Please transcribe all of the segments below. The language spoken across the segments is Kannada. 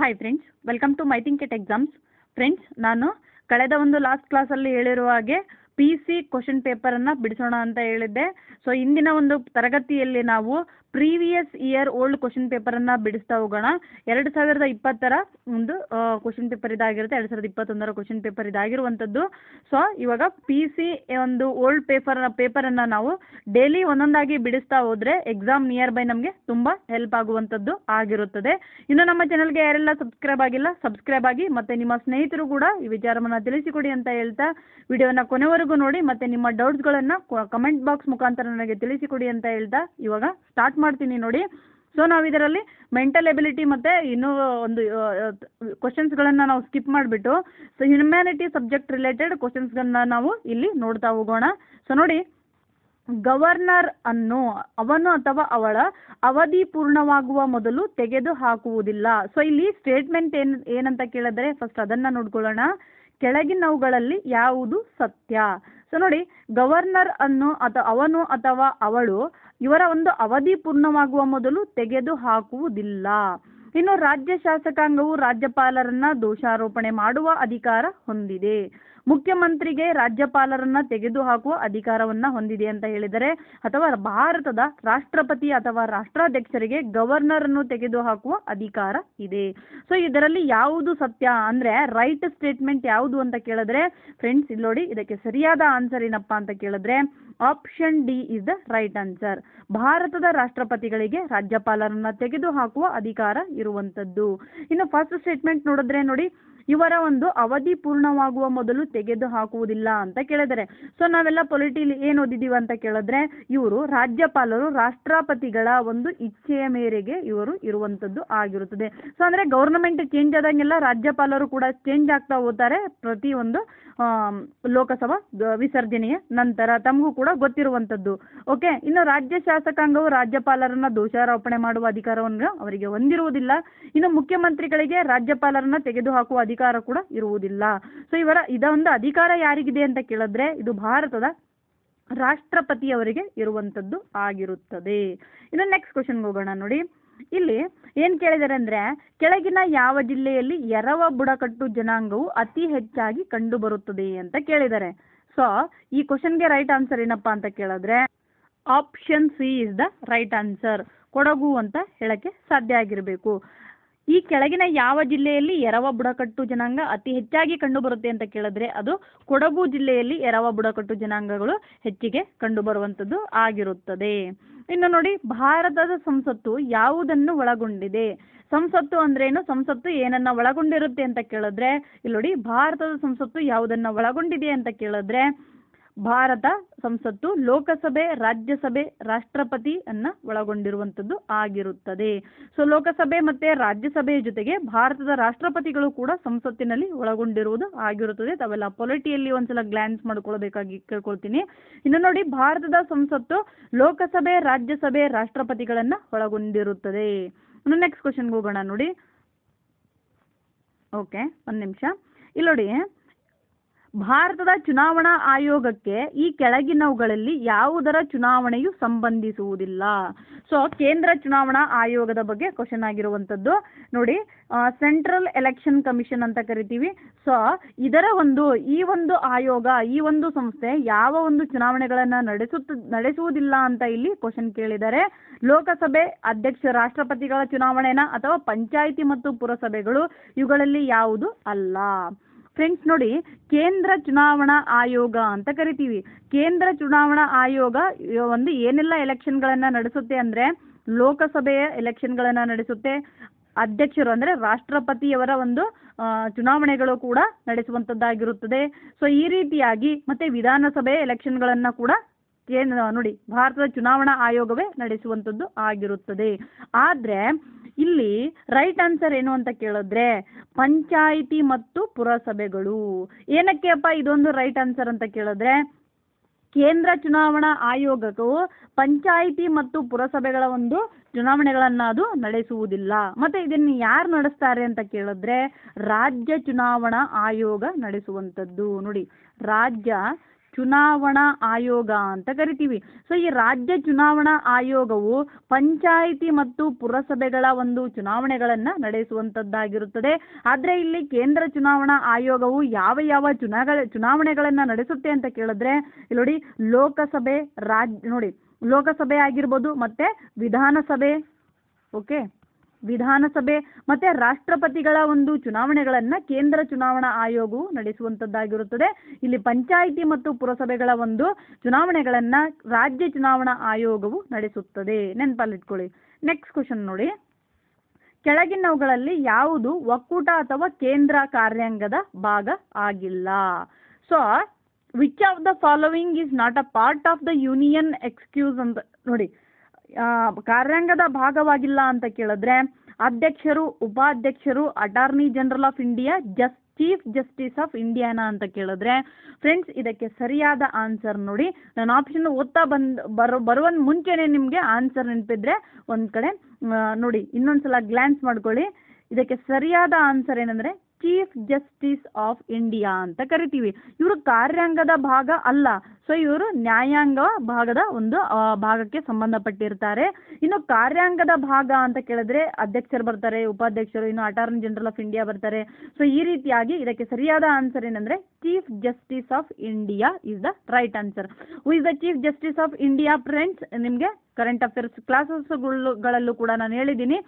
hi friends welcome to my think it exams friends ನಾನು ಕಳೆದ ಒಂದು ಲಾಸ್ಟ್ ಕ್ಲಾಸಲ್ಲಿ ಹೇಳಿರುವ ಹಾಗೆ ಪಿ ಸಿ ಕ್ವಶನ್ ಪೇಪರನ್ನು ಬಿಡಿಸೋಣ ಅಂತ ಹೇಳಿದ್ದೆ ಸೊ ಇಂದಿನ ಒಂದು ತರಗತಿಯಲ್ಲಿ ನಾವು ಪ್ರೀವಿಯಸ್ ಇಯರ್ ಓಲ್ಡ್ ಕ್ವಶನ್ ಪೇಪರನ್ನು ಬಿಡಿಸ್ತಾ ಹೋಗೋಣ ಎರಡು ಸಾವಿರದ ಇಪ್ಪತ್ತರ ಒಂದು ಕ್ವಶನ್ ಪೇಪರ್ ಇದಾಗಿರುತ್ತೆ ಎರಡು ಸಾವಿರದ ಇಪ್ಪತ್ತೊಂದರ ಕ್ವಶನ್ ಪೇಪರ್ ಇದಾಗಿರುವಂಥದ್ದು ಸೊ ಇವಾಗ ಪಿ ಸಿ ಒಂದು ಓಲ್ಡ್ ಪೇಪರ್ ಪೇಪರನ್ನು ನಾವು ಡೈಲಿ ಒಂದೊಂದಾಗಿ ಬಿಡಿಸ್ತಾ ಹೋದ್ರೆ ಎಕ್ಸಾಮ್ ನಿಯರ್ ಬೈ ನಮಗೆ ತುಂಬ ಹೆಲ್ಪ್ ಆಗುವಂಥದ್ದು ಆಗಿರುತ್ತದೆ ಇನ್ನು ನಮ್ಮ ಚಾನಲ್ಗೆ ಯಾರೆಲ್ಲ ಸಬ್ಸ್ಕ್ರೈಬ್ ಆಗಿಲ್ಲ ಸಬ್ಸ್ಕ್ರೈಬ್ ಆಗಿ ಮತ್ತೆ ನಿಮ್ಮ ಸ್ನೇಹಿತರು ಕೂಡ ಈ ವಿಚಾರವನ್ನು ತಿಳಿಸಿಕೊಡಿ ಅಂತ ಹೇಳ್ತಾ ವಿಡಿಯೋನ ಕೊನೆವರೆಗೂ ನೋಡಿ ಮತ್ತೆ ನಿಮ್ಮ ಡೌಟ್ಸ್ಗಳನ್ನು ಕಮೆಂಟ್ ಬಾಕ್ಸ್ ಮುಖಾಂತರ ನನಗೆ ತಿಳಿಸಿಕೊಡಿ ಅಂತ ಹೇಳ್ತಾ ಇವಾಗ ಸ್ಟಾರ್ಟ್ ಮಾಡ್ತೀನಿ ನೋಡಿ ಸೊ ನಾವು ಇದರಲ್ಲಿ ಮೆಂಟಲ್ ಎಬಿಲಿಟಿ ಮತ್ತು ಇನ್ನೂ ಒಂದು ಕ್ವಶನ್ಸ್ಗಳನ್ನು ನಾವು ಸ್ಕಿಪ್ ಮಾಡಿಬಿಟ್ಟು ಸೊ ಹ್ಯುಮ್ಯಾನಿಟಿ ಸಬ್ಜೆಕ್ಟ್ ರಿಲೇಟೆಡ್ ಕ್ವಶನ್ಸ್ಗಳನ್ನ ನಾವು ಇಲ್ಲಿ ನೋಡ್ತಾ ಹೋಗೋಣ ಸೊ ನೋಡಿ ಗವರ್ನರ್ ಅನ್ನು ಅವನು ಅಥವಾ ಅವಳ ಅವಧಿ ಪೂರ್ಣವಾಗುವ ಮೊದಲು ತೆಗೆದು ಹಾಕುವುದಿಲ್ಲ ಸೊ ಇಲ್ಲಿ ಸ್ಟೇಟ್ಮೆಂಟ್ ಏನ್ ಏನಂತ ಕೇಳಿದ್ರೆ ಫಸ್ಟ್ ಅದನ್ನ ನೋಡ್ಕೊಳ್ಳೋಣ ಕೆಳಗಿನವುಗಳಲ್ಲಿ ಯಾವುದು ಸತ್ಯ ಸೊ ನೋಡಿ ಗವರ್ನರ್ ಅನ್ನು ಅಥವಾ ಅವನು ಅಥವಾ ಅವಳು ಇವರ ಒಂದು ಅವಧಿ ಪೂರ್ಣವಾಗುವ ಮೊದಲು ತೆಗೆದು ಹಾಕುವುದಿಲ್ಲ ಇನ್ನು ರಾಜ್ಯ ಶಾಸಕಾಂಗವು ರಾಜ್ಯಪಾಲರನ್ನ ದೋಷಾರೋಪಣೆ ಮಾಡುವ ಅಧಿಕಾರ ಹೊಂದಿದೆ ಮುಖ್ಯಮಂತ್ರಿಗೆ ತೆಗೆದು ಹಾಕುವ ಅಧಿಕಾರವನ್ನ ಹೊಂದಿದೆ ಅಂತ ಹೇಳಿದರೆ ಅಥವಾ ಭಾರತದ ರಾಷ್ಟ್ರಪತಿ ಅಥವಾ ರಾಷ್ಟ್ರಾಧ್ಯಕ್ಷರಿಗೆ ತೆಗೆದು ಹಾಕುವ ಅಧಿಕಾರ ಇದೆ ಸೊ ಇದರಲ್ಲಿ ಯಾವುದು ಸತ್ಯ ಅಂದ್ರೆ ರೈಟ್ ಸ್ಟೇಟ್ಮೆಂಟ್ ಯಾವುದು ಅಂತ ಕೇಳಿದ್ರೆ ಫ್ರೆಂಡ್ಸ್ ಇಲ್ಲಿ ನೋಡಿ ಇದಕ್ಕೆ ಸರಿಯಾದ ಆನ್ಸರ್ ಏನಪ್ಪ ಅಂತ ಕೇಳಿದ್ರೆ option D is the right answer ಭಾರತದ ರಾಷ್ಟ್ರಪತಿಗಳಿಗೆ ರಾಜ್ಯಪಾಲರನ್ನ ತೆಗೆದು ಹಾಕುವ ಅಧಿಕಾರ ಇರುವಂತದ್ದು ಇನ್ನು ಫಸ್ಟ್ ಸ್ಟೇಟ್ಮೆಂಟ್ ನೋಡಿದ್ರೆ ನೋಡಿ ಇವರ ಒಂದು ಅವಧಿ ಪೂರ್ಣವಾಗುವ ಮೊದಲು ತೆಗೆದು ಹಾಕುವುದಿಲ್ಲ ಅಂತ ಕೇಳಿದರೆ ಸೊ ನಾವೆಲ್ಲ ಪೊಲಿಟಿಲಿ ಏನು ಓದಿದೀವಿ ಅಂತ ಕೇಳಿದ್ರೆ ಇವರು ರಾಜ್ಯಪಾಲರು ರಾಷ್ಟ್ರಪತಿಗಳ ಒಂದು ಇಚ್ಛೆಯ ಮೇರೆಗೆ ಇವರು ಇರುವಂತದ್ದು ಆಗಿರುತ್ತದೆ ಸೊ ಅಂದ್ರೆ ಗವರ್ನಮೆಂಟ್ ಚೇಂಜ್ ಆದಂಗೆಲ್ಲ ರಾಜ್ಯಪಾಲರು ಕೂಡ ಚೇಂಜ್ ಆಗ್ತಾ ಹೋಗ್ತಾರೆ ಪ್ರತಿ ಒಂದು ಲೋಕಸಭಾ ವಿಸರ್ಜನೆಯ ನಂತರ ತಮಗೂ ಕೂಡ ಗೊತ್ತಿರುವಂತದ್ದು ಓಕೆ ಇನ್ನು ರಾಜ್ಯ ಶಾಸಕಾಂಗವು ರಾಜ್ಯಪಾಲರನ್ನ ದೋಷಾರೋಪಣೆ ಮಾಡುವ ಅಧಿಕಾರವನ್ನು ಅವರಿಗೆ ಹೊಂದಿರುವುದಿಲ್ಲ ಇನ್ನು ಮುಖ್ಯಮಂತ್ರಿಗಳಿಗೆ ರಾಜ್ಯಪಾಲರನ್ನ ತೆಗೆದುಹಾಕುವ ಅಧಿಕಾರ ಅಧಿಕಾರ ಕೂಡ ಇರುವುದಿಲ್ಲ ಸೊ ಇವರ ಇದೊಂದು ಅಧಿಕಾರ ಯಾರಿಗಿದೆ ಅಂತ ಕೇಳಿದ್ರೆ ಇದು ಭಾರತದ ರಾಷ್ಟ್ರಪತಿಯವರಿಗೆ ಇರುವಂತದ್ದು ಆಗಿರುತ್ತದೆ ಇನ್ನು ನೆಕ್ಸ್ಟ್ ಕ್ವಶನ್ಗೆ ಹೋಗೋಣ ನೋಡಿ ಇಲ್ಲಿ ಏನ್ ಕೇಳಿದಾರೆ ಅಂದ್ರೆ ಕೆಳಗಿನ ಯಾವ ಜಿಲ್ಲೆಯಲ್ಲಿ ಎರವ ಬುಡಕಟ್ಟು ಜನಾಂಗವು ಅತಿ ಹೆಚ್ಚಾಗಿ ಕಂಡು ಬರುತ್ತದೆ ಅಂತ ಕೇಳಿದ್ದಾರೆ ಸೊ ಈ ಕ್ವಶನ್ಗೆ ರೈಟ್ ಆನ್ಸರ್ ಏನಪ್ಪಾ ಅಂತ ಕೇಳಿದ್ರೆ option C is the right answer Kodagu ಅಂತ ಹೇಳಕ್ಕೆ ಸಾಧ್ಯ ಆಗಿರಬೇಕು ಈ ಕೆಳಗಿನ ಯಾವ ಜಿಲ್ಲೆಯಲ್ಲಿ ಎರವ ಬುಡಕಟ್ಟು ಜನಾಂಗ ಅತಿ ಹೆಚ್ಚಾಗಿ ಕಂಡುಬರುತ್ತೆ ಅಂತ ಕೇಳಿದ್ರೆ ಅದು ಕೊಡಗು ಜಿಲ್ಲೆಯಲ್ಲಿ ಎರವ ಬುಡಕಟ್ಟು ಜನಾಂಗಗಳು ಹೆಚ್ಚಿಗೆ ಬರುವಂತದ್ದು ಆಗಿರುತ್ತದೆ ಇನ್ನು ನೋಡಿ ಭಾರತದ ಸಂಸತ್ತು ಯಾವುದನ್ನು ಒಳಗೊಂಡಿದೆ ಸಂಸತ್ತು ಅಂದ್ರೇನು ಸಂಸತ್ತು ಏನನ್ನ ಒಳಗೊಂಡಿರುತ್ತೆ ಅಂತ ಕೇಳಿದ್ರೆ ಇಲ್ಲಿ ನೋಡಿ ಭಾರತದ ಸಂಸತ್ತು ಯಾವುದನ್ನ ಒಳಗೊಂಡಿದೆ ಅಂತ ಕೇಳಿದ್ರೆ ಭಾರತ ಸಂಸತ್ತು ಲೋಕಸಭೆ ರಾಜ್ಯಸಭೆ ರಾಷ್ಟ್ರಪತಿ ಅನ್ನ ಒಳಗೊಂಡಿರುವಂತದ್ದು ಆಗಿರುತ್ತದೆ ಸೊ ಲೋಕಸಭೆ ಮತ್ತೆ ರಾಜ್ಯಸಭೆಯ ಜೊತೆಗೆ ಭಾರತದ ರಾಷ್ಟ್ರಪತಿಗಳು ಕೂಡ ಸಂಸತ್ತಿನಲ್ಲಿ ಒಳಗೊಂಡಿರುವುದು ಆಗಿರುತ್ತದೆ ತಾವೆಲ್ಲ ಪೊಲಿಟಿಯಲ್ಲಿ ಒಂದ್ಸಲ ಗ್ಲಾನ್ಸ್ ಮಾಡ್ಕೊಳ್ಬೇಕಾಗಿ ಕೇಳ್ಕೊಳ್ತೀನಿ ಇನ್ನು ನೋಡಿ ಭಾರತದ ಸಂಸತ್ತು ಲೋಕಸಭೆ ರಾಜ್ಯಸಭೆ ರಾಷ್ಟ್ರಪತಿಗಳನ್ನ ಒಳಗೊಂಡಿರುತ್ತದೆ ಇನ್ನು ನೆಕ್ಸ್ಟ್ ಕ್ವಶನ್ಗೆ ಹೋಗೋಣ ನೋಡಿ ಓಕೆ ಒಂದು ನಿಮಿಷ ಇಲ್ಲ ನೋಡಿ ಭಾರತದ ಚುನಾವಣಾ ಆಯೋಗಕ್ಕೆ ಈ ಕೆಳಗಿನವುಗಳಲ್ಲಿ ಯಾವುದರ ಚುನಾವಣೆಯು ಸಂಬಂಧಿಸುವುದಿಲ್ಲ ಸೊ ಕೇಂದ್ರ ಚುನಾವಣಾ ಆಯೋಗದ ಬಗ್ಗೆ ಕ್ವಶನ್ ಆಗಿರುವಂಥದ್ದು ನೋಡಿ ಸೆಂಟ್ರಲ್ ಎಲೆಕ್ಷನ್ ಕಮಿಷನ್ ಅಂತ ಕರಿತೀವಿ ಸೊ ಇದರ ಒಂದು ಈ ಒಂದು ಆಯೋಗ ಈ ಒಂದು ಸಂಸ್ಥೆ ಯಾವ ಒಂದು ಚುನಾವಣೆಗಳನ್ನು ನಡೆಸುತ್ತ ನಡೆಸುವುದಿಲ್ಲ ಅಂತ ಇಲ್ಲಿ ಕ್ವಶನ್ ಕೇಳಿದ್ದಾರೆ ಲೋಕಸಭೆ ಅಧ್ಯಕ್ಷ ರಾಷ್ಟ್ರಪತಿಗಳ ಚುನಾವಣೆನ ಅಥವಾ ಪಂಚಾಯಿತಿ ಮತ್ತು ಪುರಸಭೆಗಳು ಇವುಗಳಲ್ಲಿ ಯಾವುದು ಅಲ್ಲ ಫ್ರೆಂಡ್ಸ್ ನೋಡಿ ಕೇಂದ್ರ ಚುನಾವಣಾ ಆಯೋಗ ಅಂತ ಕರಿತೀವಿ ಕೇಂದ್ರ ಚುನಾವಣಾ ಆಯೋಗ ಒಂದು ಏನೆಲ್ಲ ಎಲೆಕ್ಷನ್ಗಳನ್ನು ನಡೆಸುತ್ತೆ ಅಂದರೆ ಲೋಕಸಭೆಯ ಎಲೆಕ್ಷನ್ಗಳನ್ನು ನಡೆಸುತ್ತೆ ಅಧ್ಯಕ್ಷರು ಅಂದರೆ ರಾಷ್ಟ್ರಪತಿಯವರ ಒಂದು ಚುನಾವಣೆಗಳು ಕೂಡ ನಡೆಸುವಂಥದ್ದಾಗಿರುತ್ತದೆ ಸೊ ಈ ರೀತಿಯಾಗಿ ಮತ್ತೆ ವಿಧಾನಸಭೆ ಎಲೆಕ್ಷನ್ಗಳನ್ನು ಕೂಡ ನೋಡಿ ಭಾರತದ ಚುನಾವಣಾ ಆಯೋಗವೇ ನಡೆಸುವಂಥದ್ದು ಆಗಿರುತ್ತದೆ ಆದರೆ ಇಲ್ಲಿ ರೈಟ್ ಆನ್ಸರ್ ಏನು ಅಂತ ಕೇಳಿದ್ರೆ ಪಂಚಾಯಿತಿ ಮತ್ತು ಪುರಸಭೆಗಳು ಏನಕ್ಕೆ ಅಪ್ಪ ಇದೊಂದು ರೈಟ್ ಆನ್ಸರ್ ಅಂತ ಕೇಳಿದ್ರೆ ಕೇಂದ್ರ ಚುನಾವಣಾ ಆಯೋಗವು ಪಂಚಾಯಿತಿ ಮತ್ತು ಪುರಸಭೆಗಳ ಒಂದು ಚುನಾವಣೆಗಳನ್ನು ಅದು ನಡೆಸುವುದಿಲ್ಲ ಮತ್ತೆ ಇದನ್ನು ಯಾರು ನಡೆಸ್ತಾರೆ ಅಂತ ಕೇಳಿದ್ರೆ ರಾಜ್ಯ ಚುನಾವಣಾ ಆಯೋಗ ನಡೆಸುವಂಥದ್ದು ನೋಡಿ ರಾಜ್ಯ ಚುನಾವಣಾ ಆಯೋಗ ಅಂತ ಕರಿತೀವಿ ಸೊ ಈ ರಾಜ್ಯ ಚುನಾವಣಾ ಆಯೋಗವು ಪಂಚಾಯಿತಿ ಮತ್ತು ಪುರಸಭೆಗಳ ಒಂದು ಚುನಾವಣೆಗಳನ್ನು ನಡೆಸುವಂತದ್ದಾಗಿರುತ್ತದೆ ಆದರೆ ಇಲ್ಲಿ ಕೇಂದ್ರ ಚುನಾವಣಾ ಆಯೋಗವು ಯಾವ ಯಾವ ಚುನಾಗಳ ಚುನಾವಣೆಗಳನ್ನು ನಡೆಸುತ್ತೆ ಅಂತ ಕೇಳಿದ್ರೆ ಇಲ್ಲಿ ನೋಡಿ ಲೋಕಸಭೆ ರಾಜ್ ನೋಡಿ ಲೋಕಸಭೆ ಆಗಿರ್ಬೋದು ಮತ್ತೆ ವಿಧಾನಸಭೆ ಓಕೆ ವಿಧಾನಸಭೆ ಮತ್ತೆ ರಾಷ್ಟ್ರಪತಿಗಳ ಒಂದು ಚುನಾವಣೆಗಳನ್ನು ಕೇಂದ್ರ ಚುನಾವಣಾ ಆಯೋಗವು ನಡೆಸುವಂತದ್ದಾಗಿರುತ್ತದೆ ಇಲ್ಲಿ ಪಂಚಾಯಿತಿ ಮತ್ತು ಪುರಸಭೆಗಳ ಒಂದು ಚುನಾವಣೆಗಳನ್ನು ರಾಜ್ಯ ಚುನಾವಣಾ ಆಯೋಗವು ನಡೆಸುತ್ತದೆ ನೆನಪಲ್ಲಿಟ್ಕೊಳ್ಳಿ ನೆಕ್ಸ್ಟ್ ಕ್ವಶನ್ ನೋಡಿ ಕೆಳಗಿನವುಗಳಲ್ಲಿ ಯಾವುದು ಒಕ್ಕೂಟ ಅಥವಾ ಕೇಂದ್ರ ಕಾರ್ಯಾಂಗದ ಭಾಗ ಆಗಿಲ್ಲ so which of the following is not a part of the union executive ಅಂತ ನೋಡಿ ಕಾರ್ಯಾಂಗದ ಭಾಗವಾಗಿಲ್ಲ ಅಂತ ಕೇಳಿದ್ರೆ ಅಧ್ಯಕ್ಷರು ಉಪಾಧ್ಯಕ್ಷರು attorney general of India jus chief justice of ಇಂಡಿಯಾನ ಅಂತ ಕೇಳಿದ್ರೆ ಫ್ರೆಂಡ್ಸ್ ಇದಕ್ಕೆ ಸರಿಯಾದ ಆನ್ಸರ್ ನೋಡಿ ನಾನು ಆಪ್ಷನ್ ಓದ್ತಾ ಬಂದ್ ಬರೋ ಬರುವ ಮುಂಚೆನೇ ನಿಮಗೆ ಆನ್ಸರ್ ನೆನಪಿದ್ರೆ ಒಂದ್ ಕಡೆ ನೋಡಿ ಇನ್ನೊಂದ್ಸಲ ಗ್ಲ್ಯಾನ್ಸ್ ಮಾಡ್ಕೊಳ್ಳಿ ಇದಕ್ಕೆ ಸರಿಯಾದ ಆನ್ಸರ್ ಏನಂದ್ರೆ ಚೀಫ್ ಜಸ್ಟಿಸ್ ಆಫ್ ಇಂಡಿಯಾ ಅಂತ ಕರಿತೀವಿ ಇವರು ಕಾರ್ಯಾಂಗದ ಭಾಗ ಅಲ್ಲ ಸೊ ಇವರು ನ್ಯಾಯಾಂಗ ಭಾಗದ ಒಂದು ಭಾಗಕ್ಕೆ ಸಂಬಂಧಪಟ್ಟಿರ್ತಾರೆ ಇನ್ನು ಕಾರ್ಯಾಂಗದ ಭಾಗ ಅಂತ ಕೇಳಿದ್ರೆ ಅಧ್ಯಕ್ಷರು ಬರ್ತಾರೆ ಉಪಾಧ್ಯಕ್ಷರು ಇನ್ನು ಅಟಾರ್ನಿ ಜನರಲ್ ಆಫ್ ಇಂಡಿಯಾ ಬರ್ತಾರೆ ಸೊ ಈ ರೀತಿಯಾಗಿ ಇದಕ್ಕೆ ಸರಿಯಾದ ಆನ್ಸರ್ ಏನಂದ್ರೆ chief justice of India is the right answer who is the chief justice of India friends ನಿಮಗೆ ಕರೆಂಟ್ ಅಫೇರ್ಸ್ ಕ್ಲಾಸಸ್ಗಳಲ್ಲೂ ಕೂಡ ನಾನು ಹೇಳಿದ್ದೀನಿ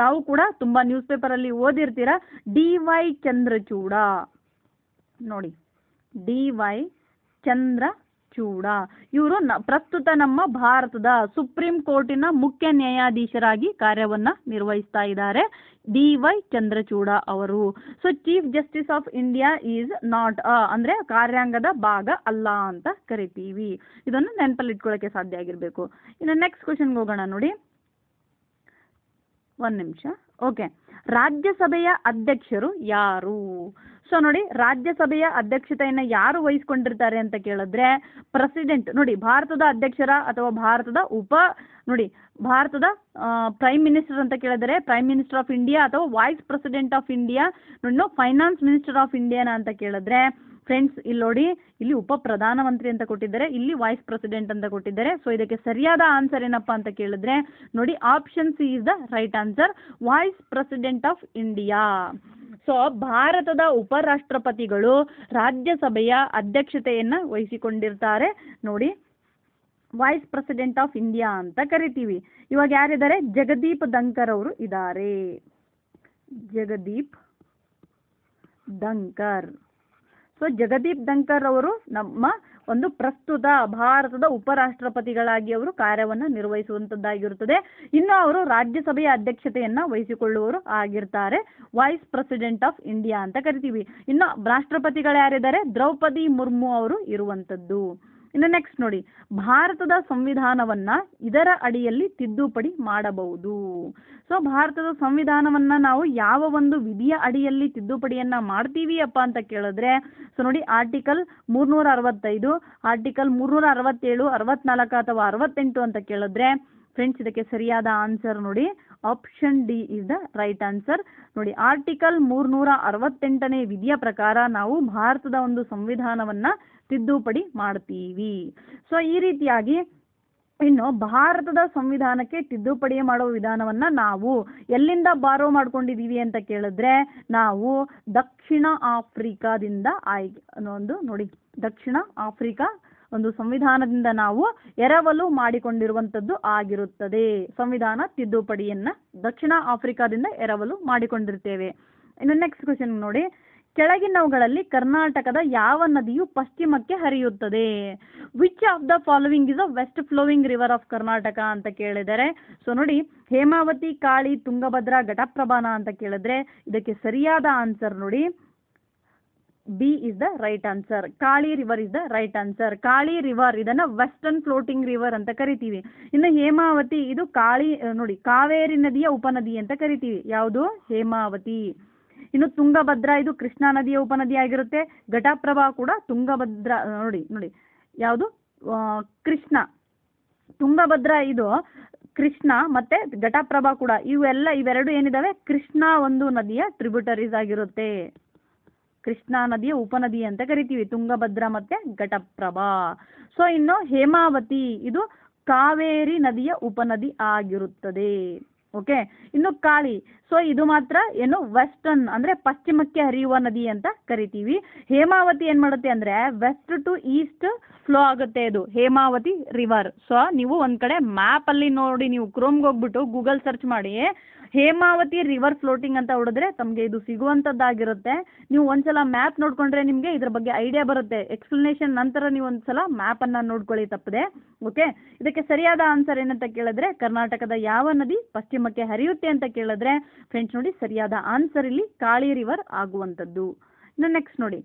ತಾವು ಕೂಡ ತುಂಬಾ ನ್ಯೂಸ್ ಪೇಪರ್ ಅಲ್ಲಿ ಓದಿರ್ತೀರ ಡಿ ವೈ ಚಂದ್ರಚೂಡ ನೋಡಿ ಡಿ ವೈ ಚಂದ್ರ ಚೂಡ ಇವರು ಪ್ರಸ್ತುತ ನಮ್ಮ ಭಾರತದ ಸುಪ್ರೀಂ ಕೋರ್ಟಿನ ಮುಖ್ಯ ನ್ಯಾಯಾಧೀಶರಾಗಿ ಕಾರ್ಯವನ್ನ ನಿರ್ವಹಿಸ್ತಾ ಇದ್ದಾರೆ ಡಿ ವೈ ಚಂದ್ರಚೂಡ ಅವರು so chief justice of India is not a ಅಂದ್ರೆ ಕಾರ್ಯಾಂಗದ ಭಾಗ ಅಲ್ಲ ಅಂತ ಕರಿತೀವಿ ಇದನ್ನು ನೆನಪಲ್ಲಿ ಸಾಧ್ಯ ಆಗಿರಬೇಕು ಇನ್ನು ನೆಕ್ಸ್ಟ್ ಕ್ವಶನ್ ಹೋಗೋಣ ನೋಡಿ ಒಂದ್ ನಿಮಿಷ ಓಕೆ ರಾಜ್ಯಸಭೆಯ ಅಧ್ಯಕ್ಷರು ಯಾರು ಸೊ ನೋಡಿ ರಾಜ್ಯಸಭೆಯ ಅಧ್ಯಕ್ಷತೆಯನ್ನು ಯಾರು ವಹಿಸಿಕೊಂಡಿರ್ತಾರೆ ಅಂತ ಕೇಳಿದ್ರೆ ಪ್ರೆಸಿಡೆಂಟ್ ನೋಡಿ ಭಾರತದ ಅಧ್ಯಕ್ಷರ ಅಥವಾ ಭಾರತದ ಉಪ ನೋಡಿ ಭಾರತದ ಪ್ರೈಮ್ ಮಿನಿಸ್ಟರ್ ಅಂತ ಕೇಳಿದರೆ ಪ್ರೈಮ್ ಮಿನಿಸ್ಟರ್ ಆಫ್ ಇಂಡಿಯಾ ಅಥವಾ ವೈಸ್ ಪ್ರೆಸಿಡೆಂಟ್ ಆಫ್ ಇಂಡಿಯಾ ನೋಡಿ ಫೈನಾನ್ಸ್ ಮಿನಿಸ್ಟರ್ ಆಫ್ ಇಂಡಿಯಾನ ಅಂತ ಕೇಳಿದ್ರೆ ಫ್ರೆಂಡ್ಸ್ ಇಲ್ಲಿ ನೋಡಿ ಇಲ್ಲಿ ಉಪ ಪ್ರಧಾನಮಂತ್ರಿ ಅಂತ ಕೊಟ್ಟಿದ್ದಾರೆ ಇಲ್ಲಿ ವೈಸ್ ಪ್ರೆಸಿಡೆಂಟ್ ಅಂತ ಕೊಟ್ಟಿದ್ದಾರೆ ಸೊ ಇದಕ್ಕೆ ಸರಿಯಾದ ಆನ್ಸರ್ ಏನಪ್ಪಾ ಅಂತ ಕೇಳಿದ್ರೆ ನೋಡಿ option C is the right answer vice president of India so ಭಾರತದ ಉಪರಾಷ್ಟ್ರಪತಿಗಳು ರಾಜ್ಯಸಭೆಯ ಅಧ್ಯಕ್ಷತೆಯನ್ನು ವಹಿಸಿಕೊಂಡಿರ್ತಾರೆ ನೋಡಿ ವೈಸ್ ಪ್ರೆಸಿಡೆಂಟ್ ಆಫ್ ಇಂಡಿಯಾ ಅಂತ ಕರಿತೀವಿ ಇವಾಗ ಯಾರಿದ್ದಾರೆ ಜಗದೀಪ್ ಧಂಕರ್ ಅವರು ಇದ್ದಾರೆ ಜಗದೀಪ್ ಧಂಕರ್ ಸೊ ಜಗದೀಪ್ ಧಂಕರ್ ಅವರು ನಮ್ಮ ಒಂದು ಪ್ರಸ್ತುತ ಭಾರತದ ಉಪರಾಷ್ಟ್ರಪತಿಗಳಾಗಿ ಅವರು ಕಾರ್ಯವನ್ನು ನಿರ್ವಹಿಸುವಂತದ್ದಾಗಿರುತ್ತದೆ ಇನ್ನು ಅವರು ರಾಜ್ಯಸಭೆಯ ಅಧ್ಯಕ್ಷತೆಯನ್ನ ವಹಿಸಿಕೊಳ್ಳುವವರು ಆಗಿರ್ತಾರೆ ವೈಸ್ ಪ್ರೆಸಿಡೆಂಟ್ ಆಫ್ ಇಂಡಿಯಾ ಅಂತ ಕರಿತೀವಿ ಇನ್ನು ರಾಷ್ಟ್ರಪತಿಗಳು ಯಾರಿದ್ದಾರೆ ದ್ರೌಪದಿ ಮುರ್ಮು ಅವರು ಇರುವಂತದ್ದು ಇನ್ನು ನೆಕ್ಸ್ಟ್ ನೋಡಿ ಭಾರತದ ಸಂವಿಧಾನವನ್ನ ಇದರ ಅಡಿಯಲ್ಲಿ ತಿದ್ದುಪಡಿ ಮಾಡಬಹುದು ಸೊ ಭಾರತದ ಸಂವಿಧಾನವನ್ನ ನಾವು ಯಾವ ಒಂದು ವಿಧಿಯ ಅಡಿಯಲ್ಲಿ ತಿದ್ದುಪಡಿಯನ್ನ ಮಾಡ್ತೀವಿ ಅಪ್ಪ ಅಂತ ಕೇಳಿದ್ರೆ ಸೊ ನೋಡಿ ಆರ್ಟಿಕಲ್ ಮೂರ್ನೂರ ಅರವತ್ತೈದು ಆರ್ಟಿಕಲ್ ಮೂರ್ನೂರ ಅರವತ್ತೇಳು ಅರವತ್ನಾಲ್ಕು ಅಥವಾ ಅರವತ್ತೆಂಟು ಅಂತ ಕೇಳಿದ್ರೆ ಫ್ರೆಂಡ್ಸ್ ಇದಕ್ಕೆ ಸರಿಯಾದ ಆನ್ಸರ್ ನೋಡಿ option D is the right answer ನೋಡಿ ಆರ್ಟಿಕಲ್ ಮೂರ್ನೂರ ಅರವತ್ತೆಂಟನೇ ವಿಧಿಯ ಪ್ರಕಾರ ನಾವು ಭಾರತದ ಒಂದು ಸಂವಿಧಾನವನ್ನ ತಿದ್ದುಪಡಿ ಮಾಡ್ತೀವಿ ಸೊ ಈ ರೀತಿಯಾಗಿ ಇನ್ನು ಭಾರತದ ಸಂವಿಧಾನಕ್ಕೆ ತಿದ್ದುಪಡಿ ಮಾಡುವ ವಿಧಾನವನ್ನ ನಾವು ಎಲ್ಲಿಂದ ಬಾರೋ ಮಾಡ್ಕೊಂಡಿದ್ದೀವಿ ಅಂತ ಕೇಳಿದ್ರೆ ನಾವು ದಕ್ಷಿಣ ಆಫ್ರಿಕಾದಿಂದ ಆಯ್ಕೆ ಒಂದು ನೋಡಿ ದಕ್ಷಿಣ ಆಫ್ರಿಕಾ ಒಂದು ಸಂವಿಧಾನದಿಂದ ನಾವು ಎರವಲು ಮಾಡಿಕೊಂಡಿರುವಂತದ್ದು ಆಗಿರುತ್ತದೆ ಸಂವಿಧಾನ ತಿದ್ದುಪಡಿಯನ್ನ ದಕ್ಷಿಣ ಆಫ್ರಿಕಾದಿಂದ ಎರವಲು ಮಾಡಿಕೊಂಡಿರ್ತೇವೆ ಇನ್ನು ನೆಕ್ಸ್ಟ್ ಕ್ವಶನ್ ನೋಡಿ ಕೆಳಗಿನವುಗಳಲ್ಲಿ ಕರ್ನಾಟಕದ ಯಾವ ನದಿಯು ಪಶ್ಚಿಮಕ್ಕೆ ಹರಿಯುತ್ತದೆ which of the following is a west flowing river of Karnataka ಅಂತ ಕೇಳಿದರೆ ಸೊ ನೋಡಿ ಹೇಮಾವತಿ ಕಾಳಿ ತುಂಗಭದ್ರಾ ಘಟಪ್ರಭಾನ ಅಂತ ಕೇಳಿದ್ರೆ ಇದಕ್ಕೆ ಸರಿಯಾದ ಆನ್ಸರ್ ನೋಡಿ B is the right answer Kali river is the right answer Kali river ಇದನ್ನ ವೆಸ್ಟರ್ನ್ ಫ್ಲೋಟಿಂಗ್ ರಿವರ್ ಅಂತ ಕರಿತೀವಿ ಇನ್ನು ಹೇಮಾವತಿ ಇದು ಕಾಳಿ ನೋಡಿ ಕಾವೇರಿ ನದಿಯ ಉಪನದಿ ಅಂತ ಕರಿತೀವಿ ಯಾವುದು ಹೇಮಾವತಿ ಇನ್ನು ತುಂಗಭದ್ರಾ ಇದು ಕೃಷ್ಣಾ ನದಿಯ ಉಪನದಿ ಆಗಿರುತ್ತೆ ಘಟಪ್ರಭಾ ಕೂಡ ತುಂಗಭದ್ರಾ ನೋಡಿ ನೋಡಿ ಯಾವುದು ಕೃಷ್ಣ ತುಂಗಭದ್ರಾ ಇದು ಕೃಷ್ಣ ಮತ್ತೆ ಘಟಪ್ರಭಾ ಕೂಡ ಇವೆಲ್ಲ ಇವೆರಡು ಏನಿದಾವೆ ಕೃಷ್ಣ ಒಂದು ನದಿಯ ಟ್ರಿಬ್ಯೂಟರೀಸ್ ಆಗಿರುತ್ತೆ ಕೃಷ್ಣಾ ನದಿಯ ಉಪನದಿ ಅಂತ ಕರಿತೀವಿ ತುಂಗಭದ್ರಾ ಮತ್ತೆ ಘಟಪ್ರಭಾ ಸೊ ಇನ್ನು ಹೇಮಾವತಿ ಇದು ಕಾವೇರಿ ನದಿಯ ಉಪನದಿ ಆಗಿರುತ್ತದೆ ಓಕೆ ಇನ್ನು ಕಾಳಿ ಸೊ ಇದು ಮಾತ್ರ ಏನು ವೆಸ್ಟರ್ನ್ ಅಂದರೆ ಪಶ್ಚಿಮಕ್ಕೆ ಹರಿಯುವ ನದಿ ಅಂತ ಕರಿತೀವಿ ಹೇಮಾವತಿ ಏನು ಮಾಡುತ್ತೆ ಅಂದರೆ ವೆಸ್ಟ್ ಟು ಈಸ್ಟ್ ಫ್ಲೋ ಆಗುತ್ತೆ ಇದು ಹೇಮಾವತಿ ರಿವರ್ ಸೊ ನೀವು ಒಂದು ಕಡೆ ಮ್ಯಾಪಲ್ಲಿ ನೋಡಿ ನೀವು ಕ್ರೋಮ್ಗೆ ಹೋಗ್ಬಿಟ್ಟು ಗೂಗಲ್ ಸರ್ಚ್ ಮಾಡಿ ಹೇಮಾವತಿ ರಿವರ್ ಫ್ಲೋಟಿಂಗ್ ಅಂತ ಹೊಡೆದ್ರೆ ತಮಗೆ ಇದು ಸಿಗುವಂಥದ್ದಾಗಿರುತ್ತೆ ನೀವು ಒಂದ್ಸಲ ಮ್ಯಾಪ್ ನೋಡಿಕೊಂಡ್ರೆ ನಿಮಗೆ ಇದ್ರ ಬಗ್ಗೆ ಐಡಿಯಾ ಬರುತ್ತೆ ಎಕ್ಸ್ಪ್ಲನೇಷನ್ ನಂತರ ನೀವು ಒಂದ್ಸಲ ಮ್ಯಾಪನ್ನು ನೋಡ್ಕೊಳ್ಳಿ ತಪ್ಪದೆ ಓಕೆ ಇದಕ್ಕೆ ಸರಿಯಾದ ಆನ್ಸರ್ ಏನಂತ ಕೇಳಿದ್ರೆ ಕರ್ನಾಟಕದ ಯಾವ ನದಿ ಪಶ್ಚಿಮಕ್ಕೆ ಹರಿಯುತ್ತೆ ಅಂತ ಕೇಳಿದ್ರೆ ಫ್ರೆಂಡ್ಸ್ ನೋಡಿ ಸರಿಯಾದ ಆನ್ಸರ್ ಇಲ್ಲಿ ಕಾಳಿ ರಿವರ್ ಆಗುವಂಥದ್ದು ಇನ್ನು ನೆಕ್ಸ್ಟ್ ನೋಡಿ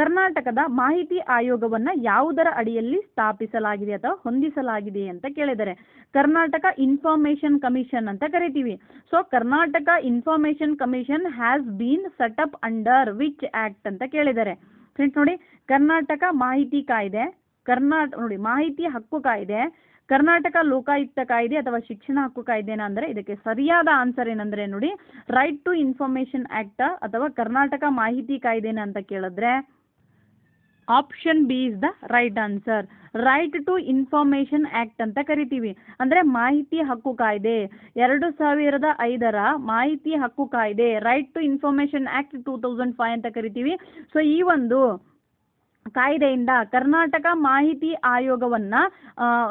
ಕರ್ನಾಟಕದ ಮಾಹಿತಿ ಆಯೋಗವನ್ನು ಯಾವುದರ ಅಡಿಯಲ್ಲಿ ಸ್ಥಾಪಿಸಲಾಗಿದೆ ಅಥವಾ ಹೊಂದಿಸಲಾಗಿದೆ ಅಂತ ಕೇಳಿದರೆ ಕರ್ನಾಟಕ ಇನ್ಫಾರ್ಮೇಶನ್ ಕಮಿಷನ್ ಅಂತ ಕರಿತೀವಿ so Karnataka information commission has been set up under which act ಅಂತ ಕೇಳಿದ್ದಾರೆ ಫ್ರೆಂಡ್ಸ್ ನೋಡಿ ಕರ್ನಾಟಕ ಮಾಹಿತಿ ಕಾಯ್ದೆ ಕರ್ನಾಟಕ ನೋಡಿ ಮಾಹಿತಿ ಹಕ್ಕು ಕಾಯ್ದೆ ಕರ್ನಾಟಕ ಲೋಕಾಯುಕ್ತ ಕಾಯ್ದೆ ಅಥವಾ ಶಿಕ್ಷಣ ಹಕ್ಕು ಕಾಯ್ದೆನ ಏನಂದ್ರೆ ಇದಕ್ಕೆ ಸರಿಯಾದ ಆನ್ಸರ್ ಏನಂದ್ರೆ ನೋಡಿ ರೈಟ್ ಟು ಇನ್ಫಾರ್ಮೇಶನ್ ಆಕ್ಟ್ ಅಥವಾ ಕರ್ನಾಟಕ ಮಾಹಿತಿ ಕಾಯ್ದೆನ ಅಂತ ಕೇಳಿದ್ರೆ option B is the right answer right to information act ಅಂತ ಕರಿತೀವಿ ಅಂದರೆ ಮಾಹಿತಿ ಹಕ್ಕು ಕಾಯ್ದೆ ಎರಡು ಸಾವಿರದ ಐದರ ಮಾಹಿತಿ ಹಕ್ಕು ಕಾಯ್ದೆ right to information act two thousand five ಅಂತ ಕರಿತೀವಿ ಸೊ ಈ ಒಂದು ಕಾಯ್ದೆಯಿಂದ ಕರ್ನಾಟಕ ಮಾಹಿತಿ ಆಯೋಗವನ್ನ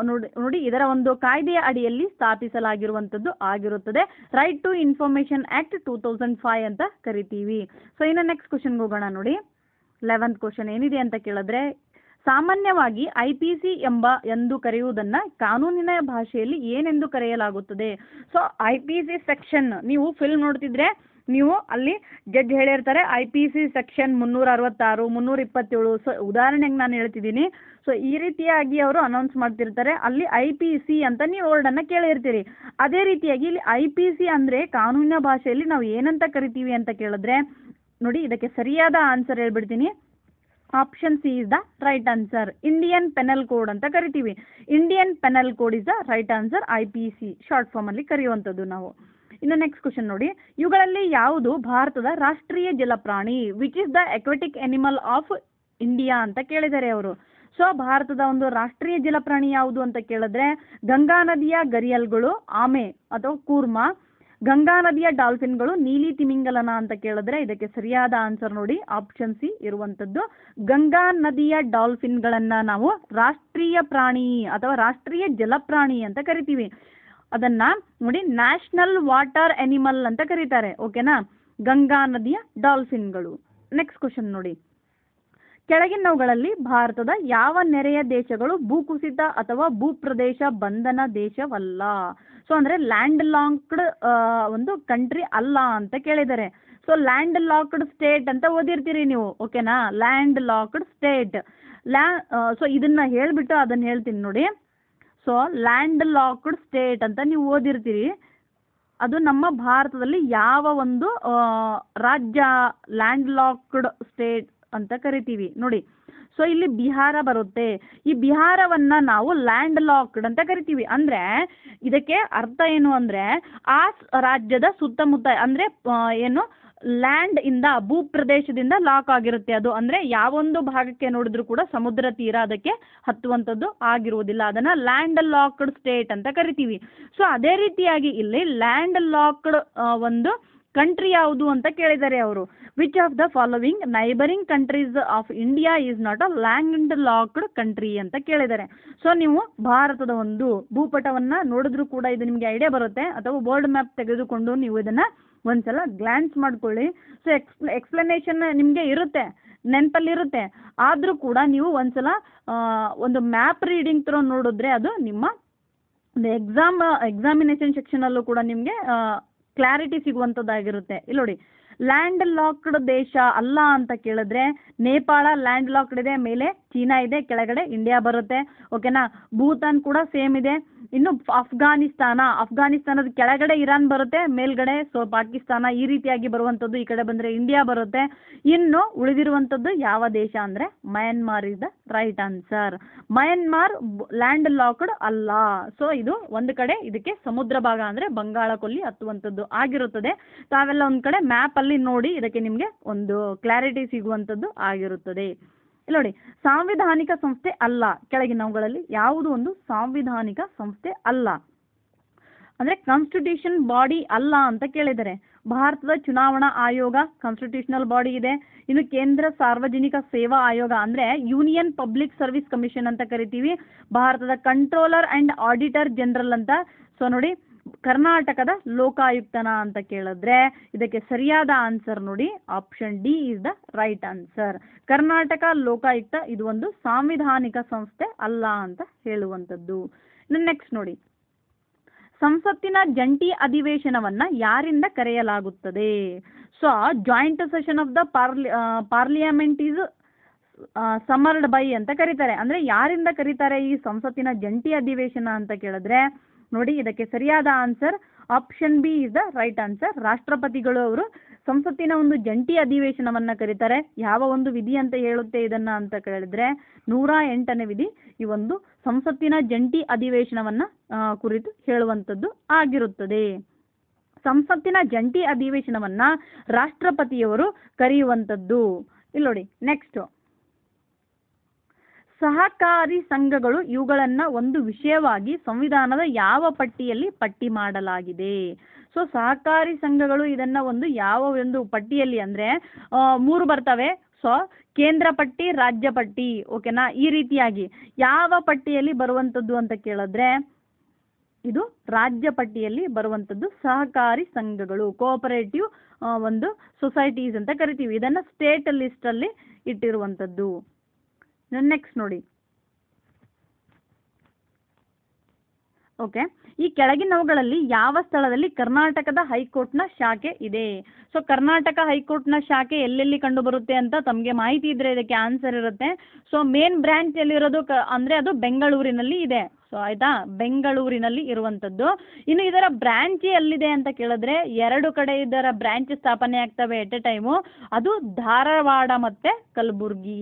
ನೋಡಿ ನೋಡಿ ಇದರ ಒಂದು ಕಾಯ್ದೆಯ ಅಡಿಯಲ್ಲಿ ಸ್ಥಾಪಿಸಲಾಗಿರುವಂತದ್ದು ಆಗಿರುತ್ತದೆ right to information act two thousand five ಅಂತ ಕರಿತೀವಿ ಸೊ ಇನ್ನು ನೆಕ್ಸ್ಟ್ ಕ್ವಶನ್ಗೆ ಹೋಗೋಣ ನೋಡಿ ಲೆವೆಂತ್ ಕ್ವಶನ್ ಏನಿದೆ ಅಂತ ಕೇಳಿದ್ರೆ ಸಾಮಾನ್ಯವಾಗಿ ಐ ಪಿ ಸಿ ಎಂಬ ಎಂದು ಕರೆಯುವುದನ್ನು ಕಾನೂನಿನ ಭಾಷೆಯಲ್ಲಿ ಏನೆಂದು ಕರೆಯಲಾಗುತ್ತದೆ so I P C section ನೀವು ಫಿಲ್ಮ್ ನೋಡ್ತಿದ್ರೆ ನೀವು ಅಲ್ಲಿ ಜಡ್ಜ್ ಹೇಳಿರ್ತಾರೆ ಐ ಪಿ ಸಿ ಸೆಕ್ಷನ್ ಮುನ್ನೂರ ಅರವತ್ತಾರು ಮುನ್ನೂರ ಇಪ್ಪತ್ತೇಳು ಸೊ ಉದಾಹರಣೆಗೆ ನಾನು ಹೇಳ್ತಿದ್ದೀನಿ ಸೊ ಈ ರೀತಿಯಾಗಿ ಅವರು ಅನೌನ್ಸ್ ಮಾಡ್ತಿರ್ತಾರೆ ಅಲ್ಲಿ ಐ ಪಿ ಸಿ ಅಂತ ನೀವು ವರ್ಡನ್ನು ಕೇಳಿರ್ತೀರಿ ಅದೇ ರೀತಿಯಾಗಿ ಇಲ್ಲಿ ಐ ಪಿ ಸಿ ಅಂದರೆ ಕಾನೂನಿನ ಭಾಷೆಯಲ್ಲಿ ನಾವು ಏನಂತ ಕರಿತೀವಿ ಅಂತ ಕೇಳಿದ್ರೆ ನೋಡಿ ಇದಕ್ಕೆ ಸರಿಯಾದ ಆನ್ಸರ್ ಹೇಳ್ಬಿಡ್ತೀನಿ option C is the right answer Indian penal code ಅಂತ ಕರಿತೀವಿ Indian penal code is the right answer I P C short ಅಲ್ಲಿ ಕರೆಯುವಂಥದ್ದು ನಾವು ಇನ್ನು ನೆಕ್ಸ್ಟ್ ಕ್ವಶನ್ ನೋಡಿ ಇವುಗಳಲ್ಲಿ ಯಾವುದು ಭಾರತದ ರಾಷ್ಟ್ರೀಯ ಜಲಪ್ರಾಣಿ which is the aquatic animal of India ಅಂತ ಕೇಳಿದ್ದಾರೆ ಅವರು ಸೊ ಭಾರತದ ಒಂದು ರಾಷ್ಟ್ರೀಯ ಜಲಪ್ರಾಣಿ ಯಾವುದು ಅಂತ ಕೇಳಿದ್ರೆ ಗಂಗಾ ನದಿಯ ಗರಿಯಲ್ಗಳು ಆಮೆ ಅಥವಾ ಕೂರ್ಮ ಗಂಗಾ ನದಿಯ ಡಾಲ್ಫಿನ್ಗಳು ನೀಲಿ ತಿಮಿಂಗಲನ ಅಂತ ಕೇಳಿದ್ರೆ ಇದಕ್ಕೆ ಸರಿಯಾದ ಆನ್ಸರ್ ನೋಡಿ ಆಪ್ಷನ್ ಸಿ ಇರುವಂತದ್ದು ಗಂಗಾ ನದಿಯ ಡಾಲ್ಫಿನ್ಗಳನ್ನು ನಾವು ರಾಷ್ಟ್ರೀಯ ಪ್ರಾಣಿ ಅಥವಾ ರಾಷ್ಟ್ರೀಯ ಜಲಪ್ರಾಣಿ ಅಂತ ಕರಿತೀವಿ ಅದನ್ನ ನೋಡಿ ನ್ಯಾಷನಲ್ ವಾಟರ್ ಅನಿಮಲ್ ಅಂತ ಕರೀತಾರೆ ಓಕೆನಾ ಗಂಗಾ ನದಿಯ ಡಾಲ್ಫಿನ್ಗಳು ನೆಕ್ಸ್ಟ್ ಕ್ವಶನ್ ನೋಡಿ ಕೆಳಗಿನವುಗಳಲ್ಲಿ ಭಾರತದ ಯಾವ ನೆರೆಯ ದೇಶಗಳು ಭೂಕುಸಿತ ಅಥವಾ ಭೂಪ್ರದೇಶ ಬಂಧನ ದೇಶವಲ್ಲ ಸೊ ಅಂದರೆ ಲ್ಯಾಂಡ್ ಲಾಕ್ಡ್ ಒಂದು ಕಂಟ್ರಿ ಅಲ್ಲ ಅಂತ ಕೇಳಿದ್ದಾರೆ ಸೊ ಲ್ಯಾಂಡ್ ಲಾಕ್ಡ್ ಸ್ಟೇಟ್ ಅಂತ ಓದಿರ್ತೀರಿ ನೀವು ಓಕೆನಾ landlocked state la so ಇದನ್ನು ಹೇಳಿಬಿಟ್ಟು ಅದನ್ನು ಹೇಳ್ತೀನಿ ನೋಡಿ ಸೊ ಲ್ಯಾಂಡ್ ಲಾಕ್ಡ್ ಸ್ಟೇಟ್ ಅಂತ ನೀವು ಓದಿರ್ತೀರಿ ಅದು ನಮ್ಮ ಭಾರತದಲ್ಲಿ ಯಾವ ಒಂದು ರಾಜ್ಯ ಲ್ಯಾಂಡ್ ಲಾಕ್ಡ್ ಸ್ಟೇಟ್ ಅಂತ ಕರಿತೀವಿ ನೋಡಿ ಸೊ ಇಲ್ಲಿ ಬಿಹಾರ ಬರುತ್ತೆ ಈ ಬಿಹಾರವನ್ನ ನಾವು ಲ್ಯಾಂಡ್ ಲಾಕ್ಡ್ ಅಂತ ಕರಿತೀವಿ ಅಂದ್ರೆ ಇದಕ್ಕೆ ಅರ್ಥ ಏನು ಅಂದ್ರೆ ಆ ರಾಜ್ಯದ ಸುತ್ತಮುತ್ತ ಅಂದ್ರೆ ಏನು ಲ್ಯಾಂಡ್ ಇಂದ ಭೂಪ್ರದೇಶದಿಂದ ಲಾಕ್ ಆಗಿರುತ್ತೆ ಅದು ಅಂದ್ರೆ ಯಾವೊಂದು ಭಾಗಕ್ಕೆ ನೋಡಿದ್ರು ಕೂಡ ಸಮುದ್ರ ತೀರ ಅದಕ್ಕೆ ಹತ್ತುವಂಥದ್ದು ಆಗಿರುವುದಿಲ್ಲ ಅದನ್ನ ಲ್ಯಾಂಡ್ ಲಾಕ್ಡ್ ಸ್ಟೇಟ್ ಅಂತ ಕರಿತೀವಿ ಸೊ ಅದೇ ರೀತಿಯಾಗಿ ಇಲ್ಲಿ ಲ್ಯಾಂಡ್ ಲಾಕ್ಡ್ ಒಂದು ಕಂಟ್ರಿ ಯಾವುದು ಅಂತ ಕೇಳಿದ್ದಾರೆ ಅವರು which of the following neighbouring countries of India is not a landlocked country ಅಂತ ಕೇಳಿದ್ದಾರೆ ಸೊ ನೀವು ಭಾರತದ ಒಂದು ಭೂಪಟವನ್ನು ನೋಡಿದ್ರೂ ಕೂಡ ಇದು ನಿಮಗೆ ಐಡಿಯಾ ಬರುತ್ತೆ ಅಥವಾ ವರ್ಲ್ಡ್ ಮ್ಯಾಪ್ ತೆಗೆದುಕೊಂಡು ನೀವು ಇದನ್ನು ಒಂದ್ಸಲ ಸಲ ಮಾಡ್ಕೊಳ್ಳಿ ಸೊ ಎಕ್ಸ್ ಎಕ್ಸ್ಪ್ಲನೇಷನ್ ನಿಮಗೆ ಇರುತ್ತೆ ನೆನಪಲ್ಲಿರುತ್ತೆ ಆದರೂ ಕೂಡ ನೀವು ಒಂದ್ಸಲ ಒಂದು ಮ್ಯಾಪ್ ರೀಡಿಂಗ್ ಥರ ನೋಡಿದ್ರೆ ಅದು ನಿಮ್ಮ ಎಕ್ಸಾಮ್ ಎಕ್ಸಾಮಿನೇಷನ್ ಸೆಕ್ಷನಲ್ಲೂ ಕೂಡ ನಿಮಗೆ ಕ್ಲಾರಿಟಿ ಸಿಗುವಂಥದ್ದಾಗಿರುತ್ತೆ ಇಲ್ಲಿ ನೋಡಿ ಲ್ಯಾಂಡ್ ಲಾಕ್ಡ್ ದೇಶ ಅಲ್ಲ ಅಂತ ಕೇಳಿದ್ರೆ ನೇಪಾಳ ಲ್ಯಾಂಡ್ ಲಾಕ್ಡ್ ಇದೆ ಮೇಲೆ ಚೀನಾ ಇದೆ ಕೆಳಗಡೆ ಇಂಡಿಯಾ ಬರುತ್ತೆ ಓಕೆನಾ ಭೂತಾನ್ ಕೂಡ ಸೇಮ್ ಇದೆ ಇನ್ನು ಅಫ್ಘಾನಿಸ್ತಾನ ಅಫ್ಘಾನಿಸ್ತಾನದ ಕೆಳಗಡೆ ಇರಾನ್ ಬರುತ್ತೆ ಮೇಲ್ಗಡೆ ಸೊ ಪಾಕಿಸ್ತಾನ ಈ ರೀತಿಯಾಗಿ ಬರುವಂಥದ್ದು ಈ ಕಡೆ ಬಂದರೆ ಇಂಡಿಯಾ ಬರುತ್ತೆ ಇನ್ನು ಉಳಿದಿರುವಂಥದ್ದು ಯಾವ ದೇಶ ಅಂದರೆ Myanmar is the right answer Myanmar landlocked ಅಲ್ಲ ಸೊ ಇದು ಒಂದು ಕಡೆ ಇದಕ್ಕೆ ಸಮುದ್ರ ಭಾಗ ಅಂದರೆ ಬಂಗಾಳ ಕೊಲ್ಲಿ ಹತ್ತುವಂಥದ್ದು ಆಗಿರುತ್ತದೆ ತಾವೆಲ್ಲ ಒಂದು ಕಡೆ ಮ್ಯಾಪಲ್ಲಿ ನೋಡಿ ಇದಕ್ಕೆ ನಿಮಗೆ ಒಂದು ಕ್ಲಾರಿಟಿ ಸಿಗುವಂಥದ್ದು ಆಗಿರುತ್ತದೆ ಇಲ್ಲಿ ನೋಡಿ ಸಾಂವಿಧಾನಿಕ ಸಂಸ್ಥೆ ಅಲ್ಲ ಕೆಳಗಿನವುಗಳಲ್ಲಿ ಯಾವುದು ಒಂದು ಸಾಂವಿಧಾನಿಕ ಸಂಸ್ಥೆ ಅಲ್ಲ ಅಂದ್ರೆ ಕಾನ್ಸ್ಟಿಟ್ಯೂಷನ್ ಬಾಡಿ ಅಲ್ಲ ಅಂತ ಕೇಳಿದರೆ ಭಾರತದ ಚುನಾವಣಾ ಆಯೋಗ ಕಾನ್ಸ್ಟಿಟ್ಯೂಷನಲ್ ಬಾಡಿ ಇದೆ ಇನ್ನು ಕೇಂದ್ರ ಸಾರ್ವಜನಿಕ ಸೇವಾ ಆಯೋಗ ಅಂದ್ರೆ ಯೂನಿಯನ್ ಪಬ್ಲಿಕ್ ಸರ್ವಿಸ್ ಕಮಿಷನ್ ಅಂತ ಕರಿತೀವಿ ಭಾರತದ ಕಂಟ್ರೋಲರ್ ಅಂಡ್ ಆಡಿಟರ್ ಜನರಲ್ ಅಂತ ಸೊ ನೋಡಿ ಕರ್ನಾಟಕದ ಲೋಕಾಯುಕ್ತನ ಅಂತ ಕೇಳಿದ್ರೆ ಇದಕ್ಕೆ ಸರಿಯಾದ ಆನ್ಸರ್ ನೋಡಿ option D is the right answer Karnataka Lokayukta ಇದು ಒಂದು ಸಾಂವಿಧಾನಿಕ ಸಂಸ್ಥೆ ಅಲ್ಲ ಅಂತ ಹೇಳುವಂಥದ್ದು ನೆಕ್ಸ್ಟ್ ನೋಡಿ ಸಂಸತ್ತಿನ ಜಂಟಿ ಅಧಿವೇಶನವನ್ನ ಯಾರಿಂದ ಕರೆಯಲಾಗುತ್ತದೆ so joint session of the parli parliament is summoned by ಅಂತ ಕರೀತಾರೆ ಅಂದ್ರೆ ಯಾರಿಂದ ಕರೀತಾರೆ ಈ ಸಂಸತ್ತಿನ ಜಂಟಿ ಅಧಿವೇಶನ ಅಂತ ಕೇಳಿದ್ರೆ ನೋಡಿ ಇದಕ್ಕೆ ಸರಿಯಾದ answer option B is the right answer ರಾಷ್ಟ್ರಪತಿಗಳು ಅವರು ಸಂಸತ್ತಿನ ಒಂದು ಜಂಟಿ ಅಧಿವೇಶನವನ್ನು ಕರೀತಾರೆ ಯಾವ ಒಂದು ವಿಧಿ ಅಂತ ಹೇಳುತ್ತೆ ಇದನ್ನ ಅಂತ ಕೇಳಿದ್ರೆ ನೂರ ಎಂಟನೇ ವಿಧಿ ಈ ಒಂದು ಸಂಸತ್ತಿನ ಜಂಟಿ ಅಧಿವೇಶನವನ್ನ ಕುರಿತು ಹೇಳುವಂಥದ್ದು ಆಗಿರುತ್ತದೆ ಸಂಸತ್ತಿನ ಜಂಟಿ ಅಧಿವೇಶನವನ್ನ ರಾಷ್ಟ್ರಪತಿಯವರು ಕರೆಯುವಂಥದ್ದು ಇಲ್ಲಿ ನೋಡಿ ನೆಕ್ಸ್ಟ್ ಸಹಕಾರಿ ಸಂಘಗಳು ಇವುಗಳನ್ನು ಒಂದು ವಿಷಯವಾಗಿ ಸಂವಿಧಾನದ ಯಾವ ಪಟ್ಟಿಯಲ್ಲಿ ಪಟ್ಟಿ ಮಾಡಲಾಗಿದೆ ಸೊ ಸಹಕಾರಿ ಸಂಘಗಳು ಇದನ್ನ ಒಂದು ಯಾವ ಒಂದು ಪಟ್ಟಿಯಲ್ಲಿ ಅಂದ್ರೆ ಮೂರು ಬರ್ತವೆ ಸೊ ಕೇಂದ್ರ ಪಟ್ಟಿ ರಾಜ್ಯ ಪಟ್ಟಿ ಓಕೆನಾ ಈ ರೀತಿಯಾಗಿ ಯಾವ ಪಟ್ಟಿಯಲ್ಲಿ ಬರುವಂತದ್ದು ಅಂತ ಕೇಳಿದ್ರೆ ಇದು ರಾಜ್ಯ ಪಟ್ಟಿಯಲ್ಲಿ ಬರುವಂತದ್ದು ಸಹಕಾರಿ ಸಂಘಗಳು ಕೋಆಪರೇಟಿವ್ ಒಂದು ಸೊಸೈಟೀಸ್ ಅಂತ ಕರಿತೀವಿ ಇದನ್ನ ಸ್ಟೇಟ್ ಲಿಸ್ಟ್ ಅಲ್ಲಿ ಇಟ್ಟಿರುವಂಥದ್ದು ನೆಕ್ಸ್ಟ್ ನೋಡಿ ಓಕೆ ಈ ಕೆಳಗಿನವುಗಳಲ್ಲಿ ಯಾವ ಸ್ಥಳದಲ್ಲಿ ಕರ್ನಾಟಕದ ಹೈಕೋರ್ಟ್ನ ಶಾಖೆ ಇದೆ ಸೊ ಕರ್ನಾಟಕ ಹೈಕೋರ್ಟ್ನ ಶಾಖೆ ಎಲ್ಲೆಲ್ಲಿ ಕಂಡುಬರುತ್ತೆ ಅಂತ ತಮಗೆ ಮಾಹಿತಿ ಇದ್ದರೆ ಇದಕ್ಕೆ ಆನ್ಸರ್ ಇರುತ್ತೆ ಸೊ ಮೇನ್ ಬ್ರ್ಯಾಂಚ್ ಎಲ್ಲಿರೋದು ಕ ಅಂದರೆ ಅದು ಬೆಂಗಳೂರಿನಲ್ಲಿ ಇದೆ ಸೊ ಆಯ್ತಾ ಬೆಂಗಳೂರಿನಲ್ಲಿ ಇರುವಂತದ್ದು ಇನ್ನು ಇದರ ಬ್ರಾಂಚ್ ಎಲ್ಲಿದೆ ಅಂತ ಕೇಳಿದ್ರೆ ಎರಡು ಕಡೆ ಇದರ ಬ್ರಾಂಚ್ ಸ್ಥಾಪನೆ ಆಗ್ತವೆ ಎಟ್ ಎ ಟೈಮು ಅದು ಧಾರವಾಡ ಮತ್ತೆ ಕಲಬುರ್ಗಿ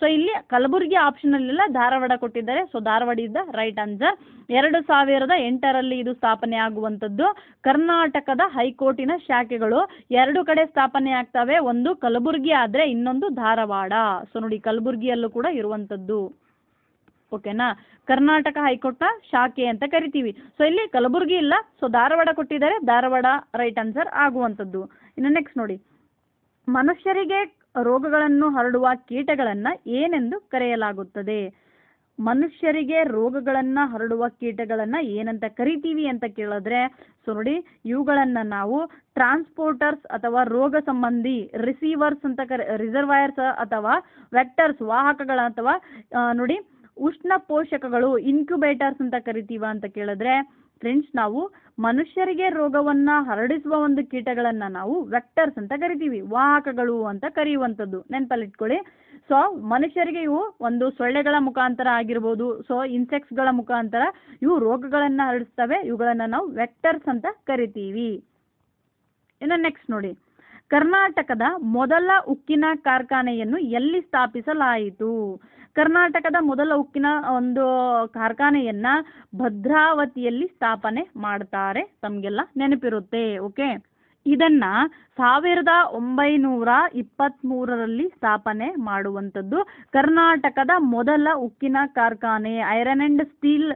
ಸೊ ಇಲ್ಲಿ ಕಲಬುರ್ಗಿ ಆಪ್ಷನ್ ಆಪ್ಷನಲ್ಲೆಲ್ಲ ಧಾರವಾಡ ಕೊಟ್ಟಿದ್ದಾರೆ so Dharwad is the right answer ಎರಡು ಸಾವಿರದ ಎಂಟರಲ್ಲಿ ಇದು ಸ್ಥಾಪನೆ ಆಗುವಂಥದ್ದು ಕರ್ನಾಟಕದ ಹೈಕೋರ್ಟಿನ ಶಾಖೆಗಳು ಎರಡು ಕಡೆ ಸ್ಥಾಪನೆ ಆಗ್ತವೆ ಒಂದು ಕಲಬುರ್ಗಿ ಆದ್ರೆ ಇನ್ನೊಂದು ಧಾರವಾಡ ಸೊ ನೋಡಿ ಕಲಬುರ್ಗಿಯಲ್ಲೂ ಕೂಡ ಇರುವಂತದ್ದು ಓಕೆನಾ ಕರ್ನಾಟಕ ಹೈಕೋರ್ಟ್ನ ಶಾಖೆ ಅಂತ ಕರಿತೀವಿ ಸೊ ಇಲ್ಲಿ ಕಲಬುರಗಿ ಇಲ್ಲ ಸೊ ಧಾರವಾಡ ಕೊಟ್ಟಿದ್ದಾರೆ ಧಾರವಾಡ ರೈಟ್ ಆನ್ಸರ್ ಆಗುವಂಥದ್ದು ಇನ್ನು ನೆಕ್ಸ್ಟ್ ನೋಡಿ ಮನುಷ್ಯರಿಗೆ ರೋಗಗಳನ್ನು ಹರಡುವ ಕೀಟಗಳನ್ನು ಏನೆಂದು ಕರೆಯಲಾಗುತ್ತದೆ ಮನುಷ್ಯರಿಗೆ ರೋಗಗಳನ್ನು ಹರಡುವ ಕೀಟಗಳನ್ನು ಏನಂತ ಕರಿತೀವಿ ಅಂತ ಕೇಳಿದ್ರೆ ಸೊ ನೋಡಿ ಇವುಗಳನ್ನು ನಾವು ಟ್ರಾನ್ಸ್ಪೋರ್ಟರ್ಸ್ ಅಥವಾ ರೋಗ ಸಂಬಂಧಿ ರಿಸೀವರ್ಸ್ ಅಂತ ಕರೆ ರಿಸರ್ವಯರ್ಸ್ ಅಥವಾ ವೆಕ್ಟರ್ಸ್ ವಾಹಕಗಳ ಅಥವಾ ನೋಡಿ ಉಷ್ಣ ಪೋಷಕಗಳು ಇನ್ಕ್ಯುಬೇಟರ್ಸ್ ಅಂತ ಕರಿತೀವ ಅಂತ ಕೇಳಿದ್ರೆ ಫ್ರೆಂಡ್ಸ್ ನಾವು ಮನುಷ್ಯರಿಗೆ ರೋಗವನ್ನ ಹರಡಿಸುವ ಒಂದು ಕೀಟಗಳನ್ನ ನಾವು ವೆಕ್ಟರ್ಸ್ ಅಂತ ಕರಿತೀವಿ ವಾಹಕಗಳು ಅಂತ ಕರೆಯುವಂಥದ್ದು ನೆನಪಲ್ಲಿಟ್ಕೊಳ್ಳಿ ಸೊ ಮನುಷ್ಯರಿಗೆ ಇವು ಒಂದು ಸೊಳ್ಳೆಗಳ ಮುಖಾಂತರ ಆಗಿರ್ಬೋದು ಸೊ ಗಳ ಮುಖಾಂತರ ಇವು ರೋಗಗಳನ್ನು ಹರಡಿಸ್ತವೆ ಇವುಗಳನ್ನು ನಾವು ವೆಕ್ಟರ್ಸ್ ಅಂತ ಕರಿತೀವಿ ಇನ್ನು ನೆಕ್ಸ್ಟ್ ನೋಡಿ ಕರ್ನಾಟಕದ ಮೊದಲ ಉಕ್ಕಿನ ಕಾರ್ಖಾನೆಯನ್ನು ಎಲ್ಲಿ ಸ್ಥಾಪಿಸಲಾಯಿತು ಕರ್ನಾಟಕದ ಮೊದಲ ಉಕ್ಕಿನ ಒಂದು ಕಾರ್ಖಾನೆಯನ್ನು ಭದ್ರಾವತಿಯಲ್ಲಿ ಸ್ಥಾಪನೆ ಮಾಡ್ತಾರೆ ತಮಗೆಲ್ಲ ನೆನಪಿರುತ್ತೆ ಓಕೆ ಇದನ್ನ ಸಾವಿರದ ಒಂಬೈನೂರ ಇಪ್ಪತ್ತ್ಮೂರರಲ್ಲಿ ಸ್ಥಾಪನೆ ಮಾಡುವಂಥದ್ದು ಕರ್ನಾಟಕದ ಮೊದಲ ಉಕ್ಕಿನ ಕಾರ್ಖಾನೆ ಐರನ್ ಅಂಡ್ ಸ್ಟೀಲ್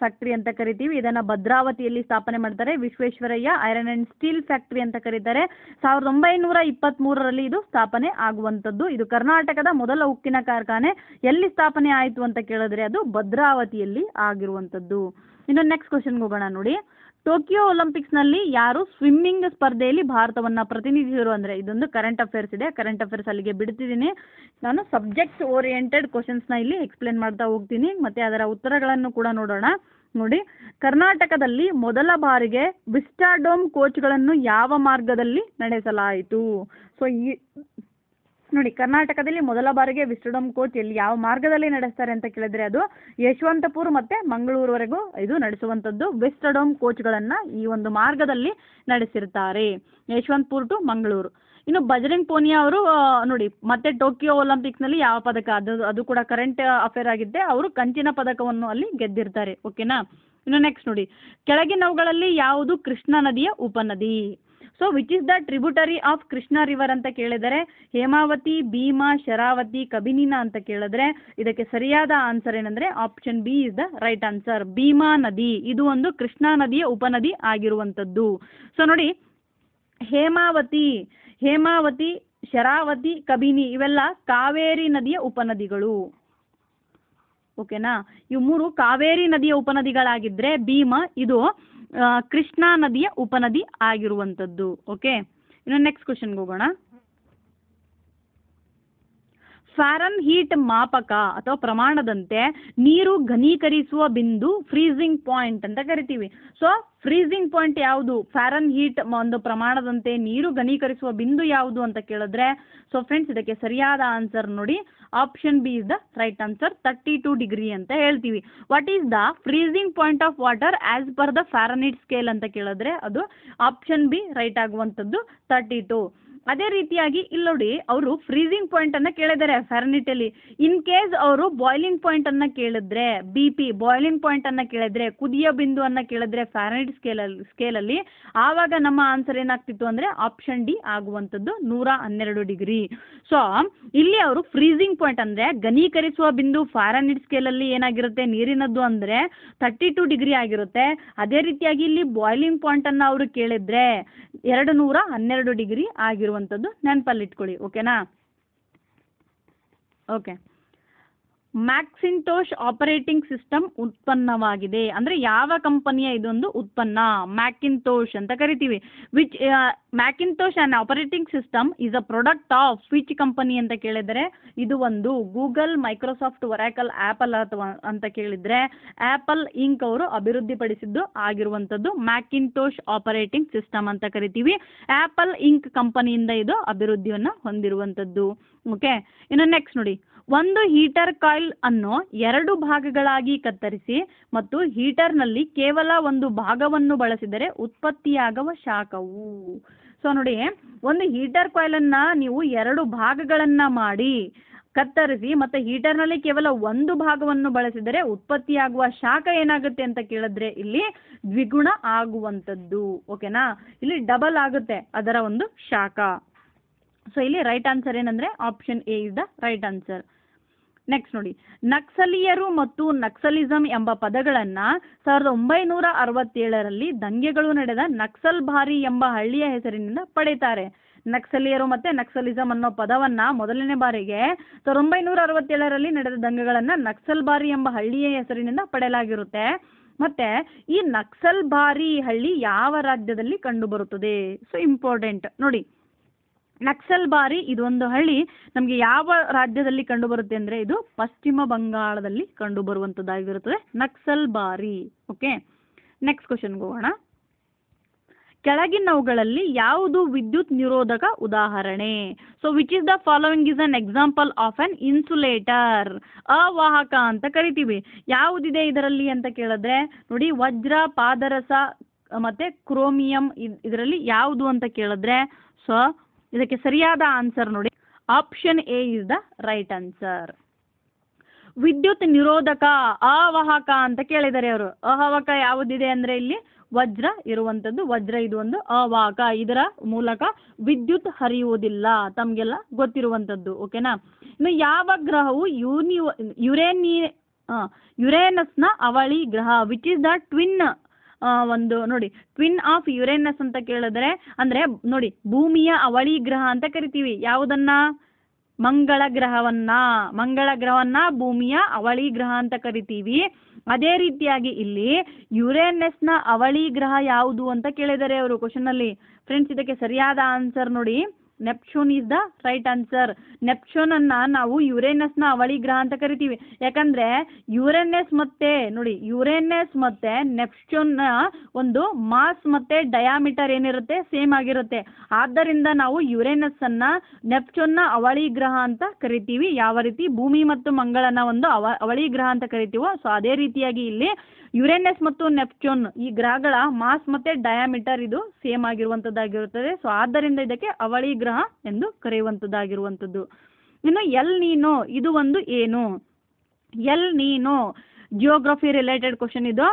ಫ್ಯಾಕ್ಟರಿ ಅಂತ ಕರಿತೀವಿ ಇದನ್ನ ಭದ್ರಾವತಿಯಲ್ಲಿ ಸ್ಥಾಪನೆ ಮಾಡ್ತಾರೆ Visvesvaraya iron and steel factory ಅಂತ ಕರೀತಾರೆ ಸಾವಿರದ ಒಂಬೈನೂರ ಮೂರರಲ್ಲಿ ಇದು ಸ್ಥಾಪನೆ ಆಗುವಂಥದ್ದು ಇದು ಕರ್ನಾಟಕದ ಮೊದಲ ಉಕ್ಕಿನ ಕಾರ್ಖಾನೆ ಎಲ್ಲಿ ಸ್ಥಾಪನೆ ಆಯಿತು ಅಂತ ಕೇಳಿದ್ರೆ ಅದು ಭದ್ರಾವತಿಯಲ್ಲಿ ಆಗಿರುವಂಥದ್ದು ಇನ್ನು ನೆಕ್ಸ್ಟ್ ಕ್ವಶನ್ಗೆ ಹೋಗೋಣ ನೋಡಿ ಟೋಕಿಯೋ ಒಲಂಪಿಕ್ಸ್ನಲ್ಲಿ ಯಾರು ಸ್ವಿಮ್ಮಿಂಗ್ ಸ್ಪರ್ಧೆಯಲ್ಲಿ ಭಾರತವನ್ನು ಪ್ರತಿನಿಧಿಸಿದರು ಅಂದರೆ ಇದೊಂದು ಕರೆಂಟ್ ಅಫೇರ್ಸ್ ಇದೆ ಕರೆಂಟ್ ಅಫೇರ್ಸ್ ಅಲ್ಲಿಗೆ ಬಿಡ್ತಿದ್ದೀನಿ ನಾನು ಸಬ್ಜೆಕ್ಟ್ ಓರಿಯೆಂಟೆಡ್ ಕ್ವಶನ್ಸ್ನ ಇಲ್ಲಿ ಎಕ್ಸ್ಪ್ಲೇನ್ ಮಾಡ್ತಾ ಹೋಗ್ತೀನಿ ಮತ್ತು ಅದರ ಉತ್ತರಗಳನ್ನು ಕೂಡ ನೋಡೋಣ ನೋಡಿ ಕರ್ನಾಟಕದಲ್ಲಿ ಮೊದಲ ಬಾರಿಗೆ ವಿಸ್ಟಾಡೋಮ್ ಕೋಚ್ಗಳನ್ನು ಯಾವ ಮಾರ್ಗದಲ್ಲಿ ನಡೆಸಲಾಯಿತು ಸೊ ಈ ನೋಡಿ ಕರ್ನಾಟಕದಲ್ಲಿ ಮೊದಲ ಬಾರಿಗೆ ವಿಸ್ಟರ್ಡಮ್ ಕೋಚ್ ಎಲ್ಲಿ ಯಾವ ಮಾರ್ಗದಲ್ಲಿ ನಡೆಸ್ತಾರೆ ಅಂತ ಕೇಳಿದ್ರೆ ಅದು ಯಶವಂತಪುರ ಮತ್ತೆ ಮಂಗಳೂರುವರೆಗೂ ಇದು ನಡೆಸುವಂಥದ್ದು ಕೋಚ್ ಕೋಚ್ಗಳನ್ನು ಈ ಒಂದು ಮಾರ್ಗದಲ್ಲಿ ನಡೆಸಿರ್ತಾರೆ ಯಶವಂತಪುರ್ ಟು ಮಂಗಳೂರು ಇನ್ನು ಬಜರಂಗ್ ಪೋನಿಯಾ ಅವರು ನೋಡಿ ಮತ್ತೆ ಟೋಕಿಯೋ ನಲ್ಲಿ ಯಾವ ಪದಕ ಅದು ಅದು ಕೂಡ ಕರೆಂಟ್ ಅಫೇರ್ ಆಗಿದ್ದೆ ಅವರು ಕಂಚಿನ ಪದಕವನ್ನು ಅಲ್ಲಿ ಗೆದ್ದಿರ್ತಾರೆ ಓಕೆನಾ ಇನ್ನು ನೆಕ್ಸ್ಟ್ ನೋಡಿ ಕೆಳಗಿನವುಗಳಲ್ಲಿ ಯಾವುದು ಕೃಷ್ಣಾ ನದಿಯ ಉಪನದಿ so which is the tributary of Krishna river ಅಂತ ಕೇಳಿದರೆ ಹೇಮಾವತಿ ಭೀಮಾ ಶರಾವತಿ ಕಬಿನಿನಾ ಅಂತ ಕೇಳಿದ್ರೆ ಇದಕ್ಕೆ ಸರಿಯಾದ ಆನ್ಸರ್ ಏನಂದ್ರೆ option B is the right answer Bhima ನದಿ ಇದು ಒಂದು ಕೃಷ್ಣಾ ನದಿಯ ಉಪನದಿ ಆಗಿರುವಂತದ್ದು ಸೊ ನೋಡಿ ಹೇಮಾವತಿ ಹೇಮಾವತಿ ಶರಾವತಿ ಕಬಿನಿ ಇವೆಲ್ಲ ಕಾವೇರಿ ನದಿಯ ಉಪನದಿಗಳು ಓಕೆನಾ ಇವು ಮೂರು ಕಾವೇರಿ ನದಿಯ ಉಪನದಿಗಳಾಗಿದ್ರೆ ಭೀಮ ಇದು ಕೃಷ್ಣಾ ನದಿಯ ಉಪನದಿ ಆಗಿರುವಂಥದ್ದು ಓಕೆ ಇನ್ನು ನೆಕ್ಸ್ಟ್ ಕ್ವಶನ್ಗೆ ಹೋಗೋಣ ಫ್ಯಾರನ್ ಹೀಟ್ ಮಾಪಕ ಅಥವಾ ಪ್ರಮಾಣದಂತೆ ನೀರು ಘನೀಕರಿಸುವ ಬಿಂದು ಫ್ರೀಸಿಂಗ್ ಪಾಯಿಂಟ್ ಅಂತ ಕರಿತೀವಿ ಸೊ ಫ್ರೀಸಿಂಗ್ ಪಾಯಿಂಟ್ ಯಾವುದು ಫ್ಯಾರನ್ ಹೀಟ್ ಒಂದು ಪ್ರಮಾಣದಂತೆ ನೀರು ಘನೀಕರಿಸುವ ಬಿಂದು ಯಾವುದು ಅಂತ ಕೇಳಿದ್ರೆ ಸೊ ಫ್ರೆಂಡ್ಸ್ ಇದಕ್ಕೆ ಸರಿಯಾದ ಆನ್ಸರ್ ನೋಡಿ option B is the right answer thirty two degree ಅಂತ ಹೇಳ್ತೀವಿ what is the freezing point of water as per the Fahrenheit scale ಅಂತ ಕೇಳಿದ್ರೆ ಅದು ಆಪ್ಷನ್ ಬಿ ರೈಟ್ ಆಗುವಂಥದ್ದು ತರ್ಟಿ ಟು ಅದೇ ರೀತಿಯಾಗಿ ಇಲ್ಲಿ ನೋಡಿ ಅವರು ಫ್ರೀಸಿಂಗ್ ಕೇಳಿದರೆ ಕೇಳಿದ್ದಾರೆ ಅಲ್ಲಿ ಇನ್ ಕೇಸ್ ಅವರು ಬಾಯ್ಲಿಂಗ್ ಪಾಯಿಂಟ್ ಅನ್ನ ಕೇಳಿದ್ರೆ ಬಿ ಪಿ ಬಾಯ್ಲಿಂಗ್ ಅನ್ನ ಕೇಳಿದ್ರೆ ಕುದಿಯ ಬಿಂದು ಕೇಳಿದ್ರೆ ಫ್ಯಾರನಿಟ್ ಸ್ಕೇಲ್ ಸ್ಕೇಲ್ ಸ್ಕೇಲಲ್ಲಿ ಆವಾಗ ನಮ್ಮ ಆನ್ಸರ್ ಏನಾಗ್ತಿತ್ತು ಅಂದ್ರೆ ಆಪ್ಷನ್ ಡಿ ಆಗುವಂಥದ್ದು ನೂರ ಹನ್ನೆರಡು ಡಿಗ್ರಿ ಸೊ ಇಲ್ಲಿ ಅವರು ಫ್ರೀಸಿಂಗ್ ಪಾಯಿಂಟ್ ಅಂದರೆ ಘನೀಕರಿಸುವ ಬಿಂದು ಸ್ಕೇಲ್ ಸ್ಕೇಲಲ್ಲಿ ಏನಾಗಿರುತ್ತೆ ನೀರಿನದ್ದು ಅಂದರೆ ತರ್ಟಿ ಟು ಡಿಗ್ರಿ ಆಗಿರುತ್ತೆ ಅದೇ ರೀತಿಯಾಗಿ ಇಲ್ಲಿ ಬಾಯ್ಲಿಂಗ್ ಪಾಯಿಂಟ್ ಅನ್ನ ಅವರು ಕೇಳಿದ್ರೆ ಎರಡು ನೂರ ಹನ್ನೆರಡು ಡಿಗ್ರಿ ಆಗಿರುತ್ತೆ ಇರುವಂಥದ್ದು ನೆನಪಲ್ಲಿಟ್ಕೊಳ್ಳಿ ಓಕೆನಾ ಓಕೆ ಮ್ಯಾಕ್ಸಿಂಟೋಶ್ ಆಪರೇಟಿಂಗ್ ಸಿಸ್ಟಮ್ ಉತ್ಪನ್ನವಾಗಿದೆ ಅಂದ್ರೆ ಯಾವ ಕಂಪನಿಯ ಇದೊಂದು ಉತ್ಪನ್ನ ಮ್ಯಾಕಿಂಟೋಷ್ ಅಂತ ಕರಿತೀವಿ which Macintosh and operating system is a product of which company ಅಂತ ಕೇಳಿದರೆ ಇದು ಒಂದು ಗೂಗಲ್ ಮೈಕ್ರೋಸಾಫ್ಟ್ ವರಾಕಲ್ ಆಪಲ್ ಅಥವಾ ಅಂತ ಕೇಳಿದ್ರೆ ಆಪಲ್ ಇಂಕ್ ಅವರು ಅಭಿವೃದ್ಧಿಪಡಿಸಿದ್ದು ಆಗಿರುವಂಥದ್ದು ಮ್ಯಾಕಿಂಟೋಷ್ ಆಪರೇಟಿಂಗ್ ಸಿಸ್ಟಮ್ ಅಂತ ಕರಿತೀವಿ ಆಪಲ್ ಇಂಕ್ ಕಂಪನಿಯಿಂದ ಇದು ಅಭಿವೃದ್ಧಿಯನ್ನು ಹೊಂದಿರುವಂತದ್ದು ಓಕೆ ಇನ್ನು ನೆಕ್ಸ್ಟ್ ನೋಡಿ ಒಂದು ಹೀಟರ್ ಕಾಯಿಲ್ ಅನ್ನು ಎರಡು ಭಾಗಗಳಾಗಿ ಕತ್ತರಿಸಿ ಮತ್ತು ಹೀಟರ್ನಲ್ಲಿ ಕೇವಲ ಒಂದು ಭಾಗವನ್ನು ಬಳಸಿದರೆ ಉತ್ಪತ್ತಿಯಾಗುವ ಶಾಖವು ಸೊ ನೋಡಿ ಒಂದು ಹೀಟರ್ ಕಾಯಿಲನ್ನು ನೀವು ಎರಡು ಭಾಗಗಳನ್ನು ಮಾಡಿ ಕತ್ತರಿಸಿ ಮತ್ತು ಹೀಟರ್ನಲ್ಲಿ ಕೇವಲ ಒಂದು ಭಾಗವನ್ನು ಬಳಸಿದರೆ ಉತ್ಪತ್ತಿಯಾಗುವ ಶಾಖ ಏನಾಗುತ್ತೆ ಅಂತ ಕೇಳಿದ್ರೆ ಇಲ್ಲಿ ದ್ವಿಗುಣ ಆಗುವಂಥದ್ದು ಓಕೆನಾ ಇಲ್ಲಿ ಡಬಲ್ ಆಗುತ್ತೆ ಅದರ ಒಂದು ಶಾಖ ಸೊ ಇಲ್ಲಿ ರೈಟ್ ಆನ್ಸರ್ ಏನಂದ್ರೆ option A is the right answer next ನೋಡಿ ನಕ್ಸಲೀಯರು ಮತ್ತು ನಕ್ಸಲಿಸಂ ಎಂಬ ಪದಗಳನ್ನು ಸಾವಿರದ ಒಂಬೈನೂರ ಅರವತ್ತೇಳರಲ್ಲಿ ದಂಗೆಗಳು ನಡೆದ ನಕ್ಸಲ್ ಭಾರಿ ಎಂಬ ಹಳ್ಳಿಯ ಹೆಸರಿನಿಂದ ಪಡೀತಾರೆ ನಕ್ಸಲೀಯರು ಮತ್ತು ನಕ್ಸಲಿಸಂ ಅನ್ನೋ ಪದವನ್ನು ಮೊದಲನೇ ಬಾರಿಗೆ ಸಾವಿರದ ಒಂಬೈನೂರ ಅರವತ್ತೇಳರಲ್ಲಿ ನಡೆದ ದಂಗೆಗಳನ್ನು ನಕ್ಸಲ್ ಬಾರಿ ಎಂಬ ಹಳ್ಳಿಯ ಹೆಸರಿನಿಂದ ಪಡೆಯಲಾಗಿರುತ್ತೆ ಮತ್ತು ಈ ನಕ್ಸಲ್ ಭಾರಿ ಹಳ್ಳಿ ಯಾವ ರಾಜ್ಯದಲ್ಲಿ ಕಂಡುಬರುತ್ತದೆ ಸೊ ಇಂಪಾರ್ಟೆಂಟ್ ನೋಡಿ ನಕ್ಸಲ್ ಬಾರಿ ಇದೊಂದು ಹಳ್ಳಿ ನಮಗೆ ಯಾವ ರಾಜ್ಯದಲ್ಲಿ ಕಂಡುಬರುತ್ತೆ ಅಂದ್ರೆ ಇದು ಪಶ್ಚಿಮ ಬಂಗಾಳದಲ್ಲಿ ನಕ್ಸಲ್ ಬಾರಿ ಓಕೆ ನೆಕ್ಸ್ಟ್ ಕ್ವಶನ್ ಹೋಗೋಣ ಕೆಳಗಿನವುಗಳಲ್ಲಿ ಯಾವುದು ವಿದ್ಯುತ್ ನಿರೋಧಕ ಉದಾಹರಣೆ so which is the following is an example of an insulator ಅವಾಹಕ ಅಂತ ಕರಿತೀವಿ ಯಾವುದಿದೆ ಇದರಲ್ಲಿ ಅಂತ ಕೇಳಿದ್ರೆ ನೋಡಿ ವಜ್ರ ಪಾದರಸ ಮತ್ತೆ ಕ್ರೋಮಿಯಂ ಇದರಲ್ಲಿ ಯಾವುದು ಅಂತ ಕೇಳಿದ್ರೆ ಸೊ ಇದಕ್ಕೆ ಸರಿಯಾದ ಆನ್ಸರ್ ನೋಡಿ option A is the right answer ವಿದ್ಯುತ್ ನಿರೋಧಕ ಅವಾಹಕ ಅಂತ ಕೇಳಿದ್ದಾರೆ ಅವರು ಅವಾಹಕ ಯಾವುದಿದೆ ಅಂದ್ರೆ ಇಲ್ಲಿ ವಜ್ರ ಇರುವಂತದ್ದು ವಜ್ರ ಇದು ಒಂದು ಅವಾಹಕ ಇದರ ಮೂಲಕ ವಿದ್ಯುತ್ ಹರಿಯುವುದಿಲ್ಲ ತಮಗೆಲ್ಲ ಗೊತ್ತಿರುವಂತದ್ದು ಓಕೆನಾ ಇನ್ನು ಯಾವ ಗ್ರಹವು ಯೂನಿ ಯುರೇನಿ ಯುರೇನಸ್ನ ಅವಳಿ ಗ್ರಹ ವಿಚ್ ಇಸ್ ದ ಟ್ವಿನ್ ಒಂದು ನೋಡಿ ಟ್ವಿನ್ ಆಫ್ ಯುರೇನಸ್ ಅಂತ ಕೇಳಿದ್ರೆ ಅಂದರೆ ನೋಡಿ ಭೂಮಿಯ ಅವಳಿ ಗ್ರಹ ಅಂತ ಕರಿತೀವಿ ಯಾವುದನ್ನ ಮಂಗಳ ಗ್ರಹವನ್ನ ಮಂಗಳ ಗ್ರಹವನ್ನ ಭೂಮಿಯ ಅವಳಿ ಗ್ರಹ ಅಂತ ಕರಿತೀವಿ ಅದೇ ರೀತಿಯಾಗಿ ಇಲ್ಲಿ ನ ಅವಳಿ ಗ್ರಹ ಯಾವುದು ಅಂತ ಕೇಳಿದ್ದಾರೆ ಅವರು ಅಲ್ಲಿ ಫ್ರೆಂಡ್ಸ್ ಇದಕ್ಕೆ ಸರಿಯಾದ ಆನ್ಸರ್ ನೋಡಿ Neptune is the right answer ಅನ್ನ ನಾವು ನ ಅವಳಿ ಗ್ರಹ ಅಂತ ಕರಿತೀವಿ ಯಾಕಂದ್ರೆ ಯುರೇನಸ್ ಮತ್ತೆ ನೋಡಿ ಯುರೇನಸ್ ನೆಪ್ಚೂನ್ ನ ಒಂದು ಮಾಸ್ ಮತ್ತೆ ಡಯಾಮೀಟರ್ ಏನಿರುತ್ತೆ ಸೇಮ್ ಆಗಿರುತ್ತೆ ಆದ್ದರಿಂದ ನಾವು ನೆಪ್ಚೂನ್ ನ ಅವಳಿ ಗ್ರಹ ಅಂತ ಕರಿತೀವಿ ಯಾವ ರೀತಿ ಭೂಮಿ ಮತ್ತು ಮಂಗಳನ ಒಂದು ಅವ ಅವಳಿ ಗ್ರಹ ಅಂತ ಕರಿತೀವೋ ಸೊ ಅದೇ ರೀತಿಯಾಗಿ ಇಲ್ಲಿ ಯುರೇನಸ್ ಮತ್ತು ನೆಪ್ಚೂನ್ ಈ ಗ್ರಹಗಳ ಮಾಸ್ ಮತ್ತೆ ಡಯಾಮೀಟರ್ ಇದು ಸೇಮ್ ಆಗಿರುವಂತದ್ದಾಗಿರುತ್ತದೆ ಸೊ ಆದ್ದರಿಂದ ಇದಕ್ಕೆ ಅವಳಿ ಗ್ರಹ ಎಂದು ಕರೆಯುವಂಥದ್ದಾಗಿರುವಂಥದ್ದು ಇನ್ನು ಎಲ್ ನೀನು ಇದು ಒಂದು ಏನು El Nino geography related question ಇದು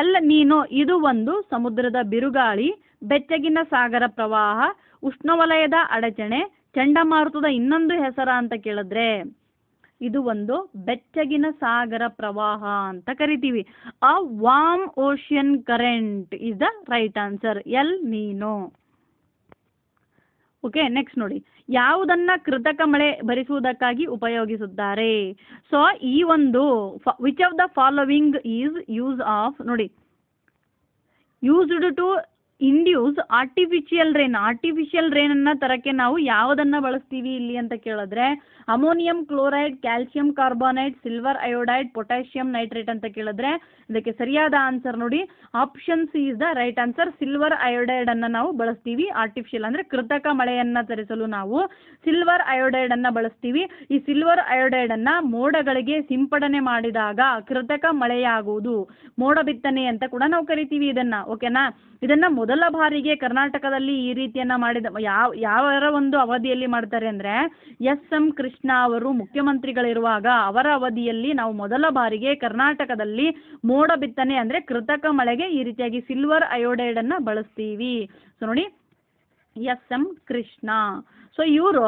ಎಲ್ ನೀನು ಇದು ಒಂದು ಸಮುದ್ರದ ಬಿರುಗಾಳಿ ಬೆಚ್ಚಗಿನ ಸಾಗರ ಪ್ರವಾಹ ಉಷ್ಣವಲಯದ ಅಡಚಣೆ ಚಂಡಮಾರುತದ ಇನ್ನೊಂದು ಹೆಸರ ಅಂತ ಕೇಳಿದ್ರೆ ಇದು ಒಂದು ಬೆಚ್ಚಗಿನ ಸಾಗರ ಪ್ರವಾಹ ಅಂತ ಕರಿತೀವಿ ಆ warm ocean current is the right answer El Nino okay next ನೋಡಿ ಯಾವುದನ್ನು ಕೃತಕ ಮಳೆ ಭರಿಸುವುದಕ್ಕಾಗಿ ಉಪಯೋಗಿಸುತ್ತಾರೆ ಸೊ ಈ ಒಂದು which of the following is use of ನೋಡಿ used to induce artificial rain artificial ರೈನನ್ನು ತರಕ್ಕೆ ನಾವು ಯಾವುದನ್ನು ಬಳಸ್ತೀವಿ ಇಲ್ಲಿ ಅಂತ ಕೇಳಿದ್ರೆ ammonium chloride calcium carbonate silver iodide potassium nitrate ಅಂತ ಕೇಳಿದ್ರೆ ಇದಕ್ಕೆ ಸರಿಯಾದ ಆನ್ಸರ್ ನೋಡಿ option C is the right answer silver ಅಯೋಡೈಡನ್ನು ನಾವು ಬಳಸ್ತೀವಿ ಆರ್ಟಿಫಿಷಿಯಲ್ ಅಂದರೆ ಕೃತಕ ಮಳೆಯನ್ನು ತರಿಸಲು ನಾವು ಸಿಲ್ವರ್ ಅಯೋಡೈಡನ್ನು ಬಳಸ್ತೀವಿ ಈ ಸಿಲ್ವರ್ ಅಯೋಡೈಡನ್ನು ಮೋಡಗಳಿಗೆ ಸಿಂಪಡಣೆ ಮಾಡಿದಾಗ ಕೃತಕ ಮಳೆಯಾಗುವುದು ಮೋಡ ಬಿತ್ತನೆ ಅಂತ ಕೂಡ ನಾವು ಕರಿತೀವಿ ಇದನ್ನು ಓಕೆನಾ ಇದನ್ನು ಮೊದಲ ಬಾರಿಗೆ ಕರ್ನಾಟಕದಲ್ಲಿ ಈ ರೀತಿಯನ್ನ ಮಾಡಿದ ಯಾವ ಯಾವರ ಒಂದು ಅವಧಿಯಲ್ಲಿ ಮಾಡ್ತಾರೆ ಅಂದ್ರೆ ಎಸ್ ಎಂ ಕೃಷ್ಣ ಅವರು ಮುಖ್ಯಮಂತ್ರಿಗಳಿರುವಾಗ ಅವರ ಅವಧಿಯಲ್ಲಿ ನಾವು ಮೊದಲ ಬಾರಿಗೆ ಕರ್ನಾಟಕದಲ್ಲಿ ಮೋಡ ಬಿತ್ತನೆ ಅಂದ್ರೆ ಕೃತಕ ಮಳೆಗೆ ಈ ರೀತಿಯಾಗಿ ಸಿಲ್ವರ್ ಅನ್ನ ಬಳಸ್ತೀವಿ ಸೊ ನೋಡಿ ಎಸ್ ಎಂ ಕೃಷ್ಣ ಸೊ ಇವರು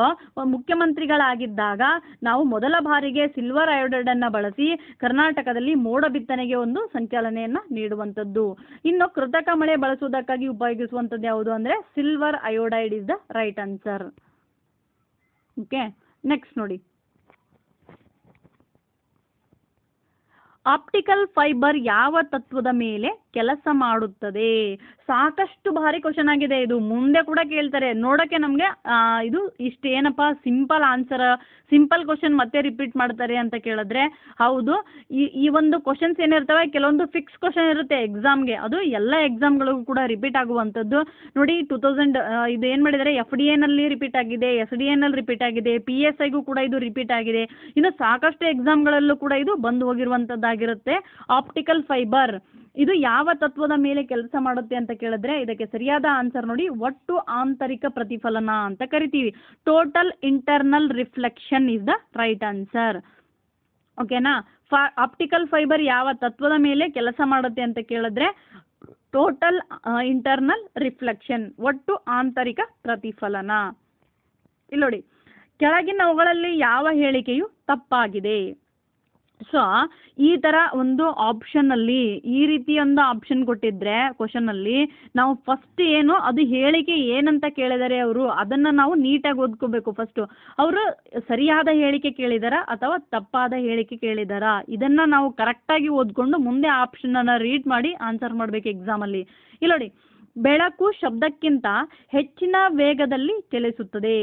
ಮುಖ್ಯಮಂತ್ರಿಗಳಾಗಿದ್ದಾಗ ನಾವು ಮೊದಲ ಬಾರಿಗೆ ಸಿಲ್ವರ್ ಅನ್ನ ಬಳಸಿ ಕರ್ನಾಟಕದಲ್ಲಿ ಮೋಡ ಬಿತ್ತನೆಗೆ ಒಂದು ಸಂಚಾಲನೆಯನ್ನು ನೀಡುವಂಥದ್ದು ಇನ್ನು ಕೃತಕ ಮಳೆ ಬಳಸುವುದಕ್ಕಾಗಿ ಉಪಯೋಗಿಸುವಂಥದ್ದು ಯಾವುದು ಅಂದ್ರೆ silver iodide is the right answer okay next ನೋಡಿ ಆಪ್ಟಿಕಲ್ ಫೈಬರ್ ಯಾವ ತತ್ವದ ಮೇಲೆ ಕೆಲಸ ಮಾಡುತ್ತದೆ ಸಾಕಷ್ಟು ಬಾರಿ ಕ್ವಶನ್ ಆಗಿದೆ ಇದು ಮುಂದೆ ಕೂಡ ಕೇಳ್ತಾರೆ ನೋಡೋಕ್ಕೆ ನಮಗೆ ಇದು ಇಷ್ಟು ಏನಪ್ಪ ಸಿಂಪಲ್ ಆನ್ಸರ್ ಸಿಂಪಲ್ ಕ್ವಷನ್ ಮತ್ತೆ ರಿಪೀಟ್ ಮಾಡ್ತಾರೆ ಅಂತ ಕೇಳಿದ್ರೆ ಹೌದು ಈ ಈ ಒಂದು ಕ್ವಷನ್ಸ್ ಏನಿರ್ತವೆ ಕೆಲವೊಂದು ಫಿಕ್ಸ್ ಕ್ವಶನ್ ಇರುತ್ತೆ ಎಕ್ಸಾಮ್ಗೆ ಅದು ಎಲ್ಲ ಎಕ್ಸಾಮ್ಗಳಿಗೂ ಕೂಡ ರಿಪೀಟ್ ಆಗುವಂಥದ್ದು ನೋಡಿ ಟು ತೌಸಂಡ್ ಇದು ಏನು ಮಾಡಿದರೆ ಎಫ್ ಡಿ ಎನಲ್ಲಿ ರಿಪೀಟ್ ಆಗಿದೆ ಎಸ್ ಡಿ ಎನಲ್ಲಿ ರಿಪೀಟ್ ಆಗಿದೆ ಪಿ ಎಸ್ ಐಗೂ ಕೂಡ ಇದು ರಿಪೀಟ್ ಆಗಿದೆ ಇನ್ನು ಸಾಕಷ್ಟು ಎಕ್ಸಾಮ್ಗಳಲ್ಲೂ ಕೂಡ ಇದು ಬಂದು ಹೋಗಿರುವಂಥದ್ದಾಗಿರುತ್ತೆ ಆಪ್ಟಿಕಲ್ ಫೈಬರ್ ಇದು ಯಾವ ಯಾವ ತತ್ವದ ಮೇಲೆ ಕೆಲಸ ಮಾಡುತ್ತೆ ಅಂತ ಕೇಳಿದ್ರೆ ಇದಕ್ಕೆ ಸರಿಯಾದ ಆನ್ಸರ್ ನೋಡಿ ಒಟ್ಟು ಆಂತರಿಕ ಪ್ರತಿಫಲನ ಅಂತ ಕರಿತೀವಿ total internal reflection is the right answer ಓಕೆನಾ ಆಪ್ಟಿಕಲ್ ಫೈಬರ್ ಯಾವ ತತ್ವದ ಮೇಲೆ ಕೆಲಸ ಮಾಡುತ್ತೆ ಅಂತ ಕೇಳಿದ್ರೆ ಟೋಟಲ್ ಇಂಟರ್ನಲ್ ರಿಫ್ಲೆಕ್ಷನ್ ಒಟ್ಟು ಆಂತರಿಕ ಪ್ರತಿಫಲನ ಇಲ್ಲಿ ನೋಡಿ ಕೆಳಗಿನವುಗಳಲ್ಲಿ ಯಾವ ಹೇಳಿಕೆಯು ತಪ್ಪಾಗಿದೆ ಸೊ ಈ ಥರ ಒಂದು ಆಪ್ಷನಲ್ಲಿ ಈ ರೀತಿಯೊಂದು ಆಪ್ಷನ್ ಕೊಟ್ಟಿದ್ದರೆ ಕ್ವಶನಲ್ಲಿ ನಾವು ಫಸ್ಟ್ ಏನು ಅದು ಹೇಳಿಕೆ ಏನಂತ ಕೇಳಿದ್ದಾರೆ ಅವರು ಅದನ್ನು ನಾವು ನೀಟಾಗಿ ಓದ್ಕೋಬೇಕು ಫಸ್ಟು ಅವರು ಸರಿಯಾದ ಹೇಳಿಕೆ ಕೇಳಿದಾರಾ ಅಥವಾ ತಪ್ಪಾದ ಹೇಳಿಕೆ ಕೇಳಿದಾರಾ ಇದನ್ನು ನಾವು ಕರೆಕ್ಟಾಗಿ ಓದ್ಕೊಂಡು ಮುಂದೆ ಆಪ್ಷನನ್ನು ರೀಡ್ ಮಾಡಿ ಆನ್ಸರ್ ಮಾಡ್ಬೇಕು ಎಕ್ಸಾಮಲ್ಲಿ ಇಲ್ಲ ನೋಡಿ ಬೆಳಕು ಶಬ್ದಕ್ಕಿಂತ ಹೆಚ್ಚಿನ ವೇಗದಲ್ಲಿ ಚಲಿಸುತ್ತದೆ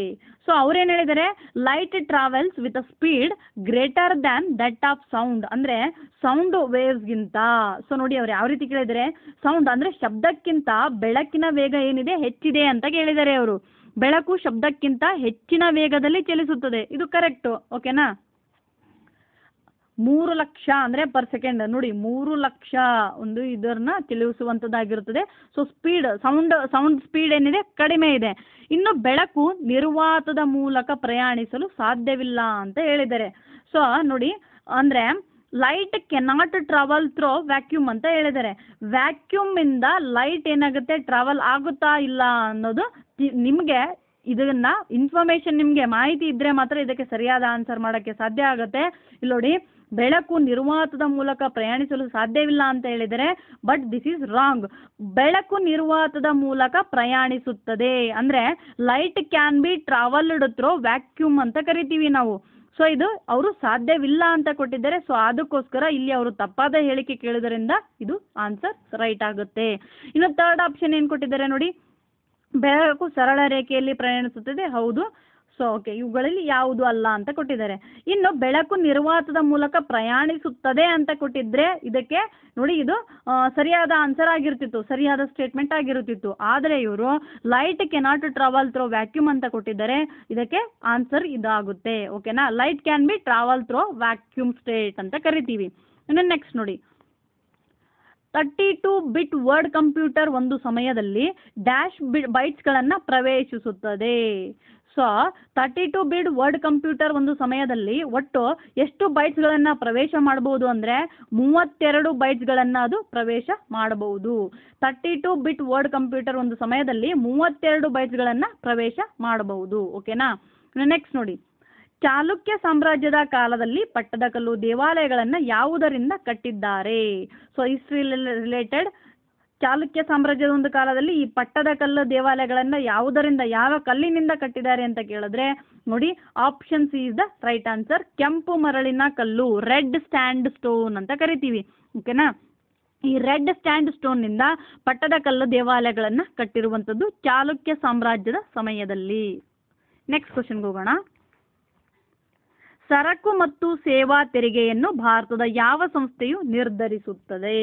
ಸೊ ಅವ್ರೇನು ಹೇಳಿದರೆ light travels with a speed greater than that of sound ಅಂದರೆ ಸೌಂಡ್ ವೇವ್ಸ್ಗಿಂತ ಸೊ ನೋಡಿ ಅವ್ರು ಯಾವ ರೀತಿ ಕೇಳಿದರೆ ಸೌಂಡ್ ಅಂದರೆ ಶಬ್ದಕ್ಕಿಂತ ಬೆಳಕಿನ ವೇಗ ಏನಿದೆ ಹೆಚ್ಚಿದೆ ಅಂತ ಕೇಳಿದ್ದಾರೆ ಅವರು ಬೆಳಕು ಶಬ್ದಕ್ಕಿಂತ ಹೆಚ್ಚಿನ ವೇಗದಲ್ಲಿ ಚಲಿಸುತ್ತದೆ ಇದು ಕರೆಕ್ಟು ಓಕೆನಾ ಮೂರು ಲಕ್ಷ ಅಂದ್ರೆ ಪರ್ ಸೆಕೆಂಡ್ ನೋಡಿ ಮೂರು ಲಕ್ಷ ಒಂದು ಇದನ್ನ ತಿಳಿಸುವಂತದ್ದಾಗಿರುತ್ತದೆ so speed sound sound speed ಏನಿದೆ ಕಡಿಮೆ ಇದೆ ಇನ್ನು ಬೆಳಕು ನಿರ್ವಾತದ ಮೂಲಕ ಪ್ರಯಾಣಿಸಲು ಸಾಧ್ಯವಿಲ್ಲ ಅಂತ ಹೇಳಿದ್ದಾರೆ ಸೊ ನೋಡಿ ಅಂದ್ರೆ light cannot travel through vacuum ಅಂತ ಹೇಳಿದ್ದಾರೆ ವ್ಯಾಕ್ಯೂಮ್ ಇಂದ ಲೈಟ್ ಏನಾಗುತ್ತೆ ಟ್ರಾವೆಲ್ ಆಗುತ್ತಾ ಇಲ್ಲ ಅನ್ನೋದು ನಿಮಗೆ ಇದನ್ನ ಇನ್ಫಾರ್ಮೇಶನ್ ನಿಮಗೆ ಮಾಹಿತಿ ಇದ್ದರೆ ಮಾತ್ರ ಇದಕ್ಕೆ ಸರಿಯಾದ ಆನ್ಸರ್ ಮಾಡೋಕ್ಕೆ ಸಾಧ್ಯ ಆಗುತ್ತೆ ಇಲ್ಲಿ ನೋಡಿ ಬೆಳಕು ನಿರ್ವಾತದ ಮೂಲಕ ಪ್ರಯಾಣಿಸಲು ಸಾಧ್ಯವಿಲ್ಲ ಅಂತ ಹೇಳಿದರೆ ಬಟ್ ದಿಸ್ ಈಸ್ ರಾಂಗ್ ಬೆಳಕು ನಿರ್ವಾತದ ಮೂಲಕ ಪ್ರಯಾಣಿಸುತ್ತದೆ ಅಂದ್ರೆ light can be travelled through vacuum ಅಂತ ಕರಿತೀವಿ ನಾವು ಸೊ ಇದು ಅವರು ಸಾಧ್ಯವಿಲ್ಲ ಅಂತ ಕೊಟ್ಟಿದ್ದಾರೆ ಸೊ ಅದಕ್ಕೋಸ್ಕರ ಇಲ್ಲಿ ಅವರು ತಪ್ಪಾದ ಹೇಳಿಕೆ ಕೇಳೋದರಿಂದ ಇದು ಆನ್ಸರ್ ರೈಟ್ ಆಗುತ್ತೆ ಇನ್ನು ತರ್ಡ್ ಆಪ್ಷನ್ ಏನು ಕೊಟ್ಟಿದ್ದಾರೆ ನೋಡಿ ಬೆಳಕು ಸರಳ ರೇಖೆಯಲ್ಲಿ ಪ್ರಯಾಣಿಸುತ್ತದೆ ಹೌದು ಸೊ ಓಕೆ ಇವುಗಳಲ್ಲಿ ಯಾವುದು ಅಲ್ಲ ಅಂತ ಕೊಟ್ಟಿದ್ದಾರೆ ಇನ್ನು ಬೆಳಕು ನಿರ್ವಾತದ ಮೂಲಕ ಪ್ರಯಾಣಿಸುತ್ತದೆ ಅಂತ ಕೊಟ್ಟಿದ್ರೆ ಇದಕ್ಕೆ ನೋಡಿ ಇದು ಸರಿಯಾದ ಆನ್ಸರ್ ಆಗಿರ್ತಿತ್ತು ಸರಿಯಾದ ಸ್ಟೇಟ್ಮೆಂಟ್ ಆಗಿರುತ್ತಿತ್ತು ಆದರೆ ಇವರು light cannot travel through vacuum ಅಂತ ಕೊಟ್ಟಿದ್ದಾರೆ ಇದಕ್ಕೆ ಆನ್ಸರ್ ಇದಾಗುತ್ತೆ ಓಕೆನಾ light can be travel through vacuum state ಅಂತ ಕರಿತೀವಿ ಇನ್ನು ನೆಕ್ಸ್ಟ್ ನೋಡಿ thirty two bit word computer ಒಂದು ಸಮಯದಲ್ಲಿ ಡ್ಯಾಶ್ ಬೈಟ್ಸ್ ಬೈಟ್ಸ್ಗಳನ್ನು ಪ್ರವೇಶಿಸುತ್ತದೆ so thirty two bit word computer ಒಂದು ಸಮಯದಲ್ಲಿ ಒಟ್ಟು ಎಷ್ಟು ಬೈಟ್ಸ್ಗಳನ್ನು ಪ್ರವೇಶ ಮಾಡಬಹುದು ಅಂದರೆ ಮೂವತ್ತೆರಡು ಬೈಟ್ಸ್ಗಳನ್ನು ಅದು ಪ್ರವೇಶ ಮಾಡಬಹುದು thirty two bit word computer ಒಂದು ಸಮಯದಲ್ಲಿ ಮೂವತ್ತೆರಡು ಬೈಟ್ಸ್ಗಳನ್ನು ಪ್ರವೇಶ ಮಾಡಬಹುದು ಓಕೆನಾ ನೆಕ್ಸ್ಟ್ ನೋಡಿ ಚಾಲುಕ್ಯ ಸಾಮ್ರಾಜ್ಯದ ಕಾಲದಲ್ಲಿ ಪಟ್ಟದಕಲ್ಲು ದೇವಾಲಯಗಳನ್ನು ಯಾವುದರಿಂದ ಕಟ್ಟಿದ್ದಾರೆ ಸೊ ಹಿಸ್ಟ್ರಿ ರಿಲೇಟೆಡ್ ಚಾಲುಕ್ಯ ಸಾಮ್ರಾಜ್ಯದ ಒಂದು ಕಾಲದಲ್ಲಿ ಈ ಪಟ್ಟದಕಲ್ಲು ದೇವಾಲಯಗಳನ್ನು ಯಾವುದರಿಂದ ಯಾವ ಕಲ್ಲಿನಿಂದ ಕಟ್ಟಿದ್ದಾರೆ ಅಂತ ಕೇಳಿದ್ರೆ ನೋಡಿ option C is the right answer ಕೆಂಪು ಮರಳಿನ ಕಲ್ಲು ರೆಡ್ ಸ್ಟ್ಯಾಂಡ್ ಸ್ಟೋನ್ ಅಂತ ಕರಿತೀವಿ ಓಕೆನಾ ಈ ರೆಡ್ ಸ್ಟ್ಯಾಂಡ್ ಸ್ಟೋನ್ ಸ್ಟೋನ್ನಿಂದ ಪಟ್ಟದಕಲ್ಲು ದೇವಾಲಯಗಳನ್ನು ಕಟ್ಟಿರುವಂತದ್ದು ಚಾಲುಕ್ಯ ಸಾಮ್ರಾಜ್ಯದ ಸಮಯದಲ್ಲಿ ನೆಕ್ಸ್ಟ್ ಕ್ವಶನ್ಗೆ ಹೋಗೋಣ ಸರಕು ಮತ್ತು ಸೇವಾ ತೆರಿಗೆಯನ್ನು ಭಾರತದ ಯಾವ ಸಂಸ್ಥೆಯು ನಿರ್ಧರಿಸುತ್ತದೆ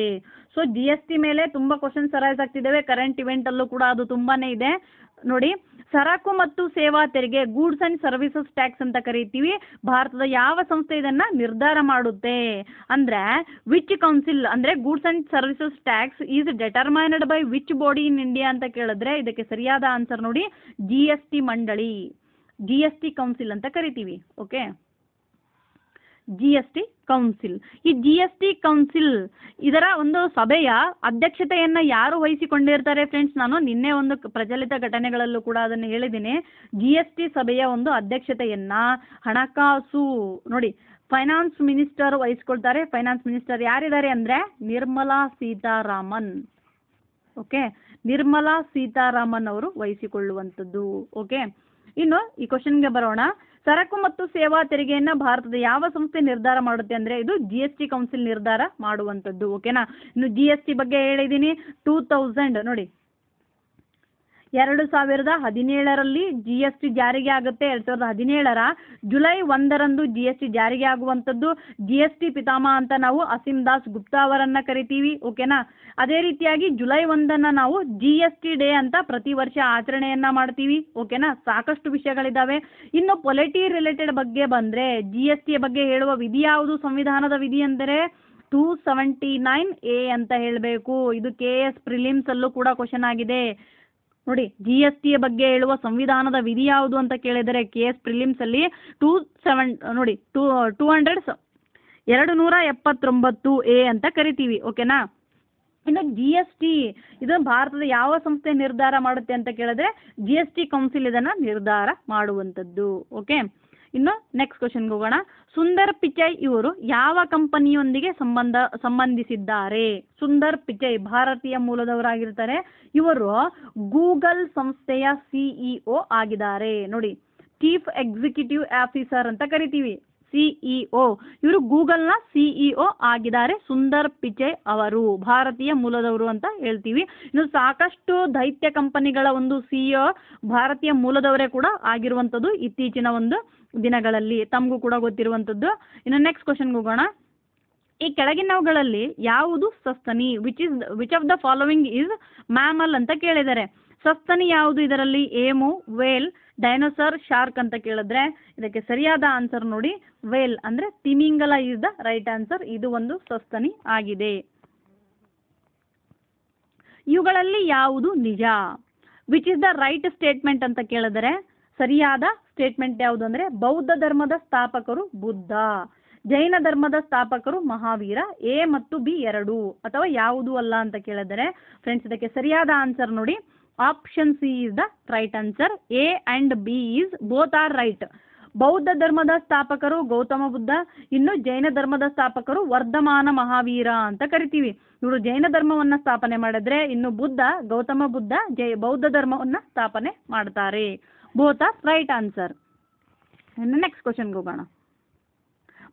ಸೊ ಜಿ ಎಸ್ ಟಿ ಮೇಲೆ ತುಂಬಾ ಕ್ವಶನ್ಸ್ ಅರೈಸ್ ಆಗ್ತಿದ್ದಾವೆ ಕರೆಂಟ್ ಅಲ್ಲೂ ಕೂಡ ಅದು ತುಂಬಾನೇ ಇದೆ ನೋಡಿ ಸರಕು ಮತ್ತು ಸೇವಾ ತೆರಿಗೆ ಗೂಡ್ಸ್ ಅಂಡ್ ಸರ್ವಿಸಸ್ ಟ್ಯಾಕ್ಸ್ ಅಂತ ಕರಿತೀವಿ ಭಾರತದ ಯಾವ ಸಂಸ್ಥೆ ಇದನ್ನ ನಿರ್ಧಾರ ಮಾಡುತ್ತೆ ಅಂದ್ರೆ ವಿಚ್ ಕೌನ್ಸಿಲ್ ಅಂದ್ರೆ goods and services tax is determined by which body in India ಅಂತ ಕೇಳಿದ್ರೆ ಇದಕ್ಕೆ ಸರಿಯಾದ ಆನ್ಸರ್ ನೋಡಿ ಜಿ ಎಸ್ ಟಿ ಮಂಡಳಿ ಜಿ ಎಸ್ ಟಿ ಕೌನ್ಸಿಲ್ ಅಂತ ಕರಿತೀವಿ okay G S T council ಈ ಜಿ ಎಸ್ ಟಿ ಕೌನ್ಸಿಲ್ ಇದರ ಒಂದು ಸಭೆಯ ಅಧ್ಯಕ್ಷತೆಯನ್ನು ಯಾರು ವಹಿಸಿಕೊಂಡಿರ್ತಾರೆ ಫ್ರೆಂಡ್ಸ್ ನಾನು ನಿನ್ನೆ ಒಂದು ಪ್ರಚಲಿತ ಘಟನೆಗಳಲ್ಲೂ ಕೂಡ ಅದನ್ನು ಹೇಳಿದ್ದೀನಿ ಜಿ ಎಸ್ ಟಿ ಸಭೆಯ ಒಂದು ಅಧ್ಯಕ್ಷತೆಯನ್ನು ಹಣಕಾಸು ನೋಡಿ ಫೈನಾನ್ಸ್ ಮಿನಿಸ್ಟರ್ ವಹಿಸ್ಕೊಳ್ತಾರೆ ಫೈನಾನ್ಸ್ ಮಿನಿಸ್ಟರ್ ಯಾರಿದ್ದಾರೆ ಅಂದರೆ ನಿರ್ಮಲಾ ಸೀತಾರಾಮನ್ ಓಕೆ ನಿರ್ಮಲಾ ಸೀತಾರಾಮನ್ ಅವರು ವಹಿಸಿಕೊಳ್ಳುವಂಥದ್ದು ಓಕೆ ಇನ್ನು ಈ ಕ್ವಶನ್ಗೆ ಬರೋಣ ಸರಕು ಮತ್ತು ಸೇವಾ ತೆರಿಗೆಯನ್ನು ಭಾರತದ ಯಾವ ಸಂಸ್ಥೆ ನಿರ್ಧಾರ ಮಾಡುತ್ತೆ ಅಂದರೆ ಇದು ಜಿ ಎಸ್ ಟಿ ಕೌನ್ಸಿಲ್ ನಿರ್ಧಾರ ಮಾಡುವಂಥದ್ದು ಓಕೆನಾ ಇನ್ನು ಜಿ ಎಸ್ ಟಿ ಬಗ್ಗೆ ಹೇಳಿದ್ದೀನಿ ಟೂ ತೌಸಂಡ್ ನೋಡಿ ಎರಡು ಸಾವಿರದ ಹದಿನೇಳರಲ್ಲಿ ಜಿ ಎಸ್ ಟಿ ಜಾರಿಗೆ ಆಗುತ್ತೆ ಎರಡು ಸಾವಿರದ ಹದಿನೇಳರ ಜುಲೈ ಒಂದರಂದು ಜಿ ಎಸ್ ಟಿ ಜಾರಿಗೆ ಆಗುವಂಥದ್ದು ಜಿ ಎಸ್ ಟಿ ಪಿತಾಮಹ ಅಂತ ನಾವು ಅಸೀಮ್ ದಾಸ್ ಗುಪ್ತಾ ಅವರನ್ನು ಕರಿತೀವಿ ಓಕೆನಾ ಅದೇ ರೀತಿಯಾಗಿ ಜುಲೈ ಒಂದನ್ನು ನಾವು ಜಿ ಎಸ್ ಟಿ ಡೇ ಅಂತ ಪ್ರತಿ ವರ್ಷ ಆಚರಣೆಯನ್ನು ಮಾಡ್ತೀವಿ ಓಕೆನಾ ಸಾಕಷ್ಟು ವಿಷಯಗಳಿದ್ದಾವೆ ಇನ್ನು ಪೊಲಿಟಿ ರಿಲೇಟೆಡ್ ಬಗ್ಗೆ ಬಂದರೆ ಜಿ ಎಸ್ ಟಿಯ ಬಗ್ಗೆ ಹೇಳುವ ವಿಧಿ ಯಾವುದು ಸಂವಿಧಾನದ ವಿಧಿ ಅಂದರೆ ಟೂ ಸೆವೆಂಟಿ ನೈನ್ ಎ ಅಂತ ಹೇಳಬೇಕು ಇದು ಕೆ ಎಸ್ ಅಲ್ಲೂ ಕೂಡ ಕ್ವಶನ್ ಆಗಿದೆ ನೋಡಿ ಜಿ ಎಸ್ ಟಿಯ ಬಗ್ಗೆ ಹೇಳುವ ಸಂವಿಧಾನದ ವಿಧಿ ಯಾವುದು ಅಂತ ಕೇಳಿದರೆ ಕೆ ಎಸ್ ಅಲ್ಲಿ ಟೂ ಸೆವೆನ್ ನೋಡಿ ಟೂ ಟೂ ಹಂಡ್ರೆಡ್ ಎರಡು ನೂರ ಎಪ್ಪತ್ತೊಂಬತ್ತು ಎ ಅಂತ ಕರಿತೀವಿ ಓಕೆನಾ ಇನ್ನು ಜಿ ಎಸ್ ಟಿ ಇದನ್ನು ಭಾರತದ ಯಾವ ಸಂಸ್ಥೆ ನಿರ್ಧಾರ ಮಾಡುತ್ತೆ ಅಂತ ಕೇಳಿದ್ರೆ ಜಿ ಎಸ್ ಟಿ ಕೌನ್ಸಿಲ್ ಇದನ್ನು ನಿರ್ಧಾರ ಮಾಡುವಂಥದ್ದು ಓಕೆ ಇನ್ನು ನೆಕ್ಸ್ಟ್ ಕ್ವಶನ್ಗೆ ಹೋಗೋಣ ಸುಂದರ್ ಪಿಚೈ ಇವರು ಯಾವ ಕಂಪನಿಯೊಂದಿಗೆ ಸಂಬಂಧ ಸಂಬಂಧಿಸಿದ್ದಾರೆ ಸುಂದರ್ ಪಿಚೈ ಭಾರತೀಯ ಮೂಲದವರಾಗಿರ್ತಾರೆ ಇವರು ಗೂಗಲ್ ಸಂಸ್ಥೆಯ ಸಿಇಒ e ಆಗಿದ್ದಾರೆ ನೋಡಿ ಚೀಫ್ ಎಕ್ಸಿಕ್ಯೂಟಿವ್ ಆಫೀಸರ್ ಅಂತ ಕರಿತೀವಿ ಸಿಇಒ e ಇವರು ಗೂಗಲ್ನ ಸಿಇಒ e ಆಗಿದ್ದಾರೆ ಸುಂದರ್ ಪಿಚೈ ಅವರು ಭಾರತೀಯ ಮೂಲದವರು ಅಂತ ಹೇಳ್ತೀವಿ ಇನ್ನು ಸಾಕಷ್ಟು ದೈತ್ಯ ಕಂಪನಿಗಳ ಒಂದು ಸಿಇಒ ಭಾರತೀಯ ಮೂಲದವರೇ ಕೂಡ ಆಗಿರುವಂಥದ್ದು ಇತ್ತೀಚಿನ ಒಂದು ದಿನಗಳಲ್ಲಿ ತಮಗೂ ಕೂಡ ಗೊತ್ತಿರುವಂಥದ್ದು ಇನ್ನು ನೆಕ್ಸ್ಟ್ ಕ್ವಶನ್ ಹೋಗೋಣ ಈ ಕೆಳಗಿನವುಗಳಲ್ಲಿ ಯಾವುದು ಸಸ್ತನಿ which is which of the following is mammal ಅಂತ ಕೇಳಿದ್ದಾರೆ ಸಸ್ತನಿ ಯಾವುದು ಇದರಲ್ಲಿ ಏಮು ವೇಲ್ ಡೈನೋಸರ್ ಶಾರ್ಕ್ ಅಂತ ಕೇಳಿದ್ರೆ ಇದಕ್ಕೆ ಸರಿಯಾದ ಆನ್ಸರ್ ನೋಡಿ ವೇಲ್ ಅಂದ್ರೆ ತಿಮಿಂಗಲ ಇಸ್ ದ ರೈಟ್ ಆನ್ಸರ್ ಇದು ಒಂದು ಸಸ್ತನಿ ಆಗಿದೆ ಇವುಗಳಲ್ಲಿ ಯಾವುದು ನಿಜ which is the right statement ಅಂತ ಕೇಳಿದರೆ ಸರಿಯಾದ ಸ್ಟೇಟ್ಮೆಂಟ್ ಯಾವುದು ಅಂದ್ರೆ ಬೌದ್ಧ ಧರ್ಮದ ಸ್ಥಾಪಕರು ಬುದ್ಧ ಜೈನ ಧರ್ಮದ ಸ್ಥಾಪಕರು ಮಹಾವೀರ ಎ ಮತ್ತು ಬಿ ಎರಡು ಅಥವಾ ಯಾವುದು ಅಲ್ಲ ಅಂತ ಕೇಳಿದರೆ ಫ್ರೆಂಡ್ಸ್ ಇದಕ್ಕೆ ಸರಿಯಾದ ಆನ್ಸರ್ ನೋಡಿ option C is the right answer A and B is both are right ಬೌದ್ಧ ಧರ್ಮದ ಸ್ಥಾಪಕರು ಗೌತಮ ಬುದ್ಧ ಇನ್ನು ಜೈನ ಧರ್ಮದ ಸ್ಥಾಪಕರು ವರ್ಧಮಾನ ಮಹಾವೀರ ಅಂತ ಕರಿತೀವಿ ಇವರು ಜೈನ ಧರ್ಮವನ್ನ ಸ್ಥಾಪನೆ ಮಾಡಿದ್ರೆ ಇನ್ನು ಬುದ್ಧ ಗೌತಮ ಬುದ್ಧ ಜೈ ಬೌದ್ಧ ಧರ್ಮವನ್ನು ಸ್ಥಾಪನೆ ಮಾಡ್ತಾರೆ ಬೋತ್ ರೈಟ್ ಆನ್ಸರ್ ನೆಕ್ಸ್ಟ್ ಕ್ವಶನ್ಗೆ ಹೋಗೋಣ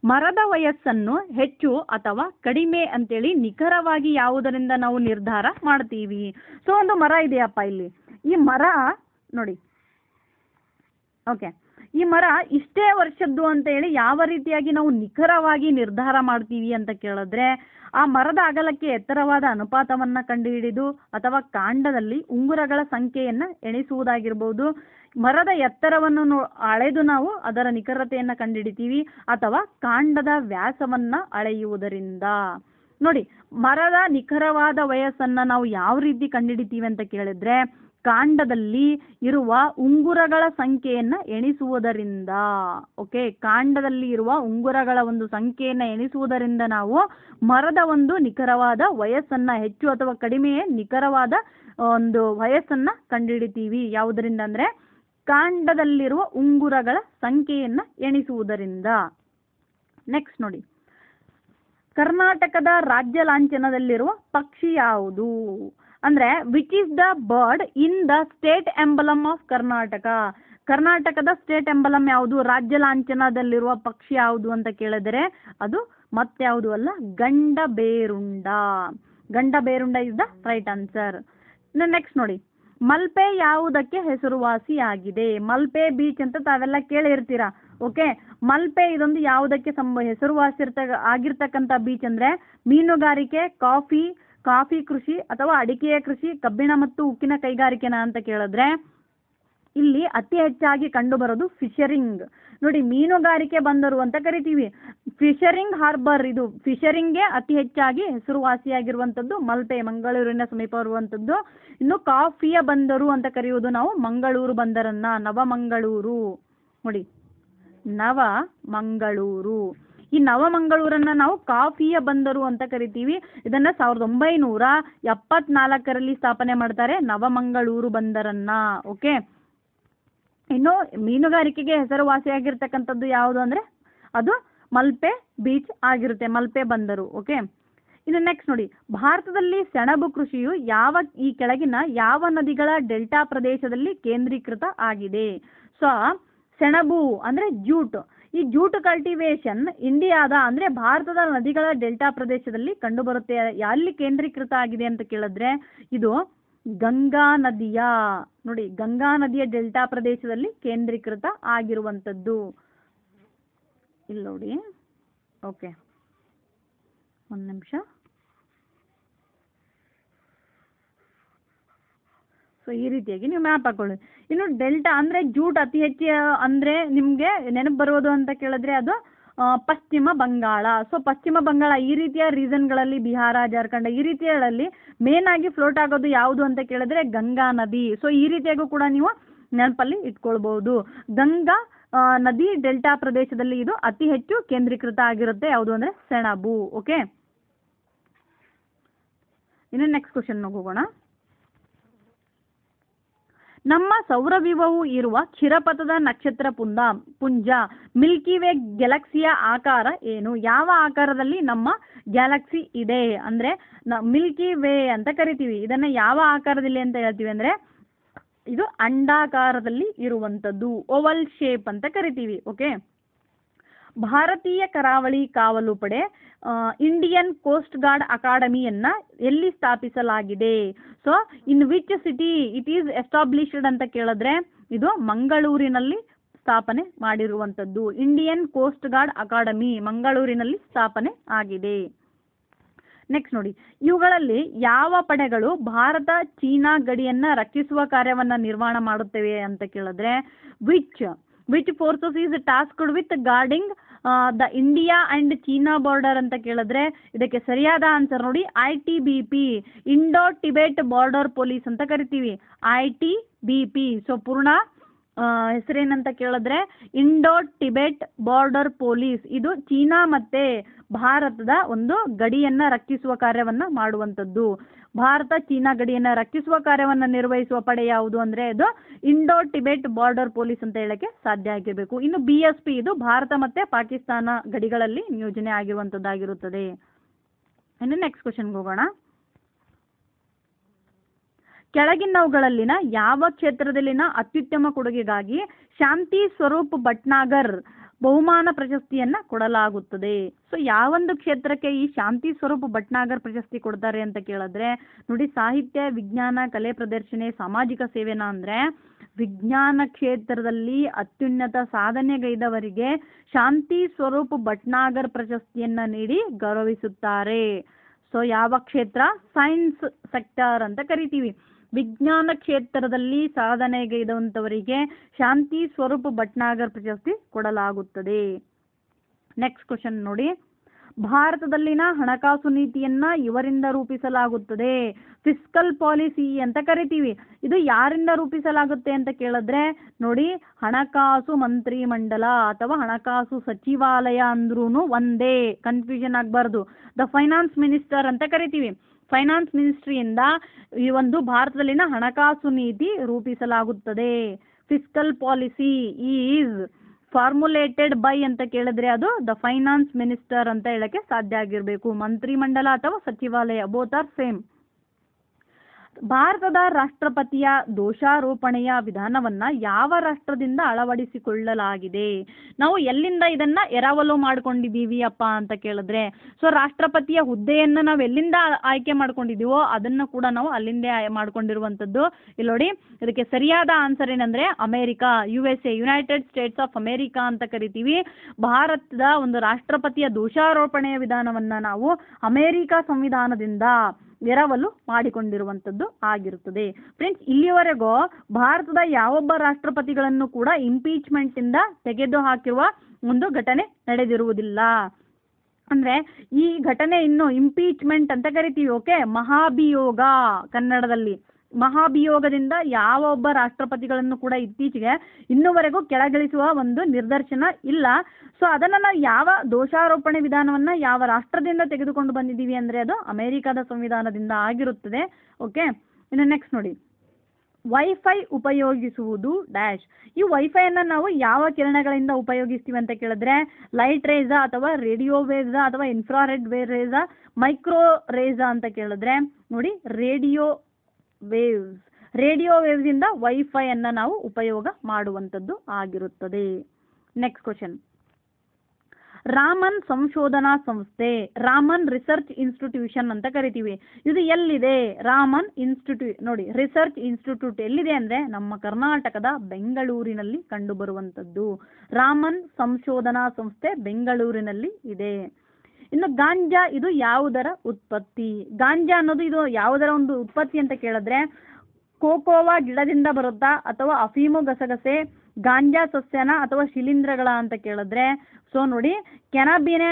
ಮರದ ವಯಸ್ಸನ್ನು ಹೆಚ್ಚು ಅಥವಾ ಕಡಿಮೆ ಅಂತೇಳಿ ನಿಖರವಾಗಿ ಯಾವುದರಿಂದ ನಾವು ನಿರ್ಧಾರ ಮಾಡ್ತೀವಿ ಸೊ ಒಂದು ಮರ ಇದೆಯಪ್ಪ ಇಲ್ಲಿ ಈ ಮರ ನೋಡಿ ಓಕೆ ಈ ಮರ ಇಷ್ಟೇ ವರ್ಷದ್ದು ಅಂತ ಹೇಳಿ ಯಾವ ರೀತಿಯಾಗಿ ನಾವು ನಿಖರವಾಗಿ ನಿರ್ಧಾರ ಮಾಡ್ತೀವಿ ಅಂತ ಕೇಳಿದ್ರೆ ಆ ಮರದ ಅಗಲಕ್ಕೆ ಎತ್ತರವಾದ ಅನುಪಾತವನ್ನು ಕಂಡುಹಿಡಿದು ಅಥವಾ ಕಾಂಡದಲ್ಲಿ ಉಂಗುರಗಳ ಸಂಖ್ಯೆಯನ್ನು ಎಣಿಸುವುದಾಗಿರ್ಬೋದು ಮರದ ಎತ್ತರವನ್ನು ಅಳೆದು ನಾವು ಅದರ ನಿಖರತೆಯನ್ನು ಹಿಡಿತೀವಿ ಅಥವಾ ಕಾಂಡದ ವ್ಯಾಸವನ್ನ ಅಳೆಯುವುದರಿಂದ ನೋಡಿ ಮರದ ನಿಖರವಾದ ವಯಸ್ಸನ್ನು ನಾವು ಯಾವ ರೀತಿ ಕಂಡುಹಿಡಿತೀವಿ ಅಂತ ಕೇಳಿದ್ರೆ ಕಾಂಡದಲ್ಲಿ ಇರುವ ಉಂಗುರಗಳ ಸಂಖ್ಯೆಯನ್ನು ಎಣಿಸುವುದರಿಂದ ಓಕೆ ಕಾಂಡದಲ್ಲಿ ಇರುವ ಉಂಗುರಗಳ ಒಂದು ಸಂಖ್ಯೆಯನ್ನು ಎಣಿಸುವುದರಿಂದ ನಾವು ಮರದ ಒಂದು ನಿಖರವಾದ ವಯಸ್ಸನ್ನು ಹೆಚ್ಚು ಅಥವಾ ಕಡಿಮೆಯೇ ನಿಖರವಾದ ಒಂದು ವಯಸ್ಸನ್ನು ಕಂಡುಹಿಡಿತೀವಿ ಯಾವುದರಿಂದ ಅಂದರೆ ಕಾಂಡದಲ್ಲಿರುವ ಉಂಗುರಗಳ ಸಂಖ್ಯೆಯನ್ನು ಎಣಿಸುವುದರಿಂದ ನೆಕ್ಸ್ಟ್ ನೋಡಿ ಕರ್ನಾಟಕದ ರಾಜ್ಯ ಲಾಂಛನದಲ್ಲಿರುವ ಪಕ್ಷಿ ಯಾವುದು ಅಂದ್ರೆ which is the bird in the state emblem of Karnataka ಕರ್ನಾಟಕದ ಸ್ಟೇಟ್ ಎಂಬಲಮ್ ಯಾವುದು ರಾಜ್ಯ ಲಾಂಛನದಲ್ಲಿರುವ ಪಕ್ಷಿ ಯಾವುದು ಅಂತ ಕೇಳಿದರೆ ಅದು ಯಾವುದು ಅಲ್ಲ Ganda Berunda Ganda Berunda is the right answer next ನೋಡಿ ಮಲ್ಪೆ ಯಾವುದಕ್ಕೆ ಹೆಸರುವಾಸಿಯಾಗಿದೆ ಮಲ್ಪೆ ಬೀಚ್ ಅಂತ ತಾವೆಲ್ಲ ಕೇಳಿರ್ತೀರಾ ಓಕೆ ಮಲ್ಪೆ ಇದೊಂದು ಯಾವುದಕ್ಕೆ ಸಂಬ ಹೆಸರುವಾಸಿ ಇರ್ತ ಆಗಿರ್ತಕ್ಕಂಥ ಬೀಚ್ ಅಂದರೆ ಮೀನುಗಾರಿಕೆ ಕಾಫಿ ಕಾಫಿ ಕೃಷಿ ಅಥವಾ ಅಡಿಕೆಯ ಕೃಷಿ ಕಬ್ಬಿಣ ಮತ್ತು ಉಕ್ಕಿನ ಕೈಗಾರಿಕೆನ ಅಂತ ಕೇಳಿದ್ರೆ ಇಲ್ಲಿ ಅತಿ ಹೆಚ್ಚಾಗಿ ಕಂಡುಬರೋದು ಫಿಶರಿಂಗ್ ನೋಡಿ ಮೀನುಗಾರಿಕೆ ಬಂದರು ಅಂತ ಕರಿತೀವಿ ಫಿಶರಿಂಗ್ ಹಾರ್ಬರ್ ಇದು ಫಿಶರಿಂಗ್ಗೆ ಅತಿ ಹೆಚ್ಚಾಗಿ ಹೆಸರುವಾಸಿಯಾಗಿರುವಂಥದ್ದು ಮಲ್ಪೆ ಮಂಗಳೂರಿನ ಸಮೀಪ ಇರುವಂಥದ್ದು ಇನ್ನು ಕಾಫಿಯ ಬಂದರು ಅಂತ ಕರೆಯುವುದು ನಾವು ಮಂಗಳೂರು ಬಂದರನ್ನು ನವಮಂಗಳೂರು ನೋಡಿ ನವ ಮಂಗಳೂರು ಈ ನವಮಂಗಳೂರನ್ನು ನಾವು ಕಾಫಿಯ ಬಂದರು ಅಂತ ಕರಿತೀವಿ ಇದನ್ನು ಸಾವಿರದ ಒಂಬೈನೂರ ಎಪ್ಪತ್ನಾಲ್ಕರಲ್ಲಿ ಸ್ಥಾಪನೆ ಮಾಡ್ತಾರೆ ನವಮಂಗಳೂರು ಬಂದರನ್ನು ಓಕೆ ಇನ್ನು ಮೀನುಗಾರಿಕೆಗೆ ಹೆಸರುವಾಸಿಯಾಗಿರ್ತಕ್ಕಂಥದ್ದು ಯಾವುದು ಅಂದರೆ ಅದು ಮಲ್ಪೆ ಬೀಚ್ ಆಗಿರುತ್ತೆ ಮಲ್ಪೆ ಬಂದರು ಓಕೆ ಇನ್ನು ನೆಕ್ಸ್ಟ್ ನೋಡಿ ಭಾರತದಲ್ಲಿ ಸೆಣಬು ಕೃಷಿಯು ಯಾವ ಈ ಕೆಳಗಿನ ಯಾವ ನದಿಗಳ ಡೆಲ್ಟಾ ಪ್ರದೇಶದಲ್ಲಿ ಕೇಂದ್ರೀಕೃತ ಆಗಿದೆ ಸೊ ಸೆಣಬು ಅಂದರೆ ಜ್ಯೂಟ್ ಈ ಜ್ಯೂಟ್ ಕಲ್ಟಿವೇಶನ್ ಇಂಡಿಯಾದ ಅಂದರೆ ಭಾರತದ ನದಿಗಳ ಡೆಲ್ಟಾ ಪ್ರದೇಶದಲ್ಲಿ ಕಂಡುಬರುತ್ತೆ ಅಲ್ಲಿ ಕೇಂದ್ರೀಕೃತ ಆಗಿದೆ ಅಂತ ಕೇಳಿದ್ರೆ ಇದು ಗಂಗಾ ನದಿಯ ನೋಡಿ ಗಂಗಾ ನದಿಯ ಡೆಲ್ಟಾ ಪ್ರದೇಶದಲ್ಲಿ ಕೇಂದ್ರೀಕೃತ ಆಗಿರುವಂಥದ್ದು ಇಲ್ಲಿ ನೋಡಿ ಓಕೆ ಒಂದು ನಿಮಿಷ ಸೊ ಈ ರೀತಿಯಾಗಿ ನೀವು ಮ್ಯಾಪ್ ಹಾಕೊಳ್ಳಿ ಇನ್ನು ಡೆಲ್ಟಾ ಅಂದರೆ ಜೂಟ್ ಅತಿ ಹೆಚ್ಚು ಅಂದರೆ ನಿಮಗೆ ನೆನಪು ಬರೋದು ಅಂತ ಕೇಳಿದ್ರೆ ಅದು ಪಶ್ಚಿಮ ಬಂಗಾಳ ಸೊ ಪಶ್ಚಿಮ ಬಂಗಾಳ ಈ ರೀತಿಯ ರೀಸನ್ಗಳಲ್ಲಿ ಬಿಹಾರ ಜಾರ್ಖಂಡ್ ಈ ರೀತಿಗಳಲ್ಲಿ ಮೇನ್ ಆಗಿ ಫ್ಲೋಟ್ ಆಗೋದು ಯಾವುದು ಅಂತ ಕೇಳಿದ್ರೆ ಗಂಗಾ ನದಿ ಸೊ ಈ ರೀತಿಯಾಗೂ ಕೂಡ ನೀವು ನೆನಪಲ್ಲಿ ಇಟ್ಕೊಳ್ಬಹುದು ಗಂಗಾ ನದಿ ಡೆಲ್ಟಾ ಪ್ರದೇಶದಲ್ಲಿ ಇದು ಅತಿ ಹೆಚ್ಚು ಕೇಂದ್ರೀಕೃತ ಆಗಿರುತ್ತೆ ಯಾವುದು ಅಂದರೆ ಸೆಣಬು ಓಕೆ ಇನ್ನು ನೆಕ್ಸ್ಟ್ ಕ್ವಶನ್ ಹೋಗೋಣ ನಮ್ಮ ಸೌರವ್ಯೂಹವು ಇರುವ ಕ್ಷಿರಪಥದ ನಕ್ಷತ್ರ ಪುಂದ ಪುಂಜ ಮಿಲ್ಕಿ ವೇ ಗ್ಯಾಲಕ್ಸಿಯ ಆಕಾರ ಏನು ಯಾವ ಆಕಾರದಲ್ಲಿ ನಮ್ಮ ಗ್ಯಾಲಕ್ಸಿ ಇದೆ ಅಂದರೆ ಮಿಲ್ಕಿ ವೇ ಅಂತ ಕರಿತೀವಿ ಇದನ್ನ ಯಾವ ಆಕಾರದಲ್ಲಿ ಅಂತ ಹೇಳ್ತೀವಿ ಅಂದ್ರೆ ಇದು ಅಂಡಾಕಾರದಲ್ಲಿ ಇರುವಂತದ್ದು ಓವಲ್ ಶೇಪ್ ಅಂತ ಕರಿತೀವಿ ಓಕೆ ಭಾರತೀಯ ಕರಾವಳಿ ಕಾವಲು ಪಡೆ ಇಂಡಿಯನ್ ಕೋಸ್ಟ್ ಗಾರ್ಡ್ ಅಕಾಡೆಮಿಯನ್ನು ಎಲ್ಲಿ ಸ್ಥಾಪಿಸಲಾಗಿದೆ so in which city it is established ಅಂತ ಕೇಳಿದ್ರೆ ಇದು ಮಂಗಳೂರಿನಲ್ಲಿ ಸ್ಥಾಪನೆ ಮಾಡಿರುವಂತದ್ದು ಇಂಡಿಯನ್ ಕೋಸ್ಟ್ ಗಾರ್ಡ್ ಅಕಾಡೆಮಿ ಮಂಗಳೂರಿನಲ್ಲಿ ಸ್ಥಾಪನೆ ಆಗಿದೆ ನೆಕ್ಸ್ಟ್ ನೋಡಿ ಇವುಗಳಲ್ಲಿ ಯಾವ ಪಡೆಗಳು ಭಾರತ ಚೀನಾ ಗಡಿಯನ್ನ ರಕ್ಷಿಸುವ ಕಾರ್ಯವನ್ನು ನಿರ್ಮಾಣ ಮಾಡುತ್ತವೆ ಅಂತ ಕೇಳಿದ್ರೆ which which forces is tasked with guarding the India and China border ಅಂತ ಕೇಳಿದ್ರೆ ಇದಕ್ಕೆ ಸರಿಯಾದ ಆನ್ಸರ್ ನೋಡಿ I T B P Indo Tibet border police ಅಂತ ಕರಿತೀವಿ I T B P so ಪೂರ್ಣ ಹೆಸರೇನಂತ ಕೇಳಿದ್ರೆ ಇಂಡೋ ಟಿಬೆಟ್ ಬಾರ್ಡರ್ ಪೊಲೀಸ್ ಇದು ಚೀನಾ ಮತ್ತೆ ಭಾರತದ ಒಂದು ಗಡಿಯನ್ನ ರಕ್ಷಿಸುವ ಕಾರ್ಯವನ್ನು ಮಾಡುವಂಥದ್ದು ಭಾರತ ಚೀನಾ ಗಡಿಯನ್ನು ರಕ್ಷಿಸುವ ಕಾರ್ಯವನ್ನು ನಿರ್ವಹಿಸುವ ಪಡೆ ಯಾವುದು ಅಂದರೆ ಅದು ಇಂಡೋ ಟಿಬೆಟ್ ಬಾರ್ಡರ್ ಪೊಲೀಸ್ ಅಂತ ಹೇಳಕ್ಕೆ ಸಾಧ್ಯ ಆಗಿರಬೇಕು ಇನ್ನು ಬಿ ಎಸ್ ಪಿ ಇದು ಭಾರತ ಮತ್ತು ಪಾಕಿಸ್ತಾನ ಗಡಿಗಳಲ್ಲಿ ನಿಯೋಜನೆ ಆಗಿರುವಂಥದ್ದಾಗಿರುತ್ತದೆ ಇನ್ನು ನೆಕ್ಸ್ಟ್ ಕ್ವಶನ್ಗೆ ಹೋಗೋಣ ಕೆಳಗಿನವುಗಳಲ್ಲಿನ ಯಾವ ಕ್ಷೇತ್ರದಲ್ಲಿನ ಅತ್ಯುತ್ತಮ ಕೊಡುಗೆಗಾಗಿ ಶಾಂತಿ ಸ್ವರೂಪ್ ಭಟ್ನಾಗರ್ ಬಹುಮಾನ ಪ್ರಶಸ್ತಿಯನ್ನ ಕೊಡಲಾಗುತ್ತದೆ ಸೊ ಯಾವೊಂದು ಕ್ಷೇತ್ರಕ್ಕೆ ಈ ಶಾಂತಿ ಸ್ವರೂಪ್ ಭಟ್ನಾಗರ್ ಪ್ರಶಸ್ತಿ ಕೊಡ್ತಾರೆ ಅಂತ ಕೇಳಿದ್ರೆ ನೋಡಿ ಸಾಹಿತ್ಯ ವಿಜ್ಞಾನ ಕಲೆ ಪ್ರದರ್ಶನೆ ಸಾಮಾಜಿಕ ಸೇವೆನ ಅಂದ್ರೆ ವಿಜ್ಞಾನ ಕ್ಷೇತ್ರದಲ್ಲಿ ಅತ್ಯುನ್ನತ ಸಾಧನೆಗೈದವರಿಗೆ ಶಾಂತಿ ಸ್ವರೂಪ್ ಭಟ್ನಾಗರ್ ಪ್ರಶಸ್ತಿಯನ್ನ ನೀಡಿ ಗೌರವಿಸುತ್ತಾರೆ ಸೊ ಯಾವ ಕ್ಷೇತ್ರ ಸೈನ್ಸ್ ಸೆಕ್ಟರ್ ಅಂತ ಕರಿತೀವಿ ವಿಜ್ಞಾನ ಕ್ಷೇತ್ರದಲ್ಲಿ ಸಾಧನೆಗೈದಂಥವರಿಗೆ ಶಾಂತಿ ಸ್ವರೂಪ ಭಟ್ನಾಗರ್ ಪ್ರಶಸ್ತಿ ಕೊಡಲಾಗುತ್ತದೆ ನೆಕ್ಸ್ಟ್ ಕ್ವಶನ್ ನೋಡಿ ಭಾರತದಲ್ಲಿನ ಹಣಕಾಸು ನೀತಿಯನ್ನ ಇವರಿಂದ ರೂಪಿಸಲಾಗುತ್ತದೆ ಫಿಸ್ಕಲ್ ಪಾಲಿಸಿ ಅಂತ ಕರಿತೀವಿ ಇದು ಯಾರಿಂದ ರೂಪಿಸಲಾಗುತ್ತೆ ಅಂತ ಕೇಳಿದ್ರೆ ನೋಡಿ ಹಣಕಾಸು ಮಂತ್ರಿ ಮಂಡಲ ಅಥವಾ ಹಣಕಾಸು ಸಚಿವಾಲಯ ಅಂದ್ರೂನು ಒಂದೇ ಕನ್ಫ್ಯೂಷನ್ ಆಗಬಾರ್ದು ದ ಫೈನಾನ್ಸ್ ಮಿನಿಸ್ಟರ್ ಅಂತ ಕರಿತೀವಿ ಫೈನಾನ್ಸ್ ಮಿನಿಸ್ಟ್ರಿಯಿಂದ ಈ ಒಂದು ಭಾರತದಲ್ಲಿನ ಹಣಕಾಸು ನೀತಿ ರೂಪಿಸಲಾಗುತ್ತದೆ fiscal policy is formulated by ಅಂತ ಕೇಳಿದ್ರೆ ಅದು ದ ಫೈನಾನ್ಸ್ ಮಿನಿಸ್ಟರ್ ಅಂತ ಹೇಳಕ್ಕೆ ಸಾಧ್ಯ ಆಗಿರಬೇಕು ಮಂಡಲ ಅಥವಾ ಸಚಿವಾಲಯ ಬೋತ್ ಆರ್ ಸೇಮ್ ಭಾರತದ ರಾಷ್ಟ್ರಪತಿಯ ದೋಷಾರೋಪಣೆಯ ವಿಧಾನವನ್ನ ಯಾವ ರಾಷ್ಟ್ರದಿಂದ ಅಳವಡಿಸಿಕೊಳ್ಳಲಾಗಿದೆ ನಾವು ಎಲ್ಲಿಂದ ಇದನ್ನ ಎರವಲು ಮಾಡ್ಕೊಂಡಿದ್ದೀವಿ ಅಪ್ಪ ಅಂತ ಕೇಳಿದ್ರೆ ಸೊ ರಾಷ್ಟ್ರಪತಿಯ ಹುದ್ದೆಯನ್ನ ನಾವು ಎಲ್ಲಿಂದ ಆಯ್ಕೆ ಮಾಡ್ಕೊಂಡಿದ್ದೀವೋ ಅದನ್ನು ಕೂಡ ನಾವು ಅಲ್ಲಿಂದೇ ಮಾಡ್ಕೊಂಡಿರುವಂಥದ್ದು ಇಲ್ಲಿ ನೋಡಿ ಇದಕ್ಕೆ ಸರಿಯಾದ ಆನ್ಸರ್ ಏನಂದ್ರೆ America U S A United States of America ಅಂತ ಕರಿತೀವಿ ಭಾರತದ ಒಂದು ರಾಷ್ಟ್ರಪತಿಯ ದೋಷಾರೋಪಣೆಯ ವಿಧಾನವನ್ನ ನಾವು ಅಮೇರಿಕಾ ಸಂವಿಧಾನದಿಂದ ಎರವಲು ಮಾಡಿಕೊಂಡಿರುವಂಥದ್ದು ಆಗಿರುತ್ತದೆ ಫ್ರೆಂಡ್ಸ್ ಇಲ್ಲಿಯವರೆಗೂ ಭಾರತದ ಯಾವೊಬ್ಬ ರಾಷ್ಟ್ರಪತಿಗಳನ್ನು ಕೂಡ ಇಂಪೀಚ್ಮೆಂಟಿಂದ ತೆಗೆದು ಹಾಕಿರುವ ಒಂದು ಘಟನೆ ನಡೆದಿರುವುದಿಲ್ಲ ಅಂದ್ರೆ ಈ ಘಟನೆ ಇನ್ನು ಇಂಪೀಚ್ಮೆಂಟ್ ಅಂತ ಕರಿತೀವಿ ಓಕೆ ಮಹಾಭಿಯೋಗ ಕನ್ನಡದಲ್ಲಿ ಮಹಾಭಿಯೋಗದಿಂದ ಯಾವ ಒಬ್ಬ ರಾಷ್ಟ್ರಪತಿಗಳನ್ನು ಕೂಡ ಇತ್ತೀಚೆಗೆ ಇನ್ನುವರೆಗೂ ಕೆಳಗಿಳಿಸುವ ಒಂದು ನಿದರ್ಶನ ಇಲ್ಲ ಸೊ ಅದನ್ನು ನಾವು ಯಾವ ದೋಷಾರೋಪಣೆ ವಿಧಾನವನ್ನು ಯಾವ ರಾಷ್ಟ್ರದಿಂದ ತೆಗೆದುಕೊಂಡು ಬಂದಿದ್ದೀವಿ ಅಂದರೆ ಅದು ಅಮೆರಿಕದ ಸಂವಿಧಾನದಿಂದ ಆಗಿರುತ್ತದೆ ಓಕೆ ಇನ್ನು ನೆಕ್ಸ್ಟ್ ನೋಡಿ ವೈಫೈ ಉಪಯೋಗಿಸುವುದು ಡ್ಯಾಶ್ ಈ ವೈಫೈಯನ್ನು ನಾವು ಯಾವ ಕಿರಣಗಳಿಂದ ಉಪಯೋಗಿಸ್ತೀವಿ ಅಂತ ಕೇಳಿದ್ರೆ ಲೈಟ್ ರೇಸಾ ಅಥವಾ ರೇಡಿಯೋ ವೇಸ ಅಥವಾ ಇನ್ಫ್ರಾರೆಡ್ ವೇ ರೇಸಾ ಮೈಕ್ರೋ ರೇಜಾ ಅಂತ ಕೇಳಿದ್ರೆ ನೋಡಿ ರೇಡಿಯೋ ವೇವ್ಸ್ ರೇಡಿಯೋ ವೈಫೈ ಅನ್ನ ನಾವು ಉಪಯೋಗ ಮಾಡುವಂತದ್ದು ಆಗಿರುತ್ತದೆ ನೆಕ್ಸ್ಟ್ ಕ್ವಶನ್ ರಾಮನ್ ಸಂಶೋಧನಾ ಸಂಸ್ಥೆ ರಾಮನ್ ರಿಸರ್ಚ್ ಇನ್ಸ್ಟಿಟ್ಯೂಷನ್ ಅಂತ ಕರಿತೀವಿ ಇದು ಎಲ್ಲಿದೆ ರಾಮನ್ ಇನ್ಸ್ಟಿಟ್ಯೂಟ್ ನೋಡಿ ರಿಸರ್ಚ್ ಇನ್ಸ್ಟಿಟ್ಯೂಟ್ ಎಲ್ಲಿದೆ ಅಂದ್ರೆ ನಮ್ಮ ಕರ್ನಾಟಕದ ಬೆಂಗಳೂರಿನಲ್ಲಿ ಕಂಡುಬರುವಂಥದ್ದು ರಾಮನ್ ಸಂಶೋಧನಾ ಸಂಸ್ಥೆ ಬೆಂಗಳೂರಿನಲ್ಲಿ ಇದೆ ಇನ್ನು ಗಾಂಜಾ ಇದು ಯಾವುದರ ಉತ್ಪತ್ತಿ ಗಾಂಜಾ ಅನ್ನೋದು ಇದು ಯಾವುದರ ಒಂದು ಉತ್ಪತ್ತಿ ಅಂತ ಕೇಳಿದ್ರೆ ಕೋಕೋವಾ ಗಿಡದಿಂದ ಬರುತ್ತಾ ಅಥವಾ ಅಫೀಮು ಗಸಗಸೆ ಗಾಂಜಾ ಸಸ್ಯನ ಅಥವಾ ಶಿಲೀಂಧ್ರಗಳ ಅಂತ ಕೇಳಿದ್ರೆ ಸೊ ನೋಡಿ ಕೆನಾಬಿನ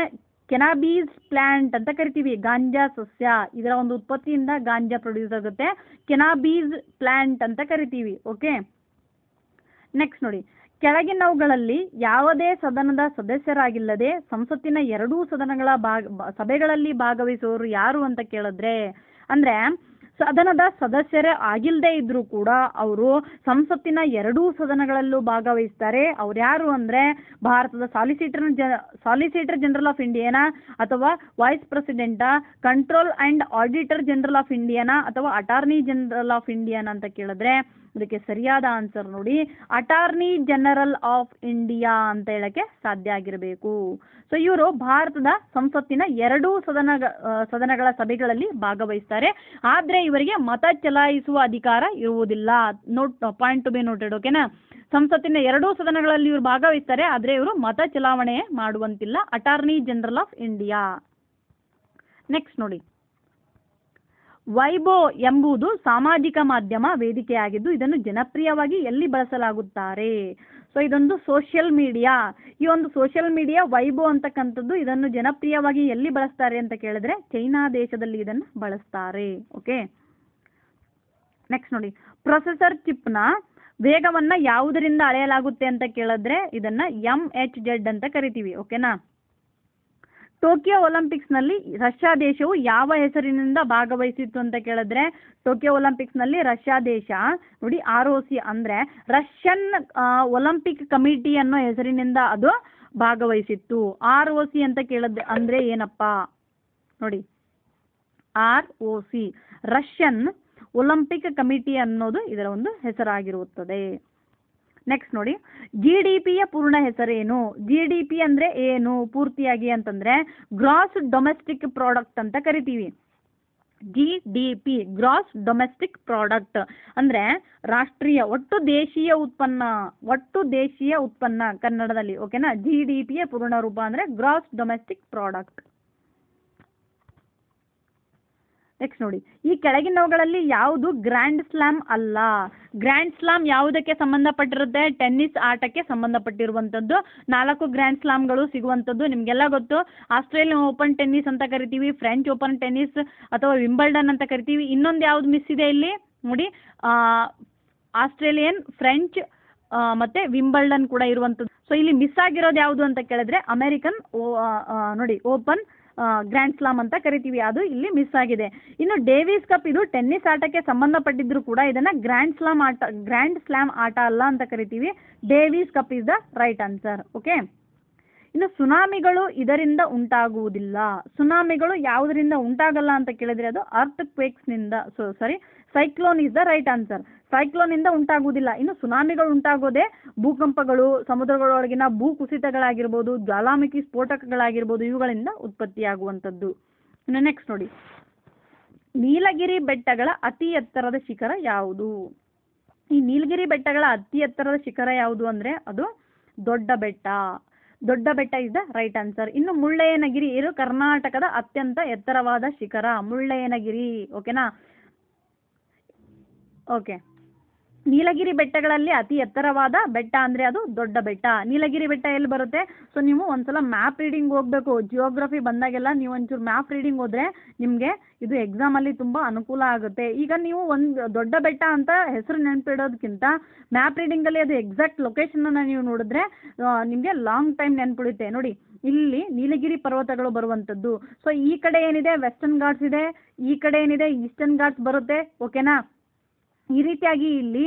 ಕೆನಾಬೀಸ್ ಪ್ಲಾಂಟ್ ಅಂತ ಕರಿತೀವಿ ಗಾಂಜಾ ಸಸ್ಯ ಇದರ ಒಂದು ಉತ್ಪತ್ತಿಯಿಂದ ಗಾಂಜಾ ಪ್ರೊಡ್ಯೂಸ್ ಆಗುತ್ತೆ ಕೆನಾಬೀಸ್ ಪ್ಲಾಂಟ್ ಅಂತ ಕರಿತೀವಿ ಓಕೆ ನೆಕ್ಸ್ಟ್ ನೋಡಿ ಕೆಳಗಿನವುಗಳಲ್ಲಿ ಯಾವುದೇ ಸದನದ ಸದಸ್ಯರಾಗಿಲ್ಲದೆ ಸಂಸತ್ತಿನ ಎರಡೂ ಸದನಗಳ ಭಾಗ ಸಭೆಗಳಲ್ಲಿ ಭಾಗವಹಿಸುವವರು ಯಾರು ಅಂತ ಕೇಳಿದ್ರೆ ಅಂದ್ರೆ ಸದನದ ಸದಸ್ಯರೇ ಆಗಿಲ್ಲದೆ ಇದ್ದರೂ ಕೂಡ ಅವರು ಸಂಸತ್ತಿನ ಎರಡೂ ಸದನಗಳಲ್ಲೂ ಭಾಗವಹಿಸ್ತಾರೆ ಅವ್ರು ಯಾರು ಅಂದ್ರೆ ಭಾರತದ ಸಾಲಿಸಿಟರ್ ಜ ಸಾಲಿಸಿಟರ್ ಜನರಲ್ ಆಫ್ ಇಂಡಿಯಾನ ಅಥವಾ vice president control and auditor general of ಇಂಡಿಯಾನ ಅಥವಾ ಅಟಾರ್ನಿ ಜನರಲ್ ಆಫ್ ಇಂಡಿಯಾನ ಅಂತ ಕೇಳಿದ್ರೆ ಅದಕ್ಕೆ ಸರಿಯಾದ ಆನ್ಸರ್ ನೋಡಿ ಅಟಾರ್ನಿ ಜನರಲ್ ಆಫ್ ಇಂಡಿಯಾ ಅಂತ ಹೇಳಕ್ಕೆ ಸಾಧ್ಯ ಆಗಿರಬೇಕು ಸೊ ಇವರು ಭಾರತದ ಸಂಸತ್ತಿನ ಎರಡೂ ಸದನ ಸದನಗಳ ಸಭೆಗಳಲ್ಲಿ ಭಾಗವಹಿಸ್ತಾರೆ ಆದರೆ ಇವರಿಗೆ ಮತ ಚಲಾಯಿಸುವ ಅಧಿಕಾರ ಇರುವುದಿಲ್ಲ note point to be noted ಓಕೆನಾ ಸಂಸತ್ತಿನ ಎರಡೂ ಸದನಗಳಲ್ಲಿ ಇವರು ಭಾಗವಹಿಸ್ತಾರೆ ಆದರೆ ಇವರು ಮತ ಚಲಾವಣೆ ಮಾಡುವಂತಿಲ್ಲ attorney general of India next ನೋಡಿ ವೈಬೋ ಎಂಬುದು ಸಾಮಾಜಿಕ ಮಾಧ್ಯಮ ವೇದಿಕೆಯಾಗಿದ್ದು ಇದನ್ನು ಜನಪ್ರಿಯವಾಗಿ ಎಲ್ಲಿ ಬಳಸಲಾಗುತ್ತಾರೆ ಸೊ ಇದೊಂದು ಸೋಷಿಯಲ್ ಮೀಡಿಯಾ ಈ ಒಂದು ಸೋಷಿಯಲ್ ಮೀಡಿಯಾ ವೈಬೋ ಅಂತಕ್ಕಂಥದ್ದು ಇದನ್ನು ಜನಪ್ರಿಯವಾಗಿ ಎಲ್ಲಿ ಬಳಸ್ತಾರೆ ಅಂತ ಕೇಳಿದ್ರೆ ಚೈನಾ ದೇಶದಲ್ಲಿ ಇದನ್ನು ಬಳಸ್ತಾರೆ ಓಕೆ ನೆಕ್ಸ್ಟ್ ನೋಡಿ ಪ್ರೊಸೆಸರ್ ಚಿಪ್ನ ವೇಗವನ್ನು ಯಾವುದರಿಂದ ಅಳೆಯಲಾಗುತ್ತೆ ಅಂತ ಕೇಳಿದ್ರೆ ಇದನ್ನು ಎಂ ಎಚ್ ಜೆಡ್ ಅಂತ ಕರಿತೀವಿ ಓಕೆನಾ ಟೋಕಿಯೋ ನಲ್ಲಿ ರಷ್ಯಾ ದೇಶವು ಯಾವ ಹೆಸರಿನಿಂದ ಭಾಗವಹಿಸಿತ್ತು ಅಂತ ಕೇಳಿದ್ರೆ ಟೋಕಿಯೋ ನಲ್ಲಿ ರಷ್ಯಾ ದೇಶ ನೋಡಿ ಆರ್ ಒ ಸಿ ಅಂದರೆ ರಷ್ಯನ್ ಒಲಂಪಿಕ್ ಕಮಿಟಿ ಅನ್ನೋ ಹೆಸರಿನಿಂದ ಅದು ಭಾಗವಹಿಸಿತ್ತು ಆರ್ ಒ ಸಿ ಅಂತ ಕೇಳಿದ್ರೆ ಅಂದರೆ ಏನಪ್ಪ ನೋಡಿ R O C Russian Olympic committee ಅನ್ನೋದು ಇದರ ಒಂದು ಹೆಸರಾಗಿರುತ್ತದೆ ನೆಕ್ಸ್ಟ್ ನೋಡಿ ಜಿ ಡಿ ಪಿಯ ಪೂರ್ಣ ಹೆಸರೇನು ಜಿ ಡಿ ಪಿ ಅಂದರೆ ಏನು ಪೂರ್ತಿಯಾಗಿ ಅಂತಂದರೆ ಗ್ರಾಸ್ ಡೊಮೆಸ್ಟಿಕ್ ಪ್ರಾಡಕ್ಟ್ ಅಂತ ಕರಿತೀವಿ G D P gross domestic product ಅಂದರೆ ರಾಷ್ಟ್ರೀಯ ಒಟ್ಟು ದೇಶೀಯ ಉತ್ಪನ್ನ ಒಟ್ಟು ದೇಶೀಯ ಉತ್ಪನ್ನ ಕನ್ನಡದಲ್ಲಿ ಓಕೆನಾ ಜಿ ಡಿ ಪಿಯ ಪೂರ್ಣ ರೂಪ ಅಂದರೆ ಗ್ರಾಸ್ ಡೊಮೆಸ್ಟಿಕ್ ಪ್ರಾಡಕ್ಟ್ ನೆಕ್ಸ್ಟ್ ನೋಡಿ ಈ ಕೆಳಗಿನವುಗಳಲ್ಲಿ ಯಾವುದು ಗ್ರ್ಯಾಂಡ್ ಸ್ಲ್ಯಾಮ್ ಅಲ್ಲ ಗ್ರ್ಯಾಂಡ್ ಸ್ಲ್ಯಾಮ್ ಯಾವುದಕ್ಕೆ ಸಂಬಂಧಪಟ್ಟಿರುತ್ತೆ ಟೆನ್ನಿಸ್ ಆಟಕ್ಕೆ ಸಂಬಂಧಪಟ್ಟಿರುವಂಥದ್ದು ನಾಲ್ಕು ಗ್ರ್ಯಾಂಡ್ ಸ್ಲ್ಯಾಮ್ಗಳು ಸಿಗುವಂಥದ್ದು ನಿಮಗೆಲ್ಲ ಗೊತ್ತು ಆಸ್ಟ್ರೇಲಿಯನ್ ಓಪನ್ ಟೆನ್ನಿಸ್ ಅಂತ ಕರಿತೀವಿ ಫ್ರೆಂಚ್ ಓಪನ್ ಟೆನ್ನಿಸ್ ಅಥವಾ ವಿಂಬಲ್ಡನ್ ಅಂತ ಕರಿತೀವಿ ಇನ್ನೊಂದು ಯಾವುದು ಮಿಸ್ ಇದೆ ಇಲ್ಲಿ ನೋಡಿ ಆಸ್ಟ್ರೇಲಿಯನ್ ಫ್ರೆಂಚ್ ಮತ್ತೆ ವಿಂಬಲ್ಡನ್ ಕೂಡ ಇರುವಂಥದ್ದು ಸೊ ಇಲ್ಲಿ ಮಿಸ್ ಆಗಿರೋದು ಯಾವುದು ಅಂತ ಕೇಳಿದ್ರೆ ಅಮೆರಿಕನ್ ನೋಡಿ ಓಪನ್ ಗ್ರ್ಯಾಂಡ್ ಸ್ಲಾಮ್ ಅಂತ ಕರಿತೀವಿ ಅದು ಇಲ್ಲಿ ಮಿಸ್ ಆಗಿದೆ ಇನ್ನು ಡೇವಿಸ್ ಕಪ್ ಇದು ಟೆನ್ನಿಸ್ ಆಟಕ್ಕೆ ಸಂಬಂಧಪಟ್ಟಿದ್ರು ಕೂಡ ಇದನ್ನ ಗ್ರ್ಯಾಂಡ್ ಸ್ಲಾಮ್ ಆಟ ಗ್ರ್ಯಾಂಡ್ ಸ್ಲಾಮ್ ಆಟ ಅಲ್ಲ ಅಂತ ಕರಿತೀವಿ Davis cup is the right answer okay ಇನ್ನು ಸುನಾಮಿಗಳು ಇದರಿಂದ ಉಂಟಾಗುವುದಿಲ್ಲ ಸುನಾಮಿಗಳು ಯಾವುದರಿಂದ ಉಂಟಾಗಲ್ಲ ಅಂತ ಕೇಳಿದ್ರೆ ಅದು ಅರ್ಥ್ ಕ್ವೇಕ್ಸ್ನಿಂದ so sorry cyclone is the right answer ಸೈಕ್ಲೋನಿಂದ ಉಂಟಾಗುವುದಿಲ್ಲ ಇನ್ನು ಸುನಾಮಿಗಳು ಉಂಟಾಗೋದೇ ಭೂಕಂಪಗಳು ಸಮುದ್ರಗಳೊಳಗಿನ ಭೂ ಕುಸಿತಗಳಾಗಿರ್ಬೋದು ಜ್ವಾಲಾಮುಖಿ ಸ್ಫೋಟಕಗಳಾಗಿರ್ಬೋದು ಇವುಗಳಿಂದ ಉತ್ಪತ್ತಿಯಾಗುವಂಥದ್ದು ಇನ್ನು ನೆಕ್ಸ್ಟ್ ನೋಡಿ ನೀಲಗಿರಿ ಬೆಟ್ಟಗಳ ಅತಿ ಎತ್ತರದ ಶಿಖರ ಯಾವುದು ಈ ನೀಲಗಿರಿ ಬೆಟ್ಟಗಳ ಅತಿ ಎತ್ತರದ ಶಿಖರ ಯಾವುದು ಅಂದರೆ ಅದು ದೊಡ್ಡ ಬೆಟ್ಟ ದೊಡ್ಡ ಬೆಟ್ಟ ಇಸ್ ದ ರೈಟ್ ಆನ್ಸರ್ ಇನ್ನು ಮುಳ್ಳಯ್ಯನಗಿರಿ ಇದು ಕರ್ನಾಟಕದ ಅತ್ಯಂತ ಎತ್ತರವಾದ ಶಿಖರ ಮುಳ್ಳಯ್ಯನಗಿರಿ ಓಕೆನಾ ಓಕೆ ನೀಲಗಿರಿ ಬೆಟ್ಟಗಳಲ್ಲಿ ಅತಿ ಎತ್ತರವಾದ ಬೆಟ್ಟ ಅಂದರೆ ಅದು ದೊಡ್ಡ ಬೆಟ್ಟ ನೀಲಗಿರಿ ಬೆಟ್ಟ ಎಲ್ಲಿ ಬರುತ್ತೆ ಸೊ ನೀವು ಒಂದ್ಸಲ ಮ್ಯಾಪ್ ರೀಡಿಂಗ್ ಹೋಗಬೇಕು ಜಿಯೋಗ್ರಫಿ ಬಂದಾಗೆಲ್ಲ ನೀವು ಒಂಚೂರು ಮ್ಯಾಪ್ ರೀಡಿಂಗ್ ಹೋದರೆ ನಿಮಗೆ ಇದು ಎಕ್ಸಾಮಲ್ಲಿ ತುಂಬ ಅನುಕೂಲ ಆಗುತ್ತೆ ಈಗ ನೀವು ಒಂದು ದೊಡ್ಡ ಬೆಟ್ಟ ಅಂತ ಹೆಸರು ನೆನಪಿಡೋದಕ್ಕಿಂತ ಮ್ಯಾಪ್ ರೀಡಿಂಗಲ್ಲಿ ಅದು ಎಕ್ಸಾಕ್ಟ್ ಲೊಕೇಶನನ್ನು ನೀವು ನೋಡಿದ್ರೆ ನಿಮಗೆ ಲಾಂಗ್ ಟೈಮ್ ನೆನಪಿಡುತ್ತೆ ನೋಡಿ ಇಲ್ಲಿ ನೀಲಗಿರಿ ಪರ್ವತಗಳು ಬರುವಂಥದ್ದು ಸೊ ಈ ಕಡೆ ಏನಿದೆ ವೆಸ್ಟರ್ನ್ ಘಾಟ್ಸ್ ಇದೆ ಈ ಕಡೆ ಏನಿದೆ ಈಸ್ಟರ್ನ್ ಘಾಟ್ಸ್ ಬರುತ್ತೆ ಓಕೆನಾ ಈ ರೀತಿಯಾಗಿ ಇಲ್ಲಿ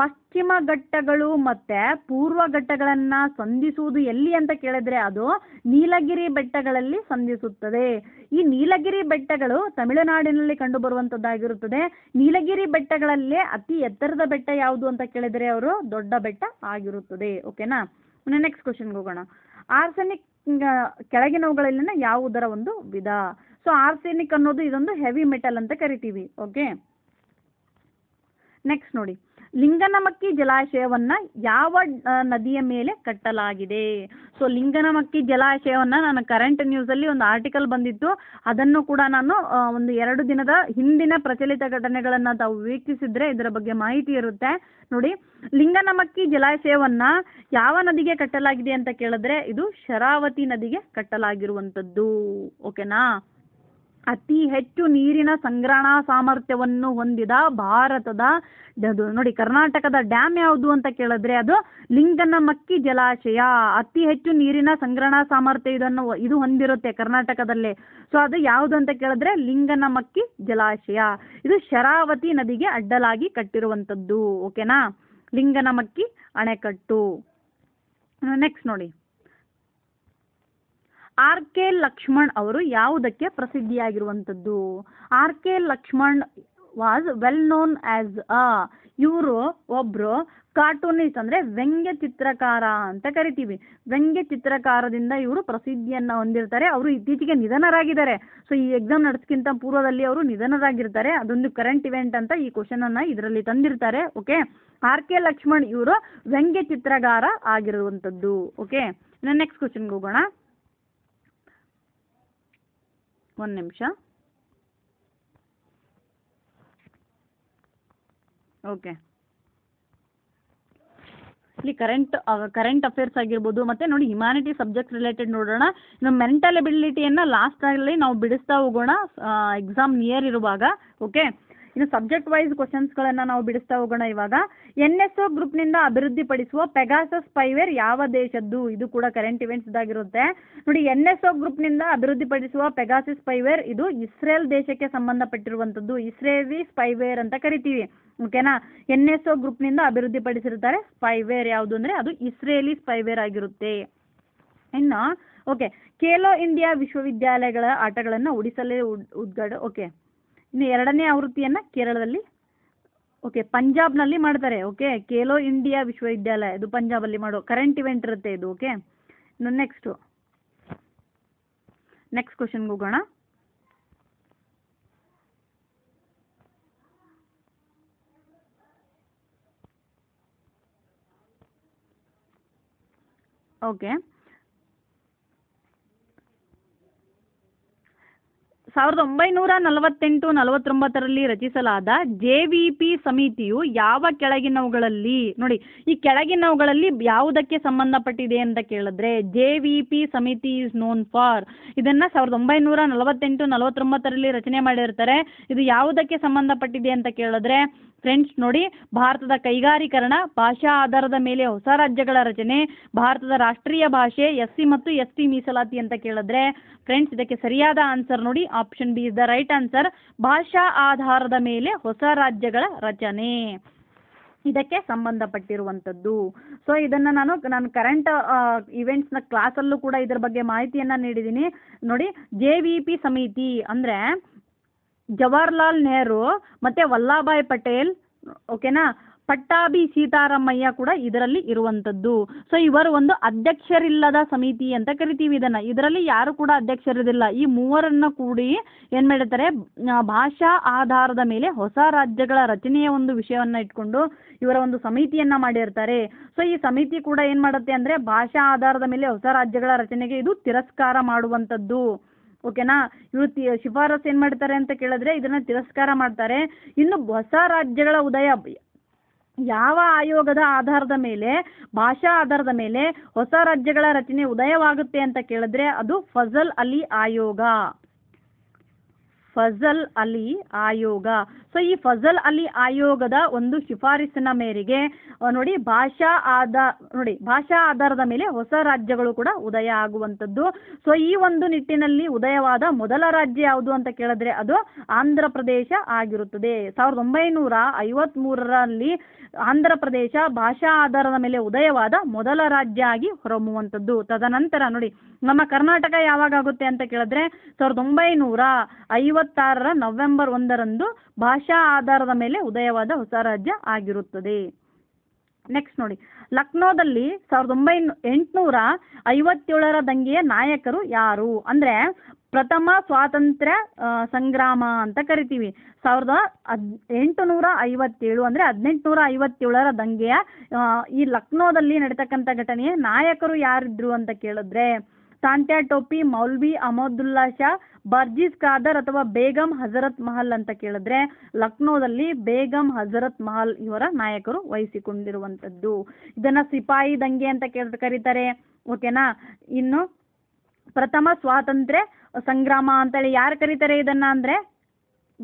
ಪಶ್ಚಿಮ ಘಟ್ಟಗಳು ಮತ್ತೆ ಪೂರ್ವ ಘಟ್ಟಗಳನ್ನ ಸಂಧಿಸುವುದು ಎಲ್ಲಿ ಅಂತ ಕೇಳಿದ್ರೆ ಅದು ನೀಲಗಿರಿ ಬೆಟ್ಟಗಳಲ್ಲಿ ಸಂಧಿಸುತ್ತದೆ ಈ ನೀಲಗಿರಿ ಬೆಟ್ಟಗಳು ತಮಿಳುನಾಡಿನಲ್ಲಿ ಕಂಡು ಬರುವಂತದ್ದಾಗಿರುತ್ತದೆ ನೀಲಗಿರಿ ಬೆಟ್ಟಗಳಲ್ಲಿ ಅತಿ ಎತ್ತರದ ಬೆಟ್ಟ ಯಾವುದು ಅಂತ ಕೇಳಿದ್ರೆ ಅವರು ದೊಡ್ಡ ಬೆಟ್ಟ ಆಗಿರುತ್ತದೆ ಓಕೆನಾ ನೆಕ್ಸ್ಟ್ ಕ್ವಶನ್ ಹೋಗೋಣ ಆರ್ಸೆನಿಕ್ ಕೆಳಗಿನವುಗಳಲ್ಲಿನ ಯಾವುದರ ಒಂದು ವಿಧ ಸೊ ಆರ್ಸೆನಿಕ್ ಅನ್ನೋದು ಇದೊಂದು ಹೆವಿ ಮೆಟಲ್ ಅಂತ ಕರಿತೀವಿ ಓಕೆ ನೆಕ್ಸ್ಟ್ ನೋಡಿ ಲಿಂಗನಮಕ್ಕಿ ಜಲಾಶಯವನ್ನ ಯಾವ ನದಿಯ ಮೇಲೆ ಕಟ್ಟಲಾಗಿದೆ ಸೊ ಲಿಂಗನಮಕ್ಕಿ ಜಲಾಶಯವನ್ನ ನಾನು ಕರೆಂಟ್ ನ್ಯೂಸ್ ಅಲ್ಲಿ ಒಂದು ಆರ್ಟಿಕಲ್ ಬಂದಿತ್ತು ಅದನ್ನು ಕೂಡ ನಾನು ಒಂದು ಎರಡು ದಿನದ ಹಿಂದಿನ ಪ್ರಚಲಿತ ಘಟನೆಗಳನ್ನು ತಾವು ವೀಕ್ಷಿಸಿದ್ರೆ ಇದರ ಬಗ್ಗೆ ಮಾಹಿತಿ ಇರುತ್ತೆ ನೋಡಿ ಲಿಂಗನಮಕ್ಕಿ ಜಲಾಶಯವನ್ನ ಯಾವ ನದಿಗೆ ಕಟ್ಟಲಾಗಿದೆ ಅಂತ ಕೇಳಿದ್ರೆ ಇದು ಶರಾವತಿ ನದಿಗೆ ಕಟ್ಟಲಾಗಿರುವಂಥದ್ದು ಓಕೆನಾ ಅತಿ ಹೆಚ್ಚು ನೀರಿನ ಸಂಗ್ರಹಣಾ ಸಾಮರ್ಥ್ಯವನ್ನು ಹೊಂದಿದ ಭಾರತದ ನೋಡಿ ಕರ್ನಾಟಕದ ಡ್ಯಾಮ್ ಯಾವುದು ಅಂತ ಕೇಳಿದ್ರೆ ಅದು ಲಿಂಗನಮಕ್ಕಿ ಜಲಾಶಯ ಅತಿ ಹೆಚ್ಚು ನೀರಿನ ಸಂಗ್ರಹಣಾ ಸಾಮರ್ಥ್ಯ ಇದನ್ನು ಇದು ಹೊಂದಿರುತ್ತೆ ಕರ್ನಾಟಕದಲ್ಲೇ ಸೊ ಅದು ಯಾವುದು ಅಂತ ಕೇಳಿದ್ರೆ ಲಿಂಗನಮಕ್ಕಿ ಜಲಾಶಯ ಇದು ಶರಾವತಿ ನದಿಗೆ ಅಡ್ಡಲಾಗಿ ಕಟ್ಟಿರುವಂಥದ್ದು ಓಕೆನಾ ಲಿಂಗನಮಕ್ಕಿ ಅಣೆಕಟ್ಟು ನೆಕ್ಸ್ಟ್ ನೋಡಿ ಆರ್ ಕೆ ಲಕ್ಷ್ಮಣ್ ಅವರು ಯಾವುದಕ್ಕೆ ಪ್ರಸಿದ್ಧಿಯಾಗಿರುವಂಥದ್ದು R K Lakshman was well known as a ಇವರು ಒಬ್ಬರು ಕಾರ್ಟೂನಿಸ್ಟ್ ಅಂದ್ರೆ ವ್ಯಂಗ್ಯ ಚಿತ್ರಕಾರ ಅಂತ ಕರಿತೀವಿ ವ್ಯಂಗ್ಯ ಚಿತ್ರಕಾರದಿಂದ ಇವರು ಪ್ರಸಿದ್ಧಿಯನ್ನು ಹೊಂದಿರ್ತಾರೆ ಅವರು ಇತ್ತೀಚೆಗೆ ನಿಧನರಾಗಿದ್ದಾರೆ ಸೊ ಈ ಎಕ್ಸಾಮ್ ನಡೆಸ್ಕಿಂತ ಪೂರ್ವದಲ್ಲಿ ಅವರು ನಿಧನರಾಗಿರ್ತಾರೆ ಅದೊಂದು ಕರೆಂಟ್ ಇವೆಂಟ್ ಅಂತ ಈ ಅನ್ನ ಇದರಲ್ಲಿ ತಂದಿರ್ತಾರೆ ಓಕೆ ಆರ್ ಕೆ ಲಕ್ಷ್ಮಣ್ ಇವರು ವ್ಯಂಗ್ಯ ಚಿತ್ರಕಾರ ಆಗಿರುವಂಥದ್ದು ಓಕೆ ನೆಕ್ಸ್ಟ್ ಕ್ವಶನ್ಗೆ ಹೋಗೋಣ ಒಂದು ನಿಮಿಷ ಓಕೆ ಇಲ್ಲಿ ಕರೆಂಟ್ ಕರೆಂಟ್ ಅಫೇರ್ಸ್ ಆಗಿರ್ಬೋದು ಮತ್ತು ನೋಡಿ ಹ್ಯುಮ್ಯಾನಿಟಿ ಸಬ್ಜೆಕ್ಟ್ ರಿಲೇಟೆಡ್ ನೋಡೋಣ ನಮ್ಮ ಮೆಂಟಲ್ ಎಬಿಲಿಟಿಯನ್ನು ಲಾಸ್ಟಲ್ಲಿ ನಾವು ಬಿಡಿಸ್ತಾ ಹೋಗೋಣ ಎಕ್ಸಾಮ್ ನಿಯರ್ ಇರುವಾಗ ಓಕೆ ಇನ್ನು ಸಬ್ಜೆಕ್ಟ್ ವೈಸ್ ಗಳನ್ನ ನಾವು ಬಿಡಿಸ್ತಾ ಹೋಗೋಣ ಇವಾಗ ಎನ್ ಎಸ್ ಒ ಗ್ರೂಪ್ನಿಂದ ಅಭಿವೃದ್ಧಿಪಡಿಸುವ ಪೆಗಾಸಸ್ ಪೈವೇರ್ ಯಾವ ದೇಶದ್ದು ಇದು ಕೂಡ ಕರೆಂಟ್ ಇವೆಂಟ್ಸ್ ಇದಾಗಿರುತ್ತೆ ನೋಡಿ ಎನ್ ಎಸ್ ಒ ಗ್ರೂಪ್ನಿಂದ ಅಭಿವೃದ್ಧಿಪಡಿಸುವ ಪೆಗಾಸಸ್ ಪೈವೇರ್ ಇದು ಇಸ್ರೇಲ್ ದೇಶಕ್ಕೆ ಸಂಬಂಧಪಟ್ಟಿರುವಂಥದ್ದು ಇಸ್ರೇಲಿ ಸ್ಪೈವೇರ್ ಅಂತ ಕರಿತೀವಿ ಓಕೆನಾ ಎನ್ ಎಸ್ ಒ ಗ್ರೂಪ್ನಿಂದ ಅಭಿವೃದ್ಧಿಪಡಿಸಿರ್ತಾರೆ ಸ್ಪೈವೇರ್ ಯಾವುದು ಅಂದ್ರೆ ಅದು ಇಸ್ರೇಲಿ ಸ್ಪೈವೇರ್ ಆಗಿರುತ್ತೆ ಇನ್ನು ಓಕೆ ಖೇಲೋ ಇಂಡಿಯಾ ವಿಶ್ವವಿದ್ಯಾಲಯಗಳ ಆಟಗಳನ್ನು ಉಡಿಸಲೇ ಉದ್ಘಾಟ ಓಕೆ ಇನ್ನು ಎರಡನೇ ಆವೃತ್ತಿಯನ್ನು ಕೇರಳದಲ್ಲಿ ಓಕೆ ಪಂಜಾಬ್ನಲ್ಲಿ ಮಾಡ್ತಾರೆ ಓಕೆ ಖೇಲೋ ಇಂಡಿಯಾ ವಿಶ್ವವಿದ್ಯಾಲಯ ಅದು ಪಂಜಾಬಲ್ಲಿ ಮಾಡೋ ಕರೆಂಟ್ ಇವೆಂಟ್ ಇರುತ್ತೆ ಇದು ಓಕೆ ಇನ್ನು ನೆಕ್ಸ್ಟು ನೆಕ್ಸ್ಟ್ ಕ್ವಶನ್ಗೆ ಹೋಗೋಣ ಓಕೆ ಸಾವಿರದ ಒಂಬೈನೂರ ನಲವತ್ತೆಂಟು ನಲವತ್ತೊಂಬತ್ತರಲ್ಲಿ ರಚಿಸಲಾದ ಜೆ ವಿ ಪಿ ಸಮಿತಿಯು ಯಾವ ಕೆಳಗಿನವುಗಳಲ್ಲಿ ನೋಡಿ ಈ ಕೆಳಗಿನವುಗಳಲ್ಲಿ ಯಾವುದಕ್ಕೆ ಸಂಬಂಧಪಟ್ಟಿದೆ ಅಂತ ಕೇಳಿದ್ರೆ ಜೆ ವಿ ಪಿ ಸಮಿತಿ ಇಸ್ ನೋನ್ ಫಾರ್ ಇದನ್ನ ಸಾವಿರದ ಒಂಬೈನೂರ ನಲವತ್ತೆಂಟು ನಲವತ್ತೊಂಬತ್ತರಲ್ಲಿ ರಚನೆ ಮಾಡಿರ್ತಾರೆ ಇದು ಯಾವುದಕ್ಕೆ ಸಂಬಂಧಪಟ್ಟಿದೆ ಅಂತ ಕೇಳಿದ್ರೆ ಫ್ರೆಂಡ್ಸ್ ನೋಡಿ ಭಾರತದ ಕೈಗಾರಿಕರಣ ಭಾಷಾ ಆಧಾರದ ಮೇಲೆ ಹೊಸ ರಾಜ್ಯಗಳ ರಚನೆ ಭಾರತದ ರಾಷ್ಟ್ರೀಯ ಭಾಷೆ ಎಸ್ ಸಿ ಮತ್ತು ಎಸ್ ಟಿ ಮೀಸಲಾತಿ ಅಂತ ಕೇಳಿದ್ರೆ ಫ್ರೆಂಡ್ಸ್ ಇದಕ್ಕೆ ಸರಿಯಾದ ಆನ್ಸರ್ ನೋಡಿ option B is the right answer ಭಾಷಾ ಆಧಾರದ ಮೇಲೆ ಹೊಸ ರಾಜ್ಯಗಳ ರಚನೆ ಇದಕ್ಕೆ ಸಂಬಂಧಪಟ್ಟಿರುವಂಥದ್ದು ಸೊ ಇದನ್ನು ನಾನು ನಾನು ಕರೆಂಟ್ ಇವೆಂಟ್ಸ್ನ ಕ್ಲಾಸಲ್ಲೂ ಕೂಡ ಇದರ ಬಗ್ಗೆ ಮಾಹಿತಿಯನ್ನು ನೀಡಿದ್ದೀನಿ ನೋಡಿ ಜೆ ವಿ ಪಿ ಸಮಿತಿ ಅಂದರೆ ಜವಾಹರ್ಲಾಲ್ ನೆಹರು ಮತ್ತು ವಲ್ಲಭಾಯ್ ಪಟೇಲ್ ಓಕೆನಾ ಪಟ್ಟಾಭಿ ಸೀತಾರಾಮಯ್ಯ ಕೂಡ ಇದರಲ್ಲಿ ಇರುವಂಥದ್ದು ಸೊ ಇವರು ಒಂದು ಅಧ್ಯಕ್ಷರಿಲ್ಲದ ಸಮಿತಿ ಅಂತ ಕರಿತೀವಿ ಇದನ್ನು ಇದರಲ್ಲಿ ಯಾರು ಕೂಡ ಅಧ್ಯಕ್ಷರಿದಿಲ್ಲ ಈ ಮೂವರನ್ನು ಕೂಡಿ ಏನು ಮಾಡಿರ್ತಾರೆ ಭಾಷಾ ಆಧಾರದ ಮೇಲೆ ಹೊಸ ರಾಜ್ಯಗಳ ರಚನೆಯ ಒಂದು ವಿಷಯವನ್ನು ಇಟ್ಕೊಂಡು ಇವರ ಒಂದು ಸಮಿತಿಯನ್ನು ಮಾಡಿರ್ತಾರೆ ಸೊ ಈ ಸಮಿತಿ ಕೂಡ ಏನು ಮಾಡುತ್ತೆ ಅಂದರೆ ಭಾಷಾ ಆಧಾರದ ಮೇಲೆ ಹೊಸ ರಾಜ್ಯಗಳ ರಚನೆಗೆ ಇದು ತಿರಸ್ಕಾರ ಮಾಡುವಂಥದ್ದು ಓಕೆನಾ ಇವರು ಶಿಫಾರಸ್ ಶಿಫಾರಸ್ಸು ಏನು ಮಾಡ್ತಾರೆ ಅಂತ ಕೇಳಿದ್ರೆ ಇದನ್ನು ತಿರಸ್ಕಾರ ಮಾಡ್ತಾರೆ ಇನ್ನು ಹೊಸ ರಾಜ್ಯಗಳ ಉದಯ ಯಾವ ಆಯೋಗದ ಆಧಾರದ ಮೇಲೆ ಭಾಷಾ ಆಧಾರದ ಮೇಲೆ ಹೊಸ ರಾಜ್ಯಗಳ ರಚನೆ ಉದಯವಾಗುತ್ತೆ ಅಂತ ಕೇಳಿದ್ರೆ ಅದು ಫಜಲ್ ಅಲಿ ಆಯೋಗ ಫಜಲ್ ಅಲಿ ಆಯೋಗ ಸೊ ಈ ಫಜಲ್ ಅಲಿ ಆಯೋಗದ ಒಂದು ಶಿಫಾರಸಿನ ಮೇರೆಗೆ ನೋಡಿ ಭಾಷಾ ಆದ ನೋಡಿ ಭಾಷಾ ಆಧಾರದ ಮೇಲೆ ಹೊಸ ರಾಜ್ಯಗಳು ಕೂಡ ಉದಯ ಆಗುವಂಥದ್ದು ಸೊ ಈ ಒಂದು ನಿಟ್ಟಿನಲ್ಲಿ ಉದಯವಾದ ಮೊದಲ ರಾಜ್ಯ ಯಾವುದು ಅಂತ ಕೇಳಿದ್ರೆ ಅದು ಆಂಧ್ರ ಪ್ರದೇಶ ಆಗಿರುತ್ತದೆ ಸಾವಿರದ ಒಂಬೈನೂರ ಐವತ್ಮೂರರಲ್ಲಿ ಆಂಧ್ರ ಪ್ರದೇಶ ಭಾಷಾ ಆಧಾರದ ಮೇಲೆ ಉದಯವಾದ ಮೊದಲ ರಾಜ್ಯ ಆಗಿ ಹೊರಮುವಂಥದ್ದು ತದನಂತರ ನೋಡಿ ನಮ್ಮ ಕರ್ನಾಟಕ ಯಾವಾಗ ಆಗುತ್ತೆ ಅಂತ ಕೇಳಿದ್ರೆ ಸಾವಿರದ ಒಂಬೈನೂರ ಐವತ್ತಾರರ ನವೆಂಬರ್ ಒಂದರಂದು ಭಾಷಾ ಆಧಾರದ ಮೇಲೆ ಉದಯವಾದ ಹೊಸ ರಾಜ್ಯ ಆಗಿರುತ್ತದೆ ನೆಕ್ಸ್ಟ್ ನೋಡಿ ಲಕ್ನೋದಲ್ಲಿ ಸಾವಿರದ ಒಂಬೈನೂ ಎಂಟುನೂರ ಐವತ್ತೇಳರ ದಂಗೆಯ ನಾಯಕರು ಯಾರು ಅಂದರೆ ಪ್ರಥಮ ಸ್ವಾತಂತ್ರ್ಯ ಸಂಗ್ರಾಮ ಅಂತ ಕರಿತೀವಿ ಸಾವಿರದ ಹದ್ ಎಂಟು ನೂರ ಐವತ್ತೇಳು ಅಂದರೆ ಹದಿನೆಂಟುನೂರ ಐವತ್ತೇಳರ ದಂಗೆಯ ಈ ಲಕ್ನೋದಲ್ಲಿ ನಡಿತಕ್ಕಂಥ ಘಟನೆಯ ನಾಯಕರು ಯಾರಿದ್ರು ಅಂತ ಕೇಳಿದ್ರೆ ತಾಂತ್ಯಾ ಟೋಪಿ ಮೌಲ್ವಿ ಅಹಮದುಲ್ಲಾ ಶಾ ಬರ್ಜಿಸ್ ಖಾದರ್ ಅಥವಾ ಬೇಗಂ ಹಜರತ್ ಮಹಲ್ ಅಂತ ಕೇಳಿದ್ರೆ ಲಕ್ನೋದಲ್ಲಿ ಬೇಗಂ ಹಜರತ್ ಮಹಲ್ ಇವರ ನಾಯಕರು ವಹಿಸಿಕೊಂಡಿರುವಂಥದ್ದು ಇದನ್ನ ಸಿಪಾಯಿ ದಂಗೆ ಅಂತ ಕೇಳ ಕರೀತಾರೆ ಓಕೆನಾ ಇನ್ನು ಪ್ರಥಮ ಸ್ವಾತಂತ್ರ್ಯ ಸಂಗ್ರಾಮ ಅಂತೇಳಿ ಯಾರು ಕರೀತಾರೆ ಇದನ್ನ ಅಂದ್ರೆ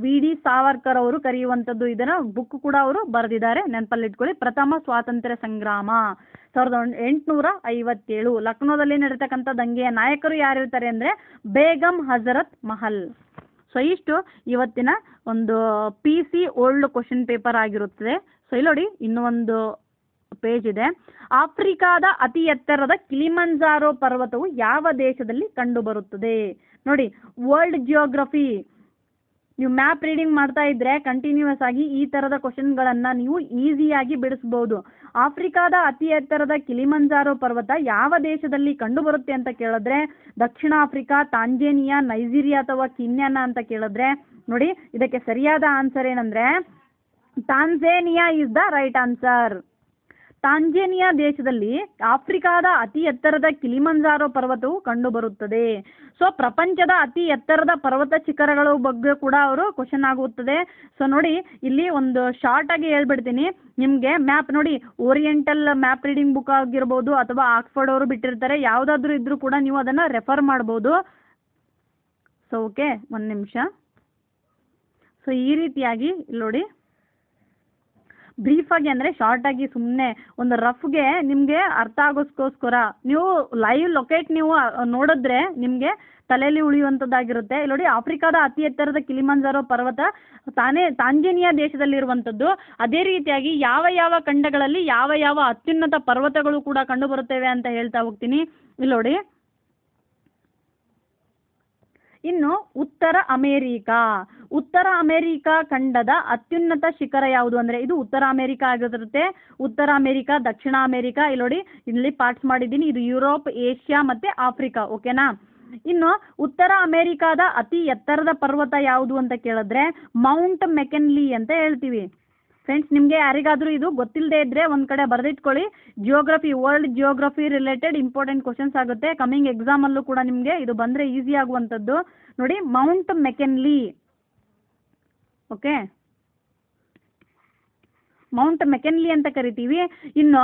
ವಿ ಡಿ ಸಾವರ್ಕರ್ ಅವರು ಕರೆಯುವಂಥದ್ದು ಇದನ್ನ ಬುಕ್ ಕೂಡ ಅವರು ಬರೆದಿದ್ದಾರೆ ನೆನಪಲ್ಲಿಟ್ಕೊಳ್ಳಿ ಪ್ರಥಮ ಸ್ವಾತಂತ್ರ್ಯ ಸಂಗ್ರಾಮ ಸಾವಿರದ ಎಂಟುನೂರ ಐವತ್ತೇಳು ಲಕ್ನೋದಲ್ಲಿ ನಡೀತಕ್ಕಂಥ ದಂಗೆಯ ನಾಯಕರು ಯಾರು ಇರ್ತಾರೆ ಅಂದರೆ ಬೇಗಂ ಹಜರತ್ ಮಹಲ್ ಸೊ ಇಷ್ಟು ಇವತ್ತಿನ ಒಂದು P C old question paper ಆಗಿರುತ್ತದೆ ಸೊ ಇಲ್ಲಿ ನೋಡಿ ಇನ್ನೂ ಒಂದು ಪೇಜ್ ಇದೆ ಆಫ್ರಿಕಾದ ಅತಿ ಎತ್ತರದ ಕಿಲಿಮಂಜಾರೋ ಪರ್ವತವು ಯಾವ ದೇಶದಲ್ಲಿ ಕಂಡುಬರುತ್ತದೆ ನೋಡಿ ವರ್ಲ್ಡ್ ಜಿಯೋಗ್ರಫಿ ನೀವು ಮ್ಯಾಪ್ ರೀಡಿಂಗ್ ಮಾಡ್ತಾ ಇದ್ರೆ ಕಂಟಿನ್ಯೂಯಸ್ ಆಗಿ ಈ ಥರದ ಕ್ವಶನ್ಗಳನ್ನು ನೀವು ಈಸಿಯಾಗಿ ಬಿಡಿಸಬಹುದು ಆಫ್ರಿಕಾದ ಅತಿ ಎತ್ತರದ ಕಿಲಿಮಂಜಾರೋ ಪರ್ವತ ಯಾವ ದೇಶದಲ್ಲಿ ಕಂಡುಬರುತ್ತೆ ಅಂತ ಕೇಳಿದ್ರೆ ದಕ್ಷಿಣ ಆಫ್ರಿಕಾ ತಾಂಜೇನಿಯಾ ನೈಜೀರಿಯಾ ಅಥವಾ ಕಿನ್ಯಾನ ಅಂತ ಕೇಳಿದ್ರೆ ನೋಡಿ ಇದಕ್ಕೆ ಸರಿಯಾದ ಆನ್ಸರ್ ಏನಂದರೆ Tanzania is the right answer Tanzania ದೇಶದಲ್ಲಿ ಆಫ್ರಿಕಾದ ಅತಿ ಎತ್ತರದ ಕಿಲಿಮಂಜಾರೋ ಪರ್ವತವು ಕಂಡುಬರುತ್ತದೆ ಸೊ ಪ್ರಪಂಚದ ಅತಿ ಎತ್ತರದ ಪರ್ವತ ಶಿಖರಗಳ ಬಗ್ಗೆ ಕೂಡ ಅವರು ಕ್ವಶನ್ ಆಗುತ್ತದೆ ಸೊ ನೋಡಿ ಇಲ್ಲಿ ಒಂದು ಶಾರ್ಟಾಗಿ ಹೇಳ್ಬಿಡ್ತೀನಿ ನಿಮಗೆ ಮ್ಯಾಪ್ ನೋಡಿ ಓರಿಯೆಂಟಲ್ ಮ್ಯಾಪ್ ರೀಡಿಂಗ್ ಬುಕ್ ಆಗಿರ್ಬೋದು ಅಥವಾ ಆಕ್ಸ್ಫರ್ಡ್ ಅವರು ಬಿಟ್ಟಿರ್ತಾರೆ ಯಾವುದಾದ್ರೂ ಇದ್ರೂ ಕೂಡ ನೀವು ಅದನ್ನು ರೆಫರ್ ಮಾಡ್ಬೋದು ಸೊ ಓಕೆ ಒಂದು ನಿಮಿಷ ಸೊ ಈ ರೀತಿಯಾಗಿ ಇಲ್ಲಿ ನೋಡಿ ಬ್ರೀಫಾಗಿ ಅಂದರೆ ಶಾರ್ಟಾಗಿ ಸುಮ್ಮನೆ ಒಂದು ರಫ್ಗೆ ನಿಮಗೆ ಅರ್ಥ ಆಗೋಸ್ಕೋಸ್ಕರ ನೀವು ಲೈವ್ ಲೊಕೇಟ್ ನೀವು ನೋಡಿದ್ರೆ ನಿಮಗೆ ತಲೆಯಲ್ಲಿ ಉಳಿಯುವಂಥದ್ದಾಗಿರುತ್ತೆ ಇಲ್ಲಿ ನೋಡಿ ಆಫ್ರಿಕಾದ ಅತಿ ಎತ್ತರದ ಕಿಲಿಮಂಜಾರೋ ಪರ್ವತ ತಾನೇ ತಾಂಜೇನಿಯಾ ದೇಶದಲ್ಲಿರುವಂಥದ್ದು ಅದೇ ರೀತಿಯಾಗಿ ಯಾವ ಯಾವ ಖಂಡಗಳಲ್ಲಿ ಯಾವ ಯಾವ ಅತ್ಯುನ್ನತ ಪರ್ವತಗಳು ಕೂಡ ಕಂಡುಬರುತ್ತವೆ ಅಂತ ಹೇಳ್ತಾ ಹೋಗ್ತೀನಿ ಇಲ್ಲಿ ನೋಡಿ ಇನ್ನು ಉತ್ತರ ಅಮೇರಿಕಾ ಉತ್ತರ ಅಮೇರಿಕಾ ಖಂಡದ ಅತ್ಯುನ್ನತ ಶಿಖರ ಯಾವುದು ಅಂದರೆ ಇದು ಉತ್ತರ ಅಮೇರಿಕಾ ಆಗಿರುತ್ತೆ ಉತ್ತರ ಅಮೇರಿಕಾ ದಕ್ಷಿಣ ಅಮೇರಿಕಾ ಇಲ್ಲಿ ನೋಡಿ ಇಲ್ಲಿ ಪಾರ್ಟ್ಸ್ ಮಾಡಿದ್ದೀನಿ ಇದು ಯುರೋಪ್ ಏಷ್ಯಾ ಮತ್ತು ಆಫ್ರಿಕಾ ಓಕೆನಾ ಇನ್ನು ಉತ್ತರ ಅಮೇರಿಕಾದ ಅತಿ ಎತ್ತರದ ಪರ್ವತ ಯಾವುದು ಅಂತ ಕೇಳಿದ್ರೆ ಮೌಂಟ್ ಮೆಕೆನ್ಲಿ ಅಂತ ಹೇಳ್ತೀವಿ ಫ್ರೆಂಡ್ಸ್ ನಿಮಗೆ ಯಾರಿಗಾದರೂ ಇದು ಗೊತ್ತಿಲ್ಲದೇ ಇದ್ದರೆ ಒಂದು ಕಡೆ ಬರೆದಿಟ್ಕೊಳ್ಳಿ geography world geography related important questions ಆಗುತ್ತೆ ಕಮಿಂಗ್ ಎಕ್ಸಾಮಲ್ಲೂ ಕೂಡ ನಿಮಗೆ ಇದು ಬಂದರೆ ಈಸಿ ಆಗುವಂಥದ್ದು ನೋಡಿ mount McKinley okay mount McKinley ಅಂತ ಕರಿತೀವಿ ಇನ್ನು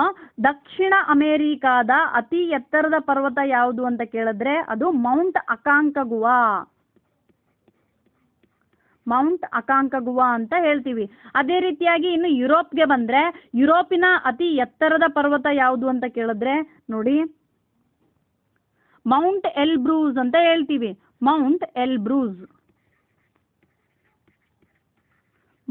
ದಕ್ಷಿಣ ಅಮೇರಿಕಾದ ಅತಿ ಎತ್ತರದ ಪರ್ವತ ಯಾವುದು ಅಂತ ಕೇಳಿದ್ರೆ ಅದು ಮೌಂಟ್ ಅಕಾಂಕಗುವಾ ಮೌಂಟ್ ಅಕಾಂಕಗುವಾ ಅಂತ ಹೇಳ್ತೀವಿ ಅದೇ ರೀತಿಯಾಗಿ ಇನ್ನು ಯುರೋಪ್ಗೆ ಬಂದರೆ ಯುರೋಪಿನ ಅತಿ ಎತ್ತರದ ಪರ್ವತ ಯಾವುದು ಅಂತ ಕೇಳಿದ್ರೆ ನೋಡಿ ಮೌಂಟ್ ಎಲ್ಬ್ರೂಸ್ ಅಂತ ಹೇಳ್ತೀವಿ ಮೌಂಟ್ ಎಲ್ಬ್ರೂಸ್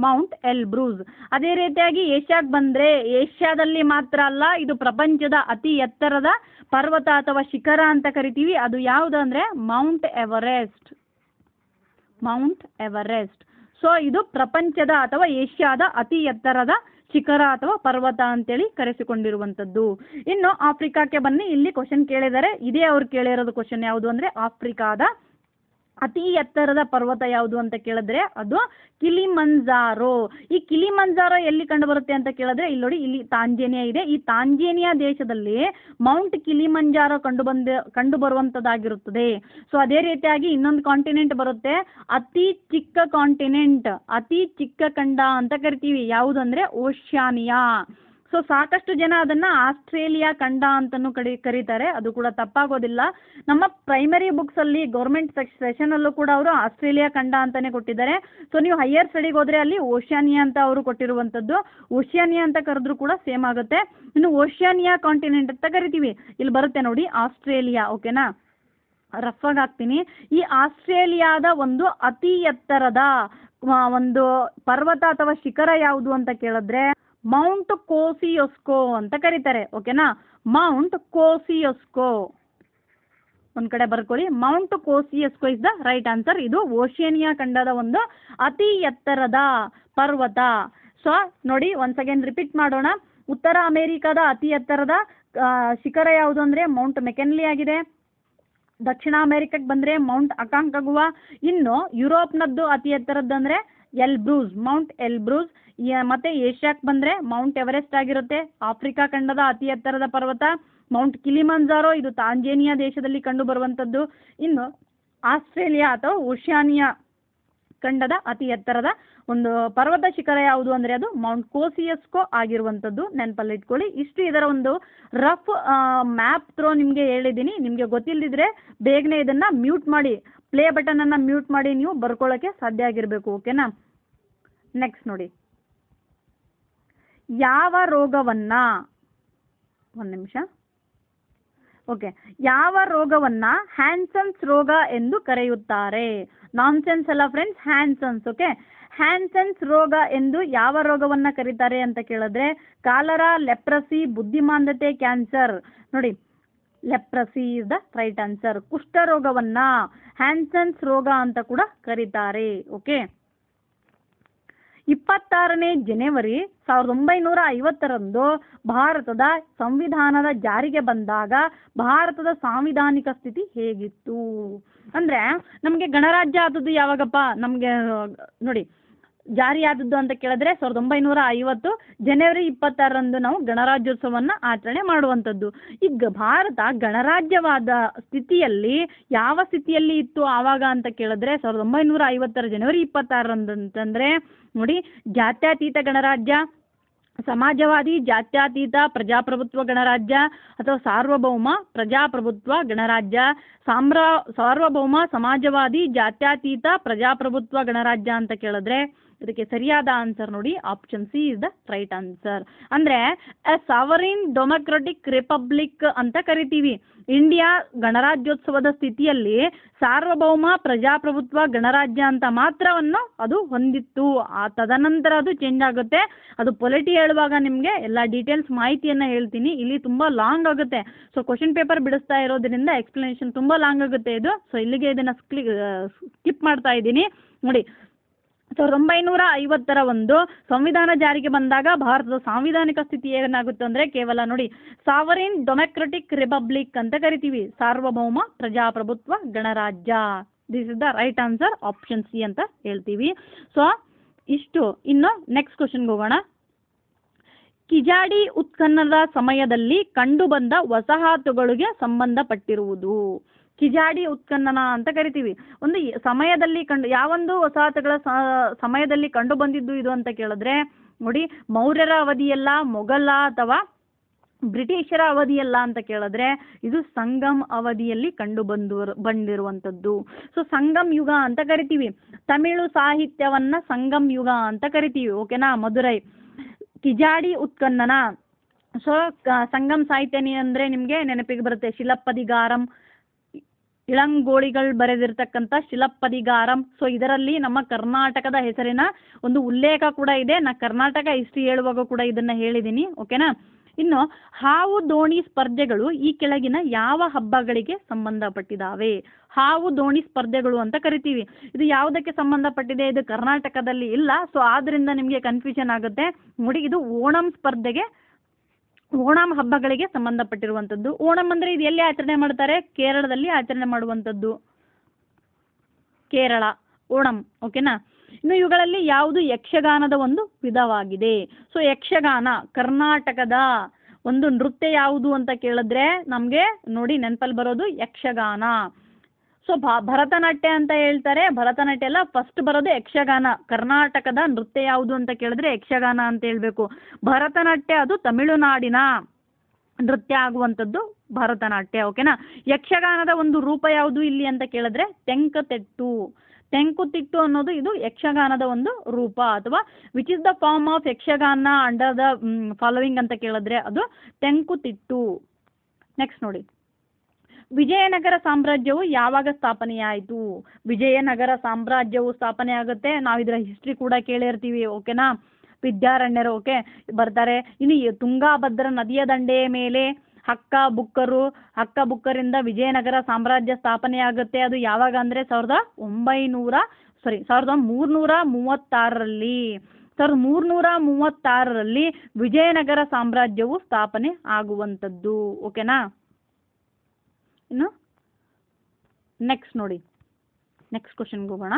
ಮೌಂಟ್ ಎಲ್ ಎಲ್ಬ್ರೂಸ್ ಅದೇ ರೀತಿಯಾಗಿ ಏಷ್ಯಾಗೆ ಬಂದರೆ ಏಷ್ಯಾದಲ್ಲಿ ಮಾತ್ರ ಅಲ್ಲ ಇದು ಪ್ರಪಂಚದ ಅತಿ ಎತ್ತರದ ಪರ್ವತ ಅಥವಾ ಶಿಖರ ಅಂತ ಕರಿತೀವಿ ಅದು ಯಾವುದು ಅಂದರೆ mount Everest mount Everest so ಇದು ಪ್ರಪಂಚದ ಅಥವಾ ಏಷ್ಯಾದ ಅತಿ ಎತ್ತರದ ಶಿಖರ ಅಥವಾ ಪರ್ವತ ಅಂತೇಳಿ ಕರೆಸಿಕೊಂಡಿರುವಂಥದ್ದು ಇನ್ನು ಆಫ್ರಿಕಾಕ್ಕೆ ಬನ್ನಿ ಇಲ್ಲಿ ಕ್ವಶನ್ ಕೇಳಿದ್ದಾರೆ ಇದೇ ಅವ್ರು ಕೇಳಿರೋದು ಕ್ವಶನ್ ಯಾವುದು ಅಂದರೆ ಆಫ್ರಿಕಾದ ಅತಿ ಎತ್ತರದ ಪರ್ವತ ಯಾವುದು ಅಂತ ಕೇಳಿದ್ರೆ ಅದು ಕಿಲಿಮಂಜಾರೋ ಈ ಕಿಲಿಮಂಜಾರೋ ಎಲ್ಲಿ ಕಂಡು ಬರುತ್ತೆ ಅಂತ ಕೇಳಿದ್ರೆ ಇಲ್ಲಿ ನೋಡಿ ಇಲ್ಲಿ ತಾಂಜೇನಿಯಾ ಇದೆ ಈ ತಾಂಜೇನಿಯಾ ದೇಶದಲ್ಲಿ ಮೌಂಟ್ ಕಿಲಿಮಂಜಾರೋ ಕಂಡು ಬಂದ ಕಂಡು ಬರುವಂತದ್ದಾಗಿರುತ್ತದೆ ಸೊ ಅದೇ ರೀತಿಯಾಗಿ ಇನ್ನೊಂದು ಕಾಂಟಿನೆಂಟ್ ಬರುತ್ತೆ ಅತಿ ಚಿಕ್ಕ ಕಾಂಟಿನೆಂಟ್ ಅತಿ ಚಿಕ್ಕ ಖಂಡ ಅಂತ ಕರಿತೀವಿ ಯಾವುದಂದ್ರೆ ಓಷ್ಯಾನಿಯಾ ಸೊ ಸಾಕಷ್ಟು ಜನ ಅದನ್ನು ಆಸ್ಟ್ರೇಲಿಯಾ ಖಂಡ ಅಂತಲೂ ಕಡಿ ಕರೀತಾರೆ ಅದು ಕೂಡ ತಪ್ಪಾಗೋದಿಲ್ಲ ನಮ್ಮ ಪ್ರೈಮರಿ ಬುಕ್ಸಲ್ಲಿ ಗೌರ್ಮೆಂಟ್ ಸೆಷನಲ್ಲೂ ಕೂಡ ಅವರು ಆಸ್ಟ್ರೇಲಿಯಾ ಖಂಡ ಅಂತಲೇ ಕೊಟ್ಟಿದ್ದಾರೆ ಸೊ ನೀವು ಹೈಯರ್ ಸ್ಟಡಿಗೆ ಹೋದರೆ ಅಲ್ಲಿ ಓಷಾನಿಯಾ ಅಂತ ಅವರು ಕೊಟ್ಟಿರುವಂಥದ್ದು ಓಷಾನಿಯಾ ಅಂತ ಕರೆದ್ರೂ ಕೂಡ ಸೇಮ್ ಆಗುತ್ತೆ ಇನ್ನು ಓಷಾನಿಯಾ ಕಾಂಟಿನೆಂಟ್ ಅಂತ ಕರಿತೀವಿ ಇಲ್ಲಿ ಬರುತ್ತೆ ನೋಡಿ ಆಸ್ಟ್ರೇಲಿಯಾ ಓಕೆನಾ ರಫ್ ಆಗಿ ಈ ಆಸ್ಟ್ರೇಲಿಯಾದ ಒಂದು ಅತಿ ಎತ್ತರದ ಒಂದು ಪರ್ವತ ಅಥವಾ ಶಿಖರ ಯಾವುದು ಅಂತ ಕೇಳಿದ್ರೆ ಮೌಂಟ್ ಕೋಸಿಯೊಸ್ಕೋ ಅಂತ ಕರೀತಾರೆ ಓಕೆನಾ ಮೌಂಟ್ ಕೋಸಿಯೊಸ್ಕೋ ಒಂದ್ ಕಡೆ ಬರ್ಕೊಳ್ಳಿ mount Kosciuszko is the right answer ಇದು ಓಷೇನಿಯಾ ಖಂಡದ ಒಂದು ಅತಿ ಎತ್ತರದ ಪರ್ವತ ಸೊ ನೋಡಿ ಒನ್ಸ್ ಅಗೇನ್ ರಿಪೀಟ್ ಮಾಡೋಣ ಉತ್ತರ ಅಮೆರಿಕದ ಅತಿ ಎತ್ತರದ ಶಿಖರ ಯಾವುದು ಅಂದ್ರೆ ಮೌಂಟ್ ಮೆಕೆನ್ಲಿ ಆಗಿದೆ ದಕ್ಷಿಣ ಅಮೆರಿಕಕ್ಕೆ ಬಂದ್ರೆ ಮೌಂಟ್ ಅಕಾಂಕಗುವ ಇನ್ನು ಯುರೋಪ್ನದ್ದು ಅತಿ ಎತ್ತರದ್ದು ಅಂದರೆ ಎಲ್ಬ್ರೂಸ್ ಮೌಂಟ್ ಎಲ್ಬ್ರೂಸ್ ಮತ್ತೆ ಏಷ್ಯಾಕ್ಕೆ ಬಂದರೆ ಮೌಂಟ್ ಎವರೆಸ್ಟ್ ಆಗಿರುತ್ತೆ ಆಫ್ರಿಕಾ ಖಂಡದ ಅತಿ ಎತ್ತರದ ಪರ್ವತ ಮೌಂಟ್ ಕಿಲಿಮಂಜಾರೋ ಇದು ತಾಂಜೇನಿಯಾ ದೇಶದಲ್ಲಿ ಕಂಡುಬರುವಂಥದ್ದು ಇನ್ನು ಆಸ್ಟ್ರೇಲಿಯಾ ಅಥವಾ ಓಷಾನಿಯಾ ಖಂಡದ ಅತಿ ಎತ್ತರದ ಒಂದು ಪರ್ವತ ಶಿಖರ ಯಾವುದು ಅಂದರೆ ಅದು ಮೌಂಟ್ ಕೋಸಿಯಸ್ಕೋ ಆಗಿರುವಂಥದ್ದು ನೆನಪಲ್ಲಿಟ್ಕೊಳ್ಳಿ ಇಷ್ಟು ಇದರ ಒಂದು ರಫ್ ಮ್ಯಾಪ್ ತ್ರೋ ನಿಮಗೆ ಹೇಳಿದ್ದೀನಿ ನಿಮಗೆ ಗೊತ್ತಿಲ್ಲದಿದ್ರೆ ಬೇಗನೆ ಇದನ್ನು ಮ್ಯೂಟ್ ಮಾಡಿ ಪ್ಲೇ ಬಟನನ್ನು ಮ್ಯೂಟ್ ಮಾಡಿ ನೀವು ಬರ್ಕೊಳ್ಳೋಕೆ ಸಾಧ್ಯ ಆಗಿರಬೇಕು ಓಕೆನಾ ನೆಕ್ಸ್ಟ್ ನೋಡಿ ಯಾವ ರೋಗವನ್ನ ಒಂದು ನಿಮಿಷ ಓಕೆ ಯಾವ ರೋಗವನ್ನ ಹ್ಯಾನ್ಸನ್ಸ್ ರೋಗ ಎಂದು ಕರೆಯುತ್ತಾರೆ ನಾನ್ಸೆನ್ಸ್ ಅಲ್ಲ ಫ್ರೆಂಡ್ಸ್ ಹ್ಯಾನ್ಸನ್ಸ್ ಓಕೆ ಹ್ಯಾನ್ಸನ್ಸ್ ರೋಗ ಎಂದು ಯಾವ ರೋಗವನ್ನ ಕರೀತಾರೆ ಅಂತ ಕೇಳಿದ್ರೆ ಕಾಲರಾ ಲೆಪ್ರಸಿ ಬುದ್ಧಿಮಾಂದತೆ ಕ್ಯಾನ್ಸರ್ ನೋಡಿ leprosy is the right answer ಕುಷ್ಠರೋಗವನ್ನ ಹ್ಯಾನ್ಸನ್ಸ್ ರೋಗ ಅಂತ ಕೂಡ ಕರೀತಾರೆ ಓಕೆ ಇಪ್ಪತ್ತಾರನೇ ಜನವರಿ ಸಾವಿರದ ಒಂಬೈನೂರ ಐವತ್ತರಂದು ಭಾರತದ ಸಂವಿಧಾನದ ಜಾರಿಗೆ ಬಂದಾಗ ಭಾರತದ ಸಾಂವಿಧಾನಿಕ ಸ್ಥಿತಿ ಹೇಗಿತ್ತು ಅಂದ್ರೆ ನಮಗೆ ಗಣರಾಜ್ಯ ಆದದ್ದು ಯಾವಾಗಪ್ಪ ನಮಗೆ ನೋಡಿ ಜಾರಿಯಾದದ್ದು ಅಂತ ಕೇಳಿದ್ರೆ ಸಾವಿರದ ಒಂಬೈನೂರ ಐವತ್ತು ಜನವರಿ ಇಪ್ಪತ್ತಾರರಂದು ನಾವು ಗಣರಾಜ್ಯೋತ್ಸವವನ್ನು ಆಚರಣೆ ಮಾಡುವಂಥದ್ದು ಈಗ ಭಾರತ ಗಣರಾಜ್ಯವಾದ ಸ್ಥಿತಿಯಲ್ಲಿ ಯಾವ ಸ್ಥಿತಿಯಲ್ಲಿ ಇತ್ತು ಆವಾಗ ಅಂತ ಕೇಳಿದ್ರೆ ಸಾವಿರದ ಒಂಬೈನೂರ ಐವತ್ತರ ಜನವರಿ ಇಪ್ಪತ್ತಾರರಂದು ಅಂತಂದರೆ ನೋಡಿ ಜಾತ್ಯತೀತ ಗಣರಾಜ್ಯ ಸಮಾಜವಾದಿ ಜಾತ್ಯತೀತ ಪ್ರಜಾಪ್ರಭುತ್ವ ಗಣರಾಜ್ಯ ಅಥವಾ ಸಾರ್ವಭೌಮ ಪ್ರಜಾಪ್ರಭುತ್ವ ಗಣರಾಜ್ಯ ಸಾಮ್ರಾ ಸಾರ್ವಭೌಮ ಸಮಾಜವಾದಿ ಜಾತ್ಯತೀತ ಪ್ರಜಾಪ್ರಭುತ್ವ ಗಣರಾಜ್ಯ ಅಂತ ಕೇಳಿದ್ರೆ ಇದಕ್ಕೆ ಸರಿಯಾದ ಆನ್ಸರ್ ನೋಡಿ option C is the right answer ಅಂದ್ರೆ ಎ ಸಾವರಿನ್ ಡೆಮೊಕ್ರೆಟಿಕ್ ರಿಪಬ್ಲಿಕ್ ಅಂತ ಕರಿತೀವಿ ಇಂಡಿಯಾ ಗಣರಾಜ್ಯೋತ್ಸವದ ಸ್ಥಿತಿಯಲ್ಲಿ ಸಾರ್ವಭೌಮ ಪ್ರಜಾಪ್ರಭುತ್ವ ಗಣರಾಜ್ಯ ಅಂತ ಮಾತ್ರವನ್ನು ಅದು ಹೊಂದಿತ್ತು ಆ ತದನಂತರ ಅದು ಚೇಂಜ್ ಆಗುತ್ತೆ ಅದು ಪೊಲಿಟಿ ಹೇಳುವಾಗ ನಿಮಗೆ ಎಲ್ಲ ಡೀಟೇಲ್ಸ್ ಮಾಹಿತಿಯನ್ನು ಹೇಳ್ತೀನಿ ಇಲ್ಲಿ ತುಂಬ ಲಾಂಗ್ ಆಗುತ್ತೆ ಸೊ ಕ್ವಶನ್ ಪೇಪರ್ ಬಿಡಿಸ್ತಾ ಇರೋದ್ರಿಂದ ಎಕ್ಸ್ಪ್ಲನೇಷನ್ ತುಂಬ ಲಾಂಗ್ ಆಗುತ್ತೆ ಇದು ಸೊ ಇಲ್ಲಿಗೆ ಇದನ್ನು ಸ್ಕಿಪ್ ಮಾಡ್ತಾ ಇದ್ದೀನಿ ನೋಡಿ ಸಾವಿರದ ಒಂಬೈನೂರ ಐವತ್ತರ ಒಂದು ಸಂವಿಧಾನ ಜಾರಿಗೆ ಬಂದಾಗ ಭಾರತದ ಸಾಂವಿಧಾನಿಕ ಸ್ಥಿತಿ ಏನಾಗುತ್ತೆ ಅಂದರೆ ಕೇವಲ ನೋಡಿ ಸಾವರಿನ್ ಡೊಮ್ಯಾಕ್ರಟಿಕ್ ರಿಪಬ್ಲಿಕ್ ಅಂತ ಕರಿತೀವಿ ಸಾರ್ವಭೌಮ ಪ್ರಜಾಪ್ರಭುತ್ವ ಗಣರಾಜ್ಯ this is the right answer option C ಅಂತ ಹೇಳ್ತೀವಿ ಸೊ ಇಷ್ಟು ಇನ್ನು ನೆಕ್ಸ್ಟ್ ಕ್ವಶನ್ಗೆ ಹೋಗೋಣ ಕಿಜಾಡಿ ಉತ್ಖನ್ನದ ಸಮಯದಲ್ಲಿ ಕಂಡುಬಂದ ವಸಾಹತುಗಳಿಗೆ ಸಂಬಂಧಪಟ್ಟಿರುವುದು ಕಿಜಾಡಿ ಉತ್ಖನನ ಅಂತ ಕರಿತೀವಿ ಒಂದು ಸಮಯದಲ್ಲಿ ಕಂಡು ಯಾವೊಂದು ವಸಾಹತುಗಳ ಸಮಯದಲ್ಲಿ ಕಂಡು ಬಂದಿದ್ದು ಇದು ಅಂತ ಕೇಳಿದ್ರೆ ನೋಡಿ ಮೌರ್ಯರ ಅವಧಿಯಲ್ಲ ಮೊಘಲ ಅಥವಾ ಬ್ರಿಟಿಷರ ಅವಧಿಯಲ್ಲ ಅಂತ ಕೇಳಿದ್ರೆ ಇದು ಸಂಗಮ್ ಅವಧಿಯಲ್ಲಿ ಕಂಡು ಬಂದು ಬಂದಿರುವಂಥದ್ದು ಸೊ ಸಂಗಮ್ ಯುಗ ಅಂತ ಕರಿತೀವಿ ತಮಿಳು ಸಾಹಿತ್ಯವನ್ನ ಸಂಗಮ್ ಯುಗ ಅಂತ ಕರಿತೀವಿ ಓಕೆನಾ ಮಧುರೈ ಕಿಜಾಡಿ ಉತ್ಖನನ ಸೊ ಸಂಗಮ್ ಸಾಹಿತ್ಯ ಅಂದ್ರೆ ನಿಮಗೆ ನೆನಪಿಗೆ ಬರುತ್ತೆ ಶಿಲಪ್ಪದಿಗಾರಂ ಇಳಂಗೋಳಿಗಳು ಬರೆದಿರ್ತಕ್ಕಂಥ ಶಿಲಪ್ಪದಿಗಾರಂ ಸೊ ಇದರಲ್ಲಿ ನಮ್ಮ ಕರ್ನಾಟಕದ ಹೆಸರಿನ ಒಂದು ಉಲ್ಲೇಖ ಕೂಡ ಇದೆ ನಾ ಕರ್ನಾಟಕ ಹಿಸ್ಟ್ರಿ ಹೇಳುವಾಗ ಕೂಡ ಇದನ್ನು ಹೇಳಿದ್ದೀನಿ ಓಕೆನಾ ಇನ್ನು ಹಾವು ದೋಣಿ ಸ್ಪರ್ಧೆಗಳು ಈ ಕೆಳಗಿನ ಯಾವ ಹಬ್ಬಗಳಿಗೆ ಸಂಬಂಧಪಟ್ಟಿದ್ದಾವೆ ಹಾವು ದೋಣಿ ಸ್ಪರ್ಧೆಗಳು ಅಂತ ಕರಿತೀವಿ ಇದು ಯಾವುದಕ್ಕೆ ಸಂಬಂಧಪಟ್ಟಿದೆ ಇದು ಕರ್ನಾಟಕದಲ್ಲಿ ಇಲ್ಲ ಸೊ ಆದ್ರಿಂದ ನಿಮಗೆ ಕನ್ಫ್ಯೂಷನ್ ಆಗುತ್ತೆ ನೋಡಿ ಇದು ಓಣಂ ಸ್ಪರ್ಧೆಗೆ ಓಣಂ ಹಬ್ಬಗಳಿಗೆ ಸಂಬಂಧಪಟ್ಟಿರುವಂಥದ್ದು ಓಣಂ ಅಂದರೆ ಇದು ಎಲ್ಲಿ ಆಚರಣೆ ಮಾಡ್ತಾರೆ ಕೇರಳದಲ್ಲಿ ಆಚರಣೆ ಮಾಡುವಂಥದ್ದು ಕೇರಳ ಓಣಂ ಓಕೆನಾ ಇನ್ನು ಇವುಗಳಲ್ಲಿ ಯಾವುದು ಯಕ್ಷಗಾನದ ಒಂದು ವಿಧವಾಗಿದೆ ಸೊ ಯಕ್ಷಗಾನ ಕರ್ನಾಟಕದ ಒಂದು ನೃತ್ಯ ಯಾವುದು ಅಂತ ಕೇಳಿದ್ರೆ ನಮಗೆ ನೋಡಿ ನೆನಪಲ್ಲಿ ಬರೋದು ಯಕ್ಷಗಾನ ಸೊ ಭರತನಾಟ್ಯ ಅಂತ ಹೇಳ್ತಾರೆ ಭರತನಾಟ್ಯ ಎಲ್ಲ ಫಸ್ಟ್ ಬರೋದು ಯಕ್ಷಗಾನ ಕರ್ನಾಟಕದ ನೃತ್ಯ ಯಾವುದು ಅಂತ ಕೇಳಿದ್ರೆ ಯಕ್ಷಗಾನ ಅಂತ ಹೇಳಬೇಕು ಭರತನಾಟ್ಯ ಅದು ತಮಿಳುನಾಡಿನ ನೃತ್ಯ ಆಗುವಂಥದ್ದು ಭರತನಾಟ್ಯ ಓಕೆನಾ ಯಕ್ಷಗಾನದ ಒಂದು ರೂಪ ಯಾವುದು ಇಲ್ಲಿ ಅಂತ ಕೇಳಿದ್ರೆ ತೆಂಕತೆಟ್ಟು ತೆಂಕುತಿಟ್ಟು ಅನ್ನೋದು ಇದು ಯಕ್ಷಗಾನದ ಒಂದು ರೂಪ ಅಥವಾ which is the form of Yakshagana under the following ಅಂತ ಕೇಳಿದ್ರೆ ಅದು ತೆಂಕುತಿಟ್ಟು ನೆಕ್ಸ್ಟ್ ನೋಡಿ ವಿಜಯನಗರ ಸಾಮ್ರಾಜ್ಯವು ಯಾವಾಗ ಸ್ಥಾಪನೆಯಾಯಿತು ವಿಜಯನಗರ ಸಾಮ್ರಾಜ್ಯವು ಸ್ಥಾಪನೆ ಆಗುತ್ತೆ ನಾವು ಇದರ ಹಿಸ್ಟ್ರಿ ಕೂಡ ಕೇಳಿರ್ತೀವಿ ಓಕೆನಾ ವಿದ್ಯಾರಣ್ಯರು ಓಕೆ ಬರ್ತಾರೆ ಇನ್ನು ತುಂಗಾಭದ್ರ ನದಿಯ ದಂಡೆಯ ಮೇಲೆ ಹಕ್ಕ ಬುಕ್ಕರು ಹಕ್ಕ ಬುಕ್ಕರಿಂದ ವಿಜಯನಗರ ಸಾಮ್ರಾಜ್ಯ ಸ್ಥಾಪನೆ ಆಗುತ್ತೆ ಅದು ಯಾವಾಗ ಅಂದರೆ ಸಾವಿರದ ಒಂಬೈನೂರ ಸಾರಿ ಸಾವಿರದ ಮೂರುನೂರ ಮೂವತ್ತಾರರಲ್ಲಿ ಸಾವಿರದ ಮೂರುನೂರ ಮೂವತ್ತಾರರಲ್ಲಿ ವಿಜಯನಗರ ಸಾಮ್ರಾಜ್ಯವು ಸ್ಥಾಪನೆ ಆಗುವಂಥದ್ದು ಓಕೆನಾ ಇನ್ನು ನೆಕ್ಸ್ಟ್ ನೋಡಿ ನೆಕ್ಸ್ಟ್ ಕ್ವಶನ್ಗೆ ಹೋಗೋಣ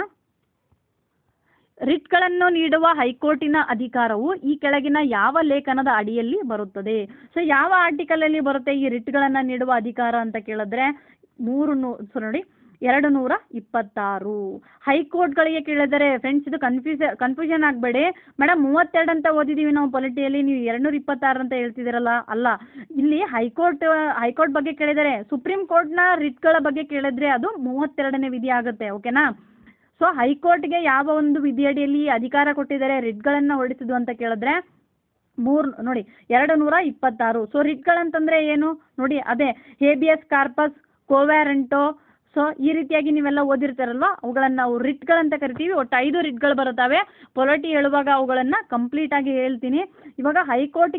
ರಿಟ್ಗಳನ್ನು ನೀಡುವ ಹೈಕೋರ್ಟಿನ ಅಧಿಕಾರವು ಈ ಕೆಳಗಿನ ಯಾವ ಲೇಖನದ ಅಡಿಯಲ್ಲಿ ಬರುತ್ತದೆ ಸೊ ಯಾವ ಆರ್ಟಿಕಲ್ ಅಲ್ಲಿ ಬರುತ್ತೆ ಈ ರಿಟ್ಗಳನ್ನು ನೀಡುವ ಅಧಿಕಾರ ಅಂತ ಕೇಳಿದ್ರೆ ಮೂರು ನೋಡಿ ಎರಡು ನೂರ ಇಪ್ಪತ್ತಾರು ಹೈಕೋರ್ಟ್ಗಳಿಗೆ ಕೇಳಿದರೆ ಫ್ರೆಂಡ್ಸ್ ಇದು ಕನ್ಫ್ಯೂಸ್ ಕನ್ಫ್ಯೂಷನ್ ಆಗಬೇಡಿ ಮೇಡಮ್ ಮೂವತ್ತೆರಡು ಅಂತ ಓದಿದ್ದೀವಿ ನಾವು ಪೊಲಿಟಿಯಲ್ಲಿ ನೀವು ಎರಡುನೂರ ಇಪ್ಪತ್ತಾರು ಅಂತ ಹೇಳ್ತಿದ್ದೀರಲ್ಲ ಅಲ್ಲ ಇಲ್ಲಿ ಹೈಕೋರ್ಟ್ ಹೈಕೋರ್ಟ್ ಬಗ್ಗೆ ಕೇಳಿದರೆ ಸುಪ್ರೀಂ ಕೋರ್ಟ್ನ ರಿಟ್ಗಳ ಬಗ್ಗೆ ಕೇಳಿದ್ರೆ ಅದು ಮೂವತ್ತೆರಡನೇ ವಿಧಿ ಆಗುತ್ತೆ ಓಕೆನಾ ಸೊ ಹೈಕೋರ್ಟ್ಗೆ ಯಾವ ಒಂದು ವಿಧಿಯಡಿಯಲ್ಲಿ ಅಧಿಕಾರ ಕೊಟ್ಟಿದ್ದಾರೆ ರಿಟ್ಗಳನ್ನು ಹೊರಡಿಸಿದ್ದು ಅಂತ ಕೇಳಿದ್ರೆ ಮೂರ್ ನೋಡಿ ಎರಡು ನೂರ ಇಪ್ಪತ್ತಾರು ಸೊ ರಿಟ್ಗಳಂತಂದರೆ ಏನು ನೋಡಿ ಅದೇ ಹೇಬಿಯಸ್ ಕಾರ್ಪಸ್ ಕೋವ್ಯಾರಂಟೋ ಸೊ ಈ ರೀತಿಯಾಗಿ ನೀವೆಲ್ಲ ಓದಿರ್ತೀರಲ್ವ ಅವುಗಳನ್ನು ನಾವು ರಿಟ್ಗಳಂತ ಕರಿತೀವಿ ಒಟ್ಟು ಐದು ರಿಟ್ಗಳು ಬರುತ್ತವೆ ಪೊಲಟಿ ಹೇಳುವಾಗ ಅವುಗಳನ್ನು ಕಂಪ್ಲೀಟಾಗಿ ಹೇಳ್ತೀನಿ ಇವಾಗ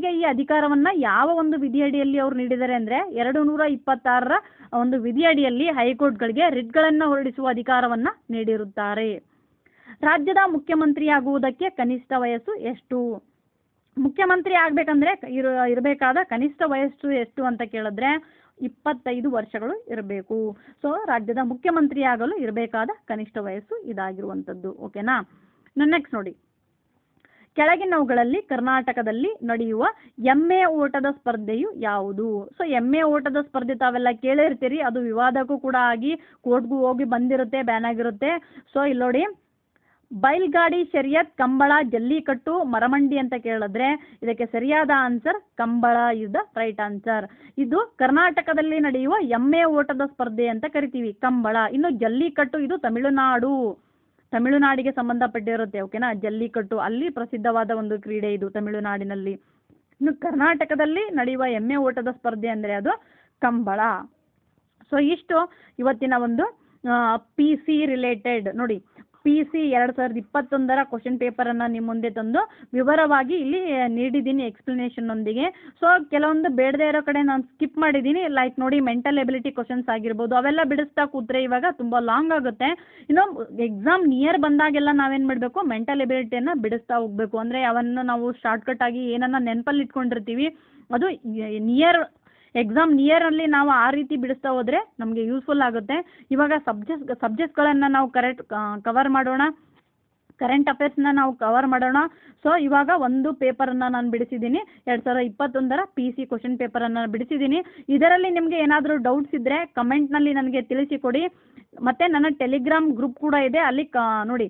ಗೆ ಈ ಅಧಿಕಾರವನ್ನು ಯಾವ ಒಂದು ವಿಧಿಯಡಿಯಲ್ಲಿ ಅವರು ನೀಡಿದ್ದಾರೆ ಅಂದರೆ ಎರಡು ನೂರ ಇಪ್ಪತ್ತಾರರ ಒಂದು ವಿಧಿಯಡಿಯಲ್ಲಿ ಹೈಕೋರ್ಟ್ಗಳಿಗೆ ರಿಟ್ಗಳನ್ನು ಹೊರಡಿಸುವ ಅಧಿಕಾರವನ್ನು ನೀಡಿರುತ್ತಾರೆ ರಾಜ್ಯದ ಮುಖ್ಯಮಂತ್ರಿಯಾಗುವುದಕ್ಕೆ ಕನಿಷ್ಠ ವಯಸ್ಸು ಎಷ್ಟು ಮುಖ್ಯಮಂತ್ರಿ ಆಗಬೇಕಂದ್ರೆ ಇರ ಇರಬೇಕಾದ ಕನಿಷ್ಠ ವಯಸ್ಸು ಎಷ್ಟು ಅಂತ ಕೇಳಿದ್ರೆ ಇಪ್ಪತ್ತೈದು ವರ್ಷಗಳು ಇರಬೇಕು ಸೊ ರಾಜ್ಯದ ಮುಖ್ಯಮಂತ್ರಿಯಾಗಲು ಇರಬೇಕಾದ ಕನಿಷ್ಠ ವಯಸ್ಸು ಇದಾಗಿರುವಂಥದ್ದು ಓಕೆನಾ ನೆಕ್ಸ್ಟ್ ನೋಡಿ ಕೆಳಗಿನವುಗಳಲ್ಲಿ ಕರ್ನಾಟಕದಲ್ಲಿ ನಡೆಯುವ ಎಮ್ಮೆ ಓಟದ ಸ್ಪರ್ಧೆಯು ಯಾವುದು ಸೊ ಎಮ್ಮೆ ಓಟದ ಸ್ಪರ್ಧೆ ತಾವೆಲ್ಲ ಕೇಳಿರ್ತೀರಿ ಅದು ವಿವಾದಕ್ಕೂ ಕೂಡ ಆಗಿ ಕೋರ್ಟ್ಗೂ ಹೋಗಿ ಬಂದಿರುತ್ತೆ ಬ್ಯಾನ್ ಆಗಿರುತ್ತೆ ಸೊ ಇಲ್ಲಿ ನೋಡಿ ಬೈಲ್ಗಾಡಿ ಶರಿಯತ್ ಕಂಬಳ ಜಲ್ಲಿಕಟ್ಟು ಮರಮಂಡಿ ಅಂತ ಕೇಳಿದ್ರೆ ಇದಕ್ಕೆ ಸರಿಯಾದ answer Kambala is the right answer ಇದು ಕರ್ನಾಟಕದಲ್ಲಿ ನಡೆಯುವ ಎಮ್ಮೆ ಓಟದ ಸ್ಪರ್ಧೆ ಅಂತ ಕರಿತೀವಿ ಕಂಬಳ ಇನ್ನು ಜಲ್ಲಿಕಟ್ಟು ಇದು ತಮಿಳುನಾಡು ತಮಿಳುನಾಡಿಗೆ ಸಂಬಂಧಪಟ್ಟಿರುತ್ತೆ ಓಕೆನಾ ಜಲ್ಲಿಕಟ್ಟು ಅಲ್ಲಿ ಪ್ರಸಿದ್ಧವಾದ ಒಂದು ಕ್ರೀಡೆ ಇದು ತಮಿಳುನಾಡಿನಲ್ಲಿ ಇನ್ನು ಕರ್ನಾಟಕದಲ್ಲಿ ನಡೆಯುವ ಎಮ್ಮೆ ಓಟದ ಸ್ಪರ್ಧೆ ಅಂದ್ರೆ ಅದು ಕಂಬಳ ಸೊ ಇಷ್ಟು ಇವತ್ತಿನ ಒಂದು ಪಿ ಸಿ ರಿಲೇಟೆಡ್ ನೋಡಿ ಪಿ ಸಿ ಎರಡು ಸಾವಿರದ ಇಪ್ಪತ್ತೊಂದರ ಕ್ವಶನ್ ಪೇಪರನ್ನು ನಿಮ್ಮ ಮುಂದೆ ತಂದು ವಿವರವಾಗಿ ಇಲ್ಲಿ ನೀಡಿದ್ದೀನಿ ಎಕ್ಸ್ಪ್ಲನೇಷನ್ನೊಂದಿಗೆ ಸೊ ಕೆಲವೊಂದು ಬೇಡದೇ ಇರೋ ಕಡೆ ನಾನು ಸ್ಕಿಪ್ ಮಾಡಿದ್ದೀನಿ ಲೈಕ್ ನೋಡಿ ಮೆಂಟಲ್ ಎಬಿಲಿಟಿ ಕ್ವಶನ್ಸ್ ಆಗಿರ್ಬೋದು ಅವೆಲ್ಲ ಬಿಡಿಸ್ತಾ ಕೂತ್ರೆ ಇವಾಗ ತುಂಬ ಲಾಂಗ್ ಆಗುತ್ತೆ ಇನ್ನು ಎಕ್ಸಾಮ್ ನಿಯರ್ ಬಂದಾಗೆಲ್ಲ ನಾವೇನು ಮಾಡಬೇಕು ಮೆಂಟಲ್ ಎಬಿಲಿಟಿಯನ್ನು ಬಿಡಿಸ್ತಾ ಹೋಗಬೇಕು ಅಂದರೆ ಅವನ್ನು ನಾವು ಶಾರ್ಟ್ಕಟ್ ಆಗಿ ಏನನ್ನ ನೆನಪಲ್ಲಿ ಇಟ್ಕೊಂಡಿರ್ತೀವಿ ಅದು ನಿಯರ್ ಎಕ್ಸಾಮ್ ನಿಯರಲ್ಲಿ ನಾವು ಆ ರೀತಿ ಬಿಡಿಸ್ತಾ ಹೋದರೆ ನಮಗೆ ಯೂಸ್ಫುಲ್ ಆಗುತ್ತೆ ಇವಾಗ ಸಬ್ಜೆಕ್ಟ್ ಸಬ್ಜೆಕ್ಟ್ಗಳನ್ನು ನಾವು ಕರೆಕ್ಟ್ ಕವರ್ ಮಾಡೋಣ ಕರೆಂಟ್ ಅಫೇರ್ಸನ್ನ ನಾವು ಕವರ್ ಮಾಡೋಣ ಸೊ ಇವಾಗ ಒಂದು ಪೇಪರನ್ನು ನಾನು ಬಿಡಿಸಿದ್ದೀನಿ ಎರಡು ಸಾವಿರ ಇಪ್ಪತ್ತೊಂದರ ಪಿ ಸಿ ಕ್ವಶನ್ ಪೇಪರನ್ನು ಬಿಡಿಸಿದ್ದೀನಿ ಇದರಲ್ಲಿ ನಿಮಗೆ ಏನಾದರೂ ಡೌಟ್ಸ್ ಇದ್ದರೆ ಕಮೆಂಟ್ನಲ್ಲಿ ನನಗೆ ತಿಳಿಸಿ ಕೊಡಿ ಮತ್ತು ನನ್ನ ಟೆಲಿಗ್ರಾಮ್ ಗ್ರೂಪ್ ಕೂಡ ಇದೆ ಅಲ್ಲಿ ನೋಡಿ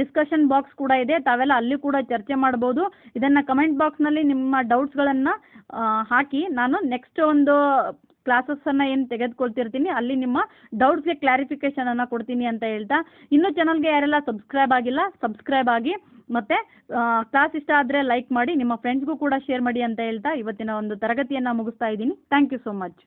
ಡಿಸ್ಕಷನ್ ಬಾಕ್ಸ್ ಕೂಡ ಇದೆ ತಾವೆಲ್ಲ ಅಲ್ಲಿ ಕೂಡ ಚರ್ಚೆ ಮಾಡ್ಬೋದು ಇದನ್ನು ಕಮೆಂಟ್ ಬಾಕ್ಸ್ನಲ್ಲಿ ನಿಮ್ಮ ಡೌಟ್ಸ್ಗಳನ್ನು ಹಾಕಿ ನಾನು ನೆಕ್ಸ್ಟ್ ಒಂದು ಕ್ಲಾಸಸನ್ನು ಏನು ತೆಗೆದುಕೊಳ್ತಿರ್ತೀನಿ ಅಲ್ಲಿ ನಿಮ್ಮ ಡೌಟ್ಸ್ಗೆ ಕ್ಲಾರಿಫಿಕೇಷನನ್ನು ಕೊಡ್ತೀನಿ ಅಂತ ಹೇಳ್ತಾ ಇನ್ನೂ ಚಾನಲ್ಗೆ ಯಾರೆಲ್ಲ ಸಬ್ಸ್ಕ್ರೈಬ್ ಆಗಿಲ್ಲ ಸಬ್ಸ್ಕ್ರೈಬ್ ಆಗಿ ಮತ್ತು ಕ್ಲಾಸ್ ಇಷ್ಟ ಆದರೆ ಲೈಕ್ ಮಾಡಿ ನಿಮ್ಮ ಫ್ರೆಂಡ್ಸ್ಗೂ ಕೂಡ ಶೇರ್ ಮಾಡಿ ಅಂತ ಹೇಳ್ತಾ ಇವತ್ತಿನ ಒಂದು ತರಗತಿಯನ್ನು ಮುಗಿಸ್ತಾ ಇದ್ದೀನಿ ಥ್ಯಾಂಕ್ ಯು ಸೊ ಮಚ್